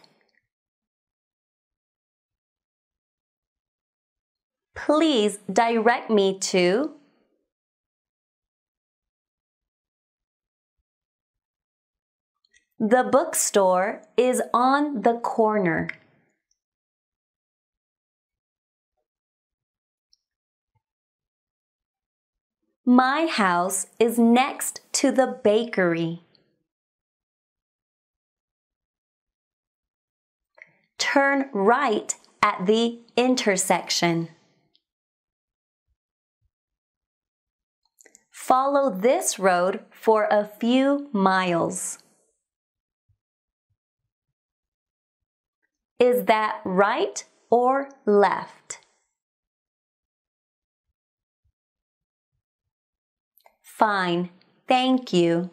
C: Please direct me to
B: The bookstore is on the corner. My house is next to the bakery. Turn right at the intersection. Follow this road for a few miles. Is that right or
C: left? Fine, thank you.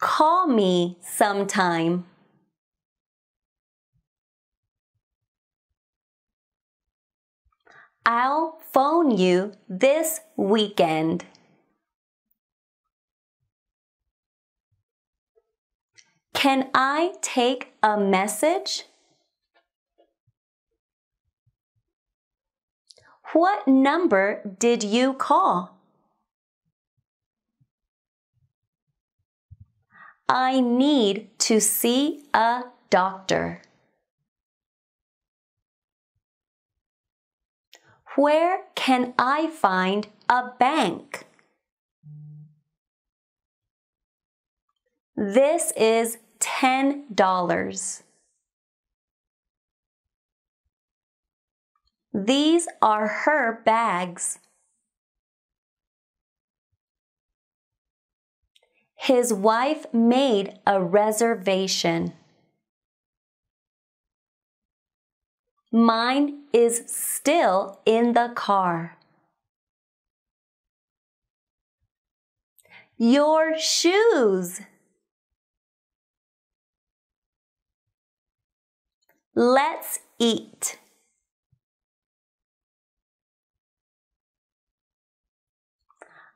B: Call me sometime. I'll phone you this weekend. Can I take a message? What number did you call? I need to see a doctor. Where can I find a bank? This is $10. These are her bags. His wife made a reservation. Mine is still in the car. Your shoes.
C: Let's eat.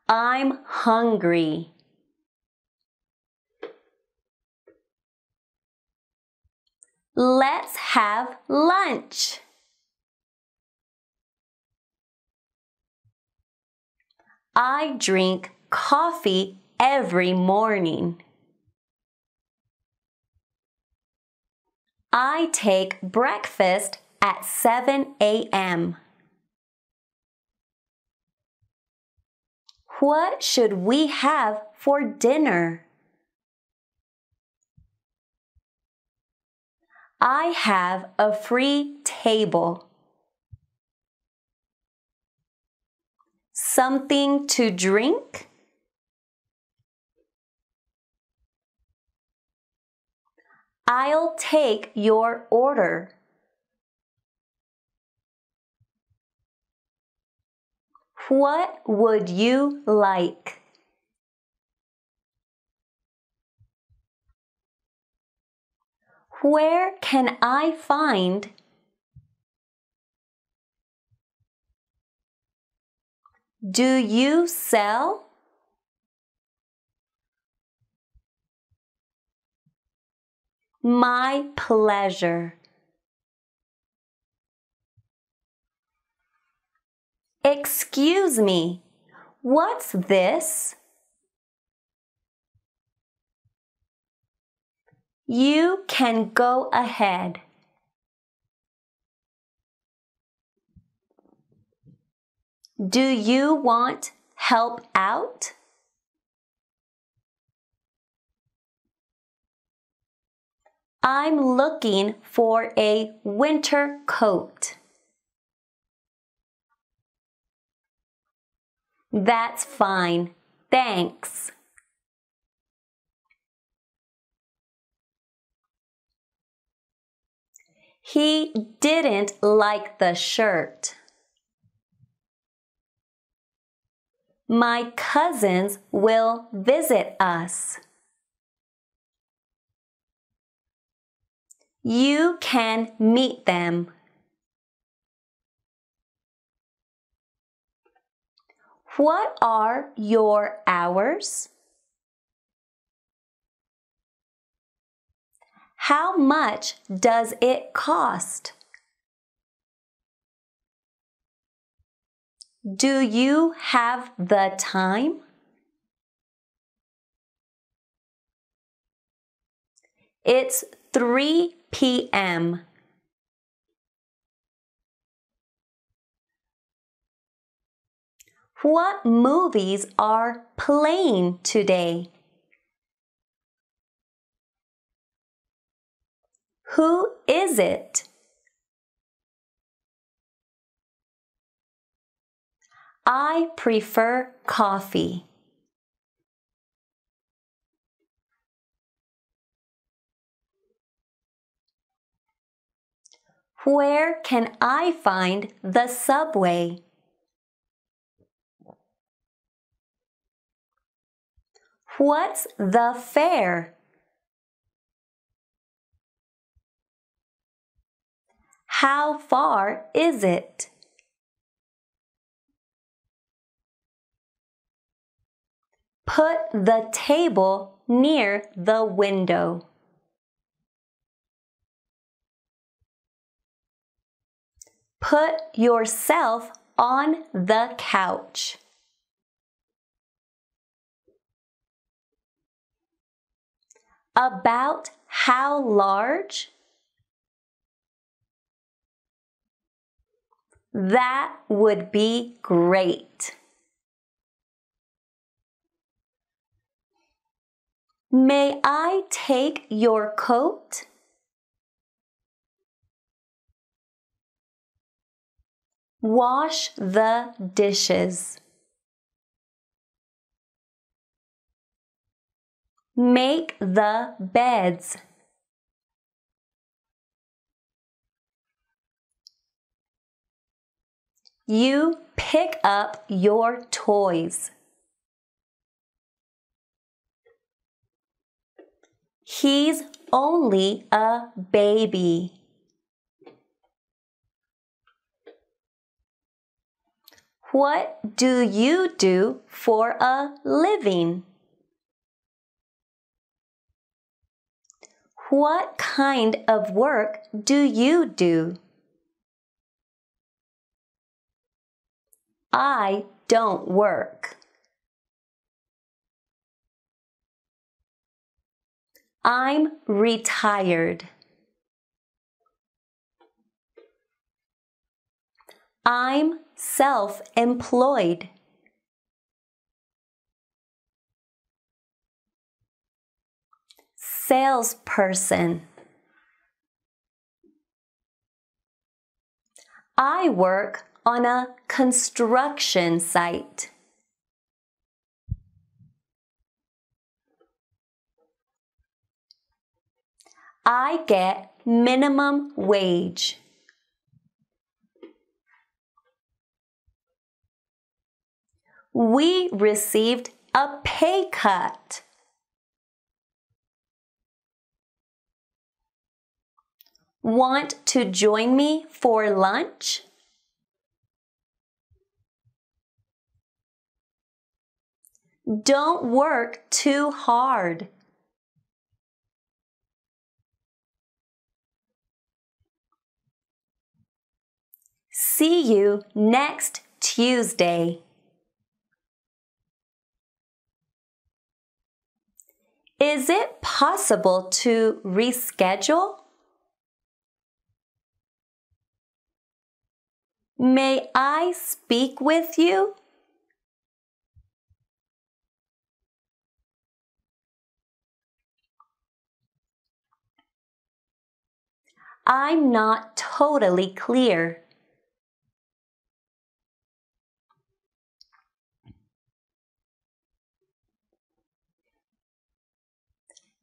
C: I'm hungry.
B: Let's have lunch. I drink coffee every morning. I take breakfast at 7 a.m. What should we have for dinner? I have a free table.
C: Something to drink?
B: I'll take your order. What would you like? Where can I find
C: Do you sell? My pleasure.
B: Excuse me, what's this? You can go ahead. Do you want help out? I'm looking for a winter coat.
C: That's fine. Thanks.
B: He didn't like the shirt. My cousins will visit us. You can meet them. What are your hours? How much does it cost? Do you have the time?
C: It's 3 p.m.
B: What movies are playing today? Who is it? I prefer coffee. Where can I find the subway? What's the fare?
C: How far is it?
B: Put the table near the window. Put yourself on the couch. About how large? That would be great. May I take your
C: coat?
B: Wash the dishes.
C: Make the beds.
B: You pick up your toys. He's only a baby. What do you do for a living? What kind of work do you do? I don't work. I'm retired. I'm self employed. salesperson. I work on a construction site. I get minimum wage. We received a pay cut. want to join me for lunch? Don't work too hard. See you next Tuesday. Is it possible to reschedule? May I speak with you? I'm not totally clear.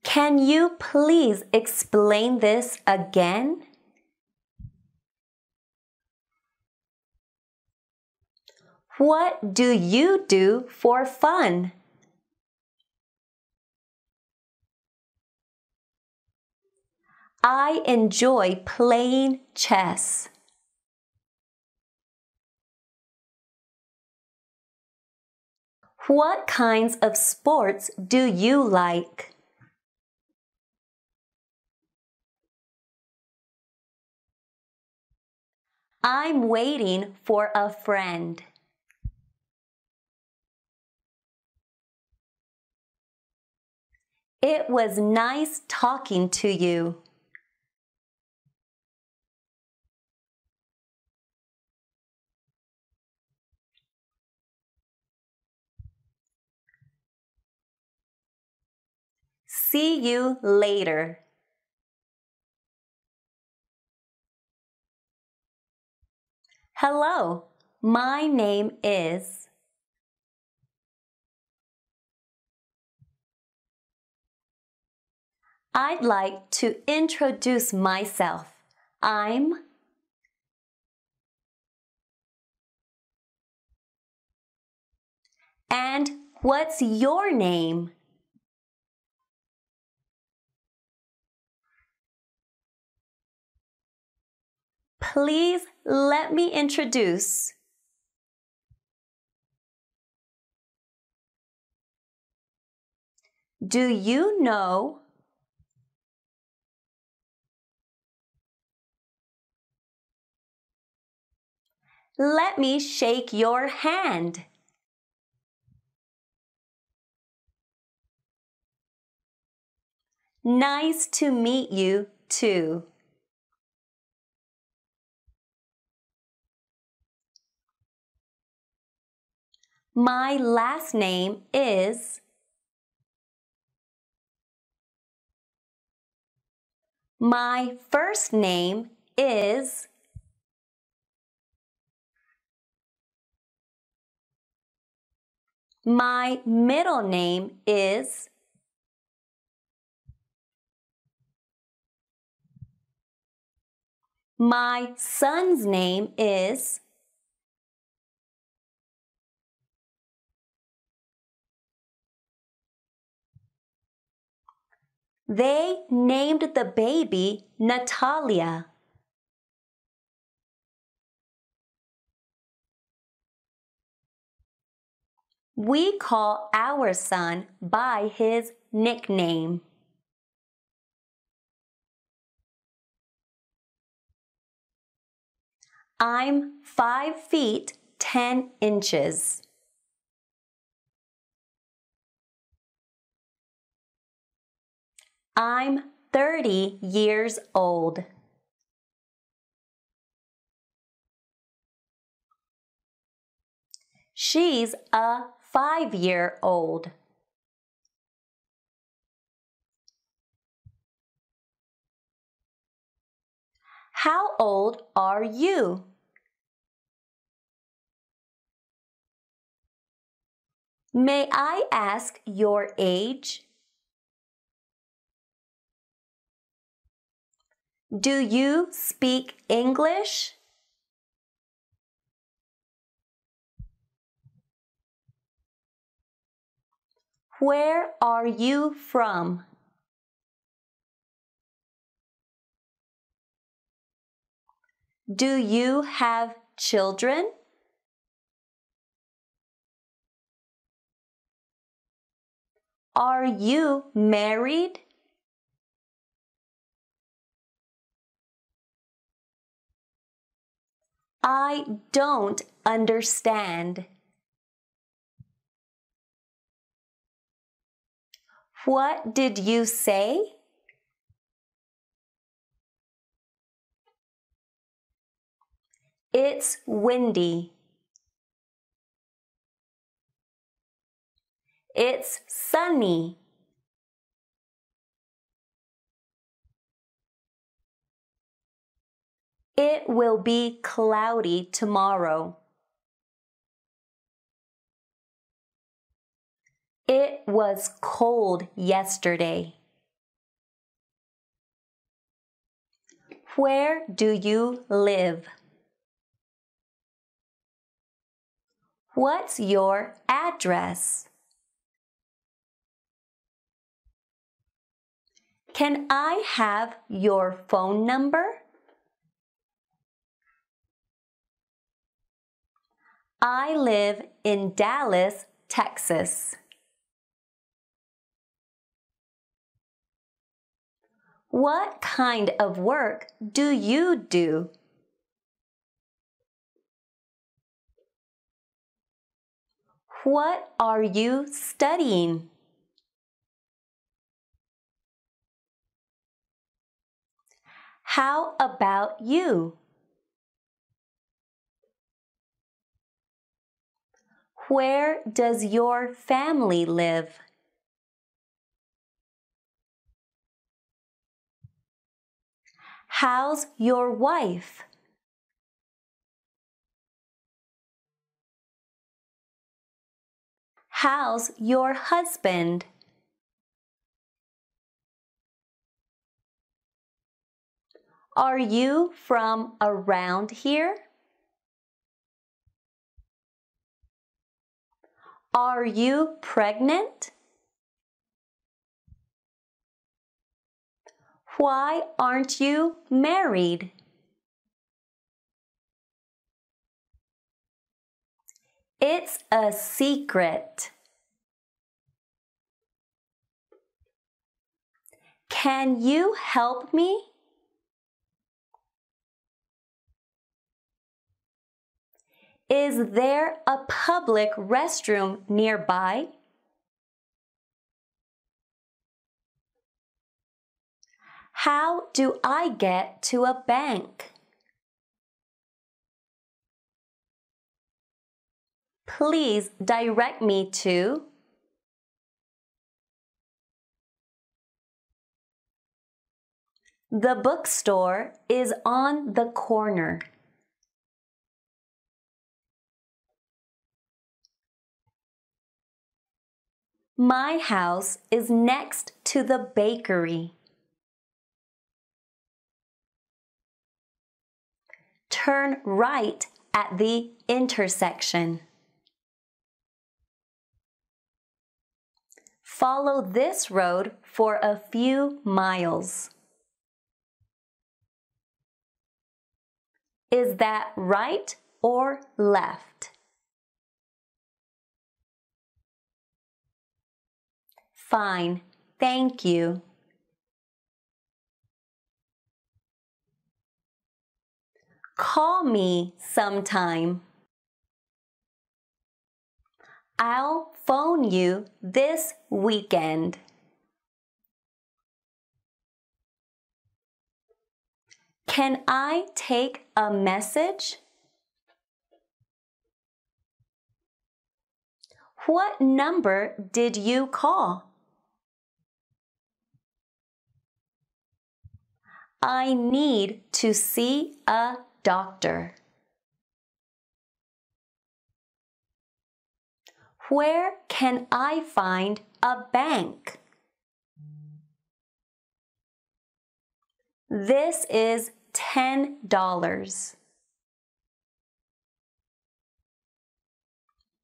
C: Can you please
B: explain this again? What do you do for fun? I enjoy playing chess. What kinds of sports do you like? I'm waiting for a friend. It was nice talking to you.
C: See you later. Hello, my name is.
B: I'd like to introduce myself. I'm
C: And what's your name? Please let me introduce. Do you know Let me shake your hand. Nice to meet you, too. My last name is
B: My first name is My middle name is My son's name is
C: They named the
B: baby Natalia. We call our son by his nickname. I'm five feet ten inches.
C: I'm 30 years old.
B: She's a five year old.
C: How old are you? May I ask your age? Do you speak English? Where are you from? Do you have children? Are you married? I don't understand.
B: What did you say?
C: It's windy. It's sunny.
B: It will be cloudy tomorrow. It was cold yesterday. Where do you live? What's your address? Can I have your phone number? I live in Dallas, Texas. What kind of work do you do? What are you studying? How about you? Where does your family live? How's your wife?
C: How's your husband?
B: Are you from around here? Are you pregnant? Why aren't you married? It's a secret. Can you help me? Is there a public restroom nearby? How do I get to a bank?
C: Please direct me to
B: The bookstore is on the corner. My house is next to the bakery. Turn right at the intersection. Follow this road for a few miles. Is that right or
C: left? Fine, thank you.
B: Call me sometime. I'll phone you this weekend. Can I take a message? What number did you call? I need to see a doctor. Where can I find a bank? This is $10.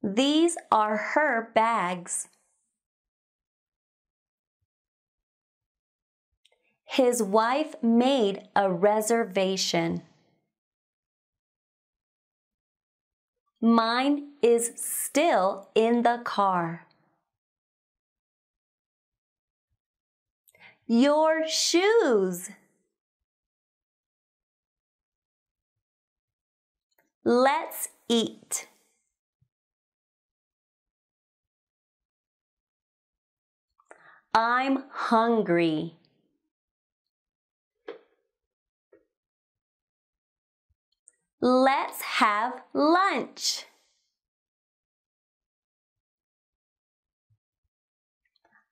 B: These are her bags. His wife made a reservation. Mine is still in the car. Your shoes.
C: Let's eat. I'm hungry.
B: Let's have lunch.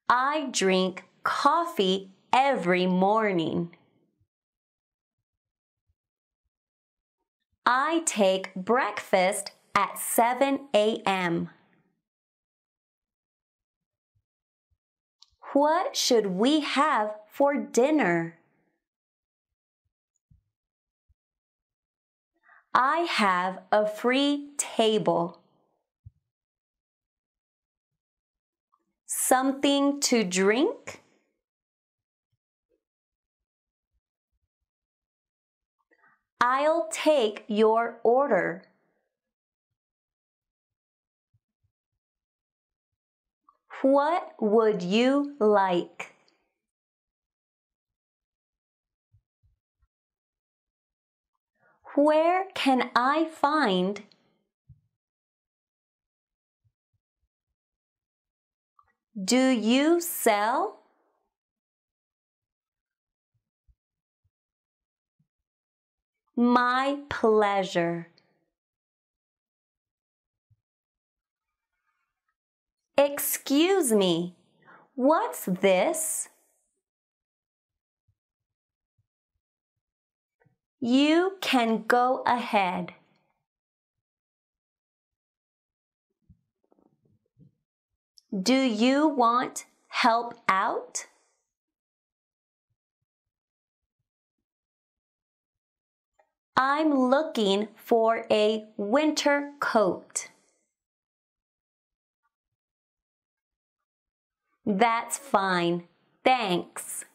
B: I drink coffee every morning. I take breakfast at 7 a.m. What should we have for dinner? I have a free table. Something to drink. I'll take your order. What would you like? Where can I find
C: Do you sell?
B: My pleasure.
C: Excuse me, what's this?
B: You can go ahead. Do you want help out? I'm looking for a winter coat. That's fine. Thanks.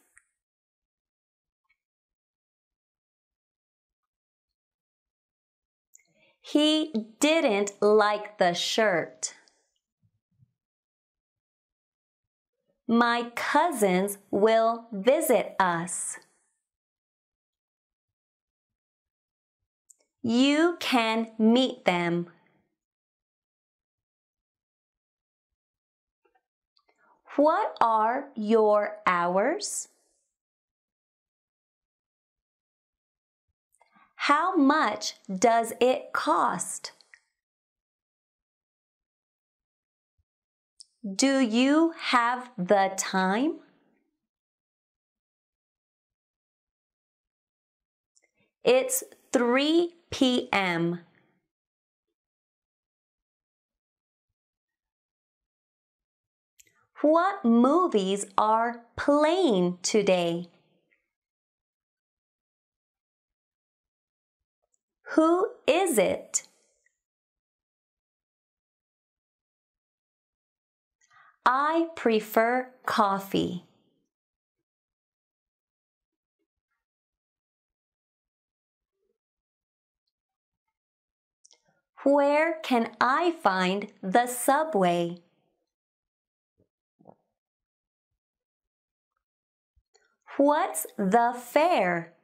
B: He didn't like the shirt. My cousins will visit us.
C: You can meet them.
B: What are your hours? How much does it cost? Do you have the time?
C: It's 3 p.m.
B: What movies are playing today?
C: Who is it? I prefer coffee.
B: Where can I find the subway?
C: What's the fare?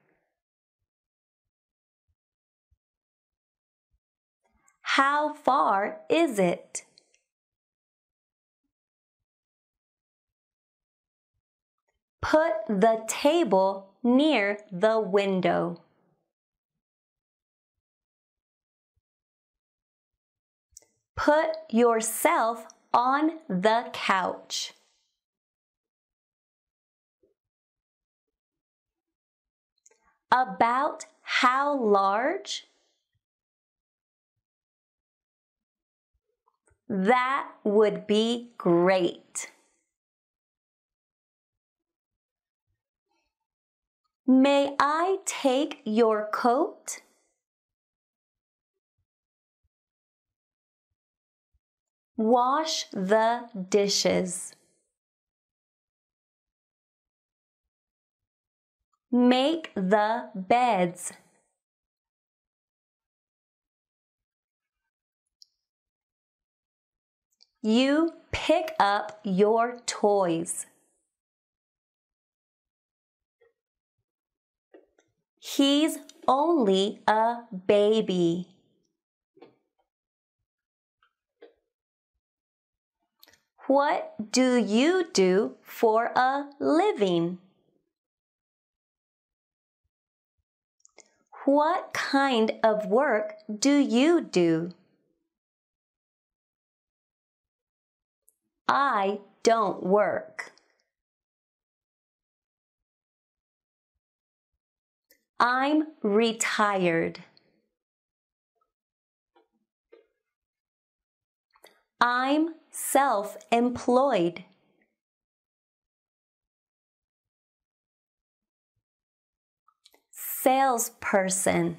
C: How far is it?
B: Put the table near the window. Put yourself on the couch. About how large? That would be great. May I take your coat?
C: Wash the dishes. Make the beds.
B: You pick up your toys. He's only a baby. What do you do for a living? What kind of work do you do?
C: I don't work. I'm
B: retired. I'm self employed.
C: Salesperson.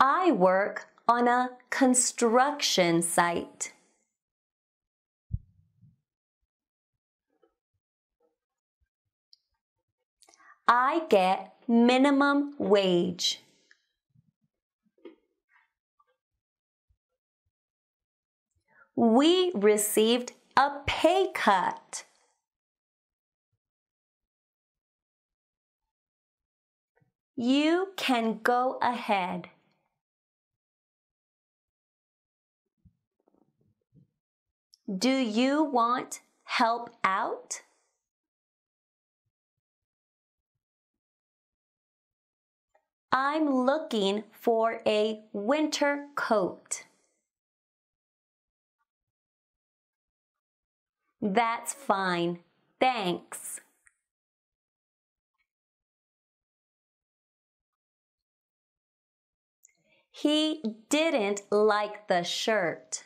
B: I work on a construction site. I get minimum wage. We received a pay cut.
C: You can go ahead.
B: Do you want help out? I'm looking for a winter coat.
C: That's fine, thanks.
B: He didn't like the shirt.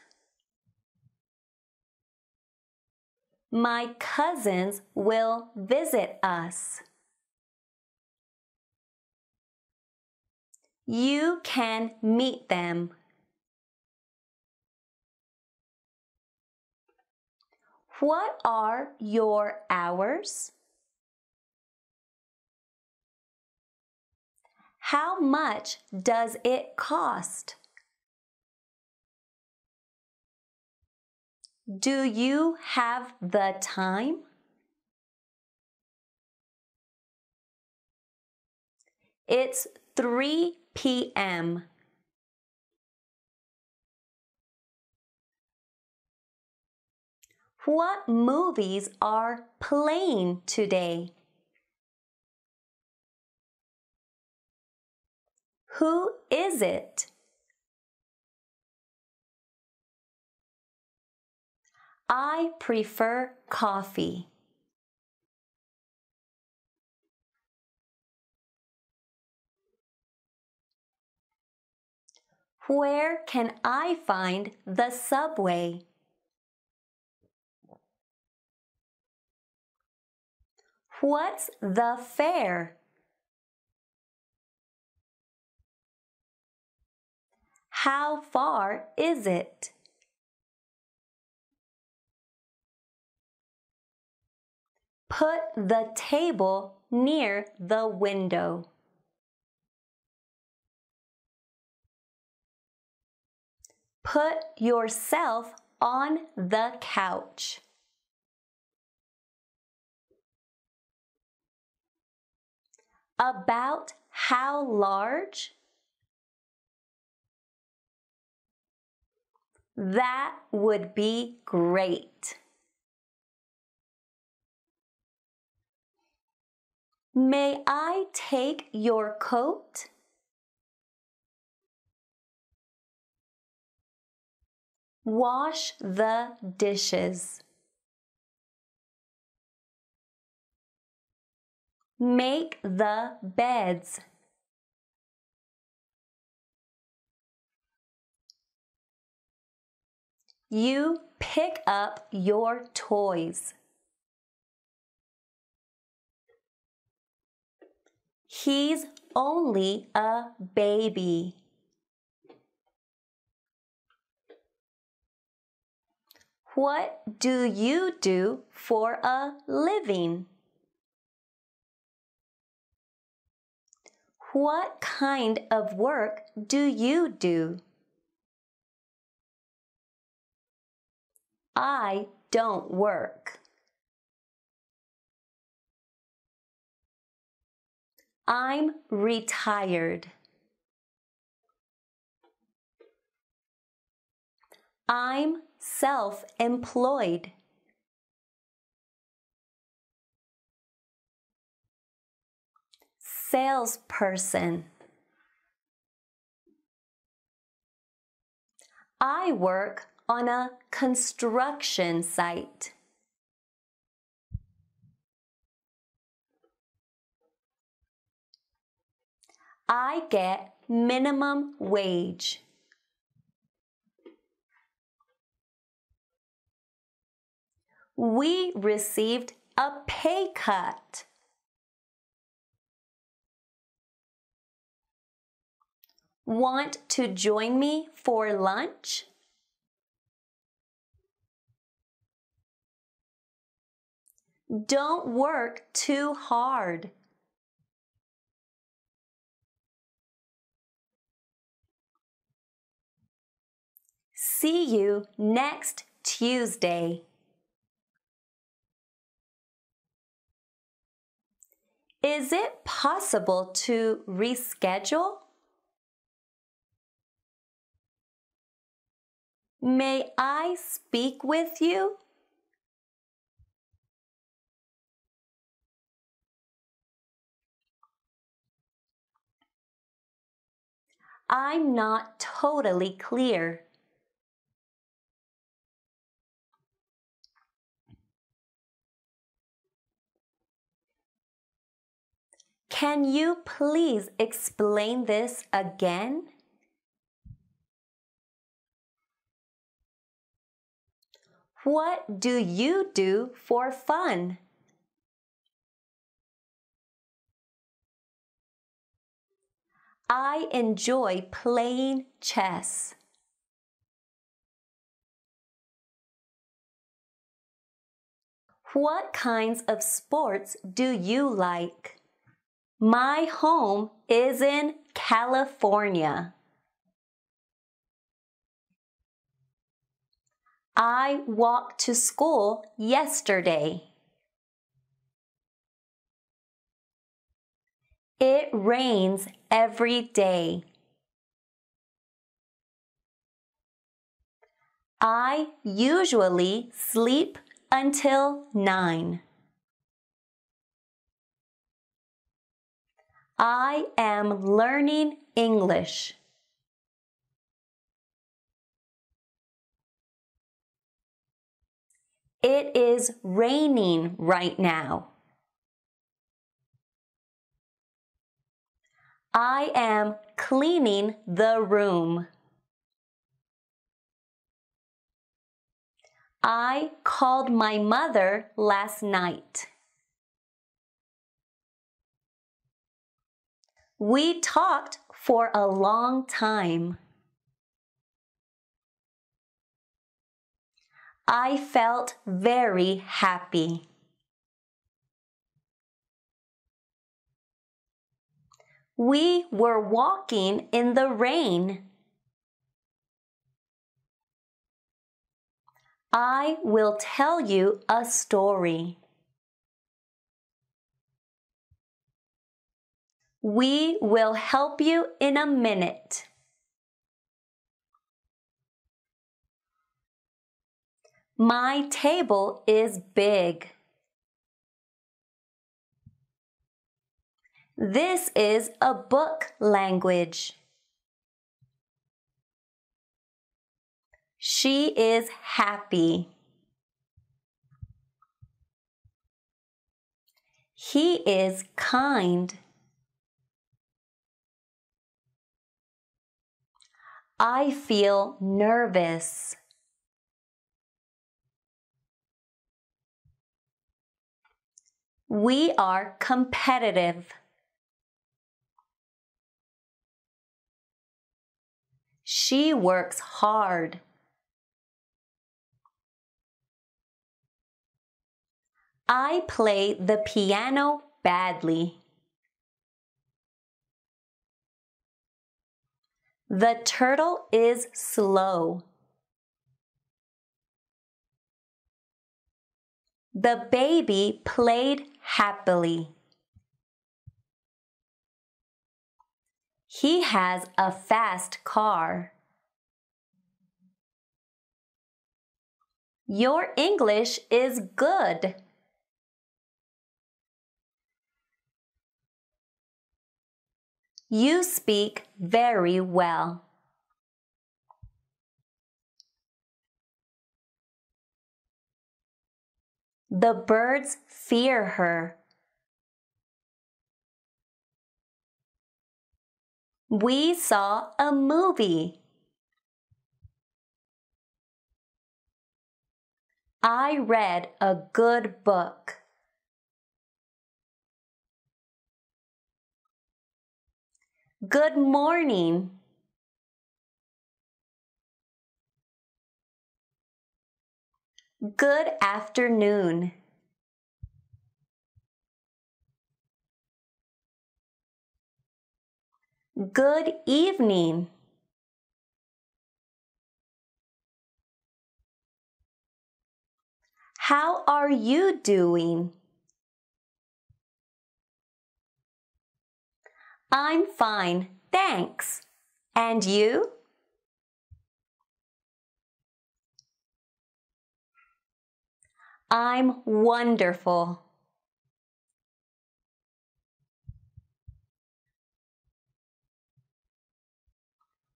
B: My cousins will visit us. You can meet them. What are your hours? How much does it cost? Do you have the time?
C: It's 3 p.m.
B: What movies are playing
C: today? Who is it? I prefer coffee.
B: Where can I find the subway?
C: What's the fare? How far is it? Put the table near the window.
B: Put yourself on the couch. About how large? That would be great. May I take your coat?
C: Wash the dishes. Make the beds.
B: You pick up your toys. He's only a baby. What do you do for a living? What kind of work do you do? I don't work. I'm retired.
C: I'm self employed.
B: Salesperson. I work on a construction site. I get minimum wage. We received a pay cut. Want to join me for lunch?
C: Don't work too hard. see you next Tuesday.
B: Is it possible to reschedule?
C: May I speak with you? I'm not totally clear.
B: Can you please explain this again? What do you do for fun? I enjoy playing chess. What kinds of sports do you like? My home is in California. I walked to school yesterday.
C: It rains every day.
B: I usually sleep until 9.
C: I am learning English.
B: It is raining right now.
C: I am cleaning the room.
B: I called my mother last night. We talked for a long time. I felt very happy. We were walking in the rain. I will tell you a story. We will help you in a minute. My table is big. This is a book language. She is happy. He is kind. I feel nervous. We are competitive. She works hard. I play the piano badly. The turtle is slow. The baby played happily. He has a fast car. Your English is good. You speak very well.
C: The birds fear her. We
B: saw a movie. I read a good book.
C: Good morning. Good afternoon. Good evening. How are you doing?
B: I'm fine, thanks. And you?
C: I'm wonderful.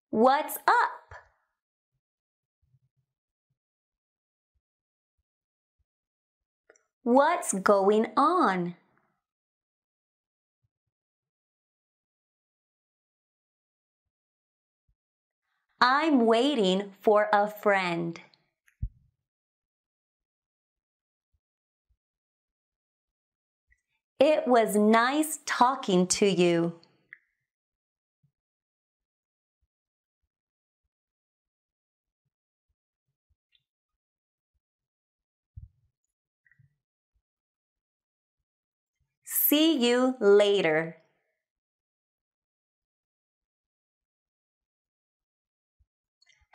B: What's up?
C: What's going on?
B: I'm waiting for a friend. It was nice talking to you.
C: See you later.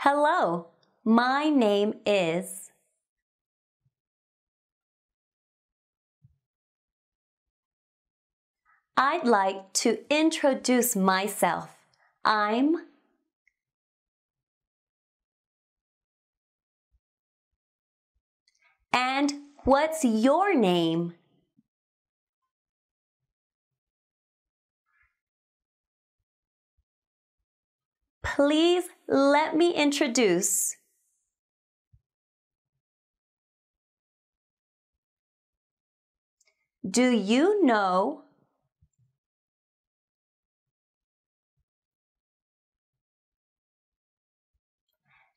C: Hello, my name is.
B: I'd like to introduce myself. I'm.
C: And what's your name? please let me introduce Do you know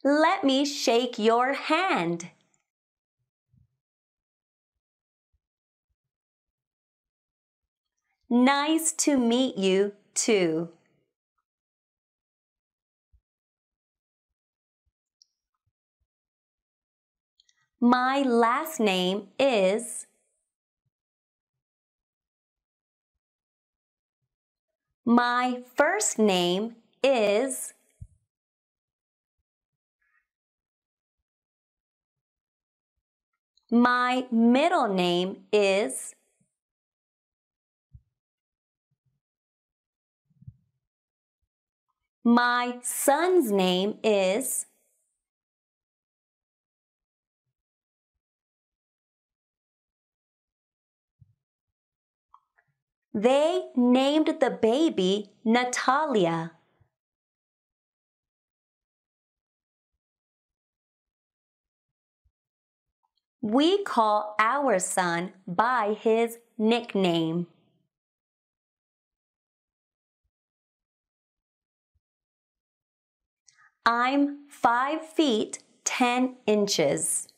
C: Let me shake your hand. Nice to meet you, too. My last name is.
B: My first name is. My middle name is.
C: My son's name is.
B: They named the baby Natalia. We call our son by his nickname. I'm five feet ten inches.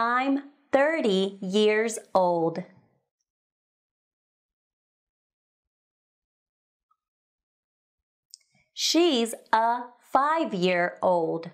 C: I'm 30 years old. She's a five year old.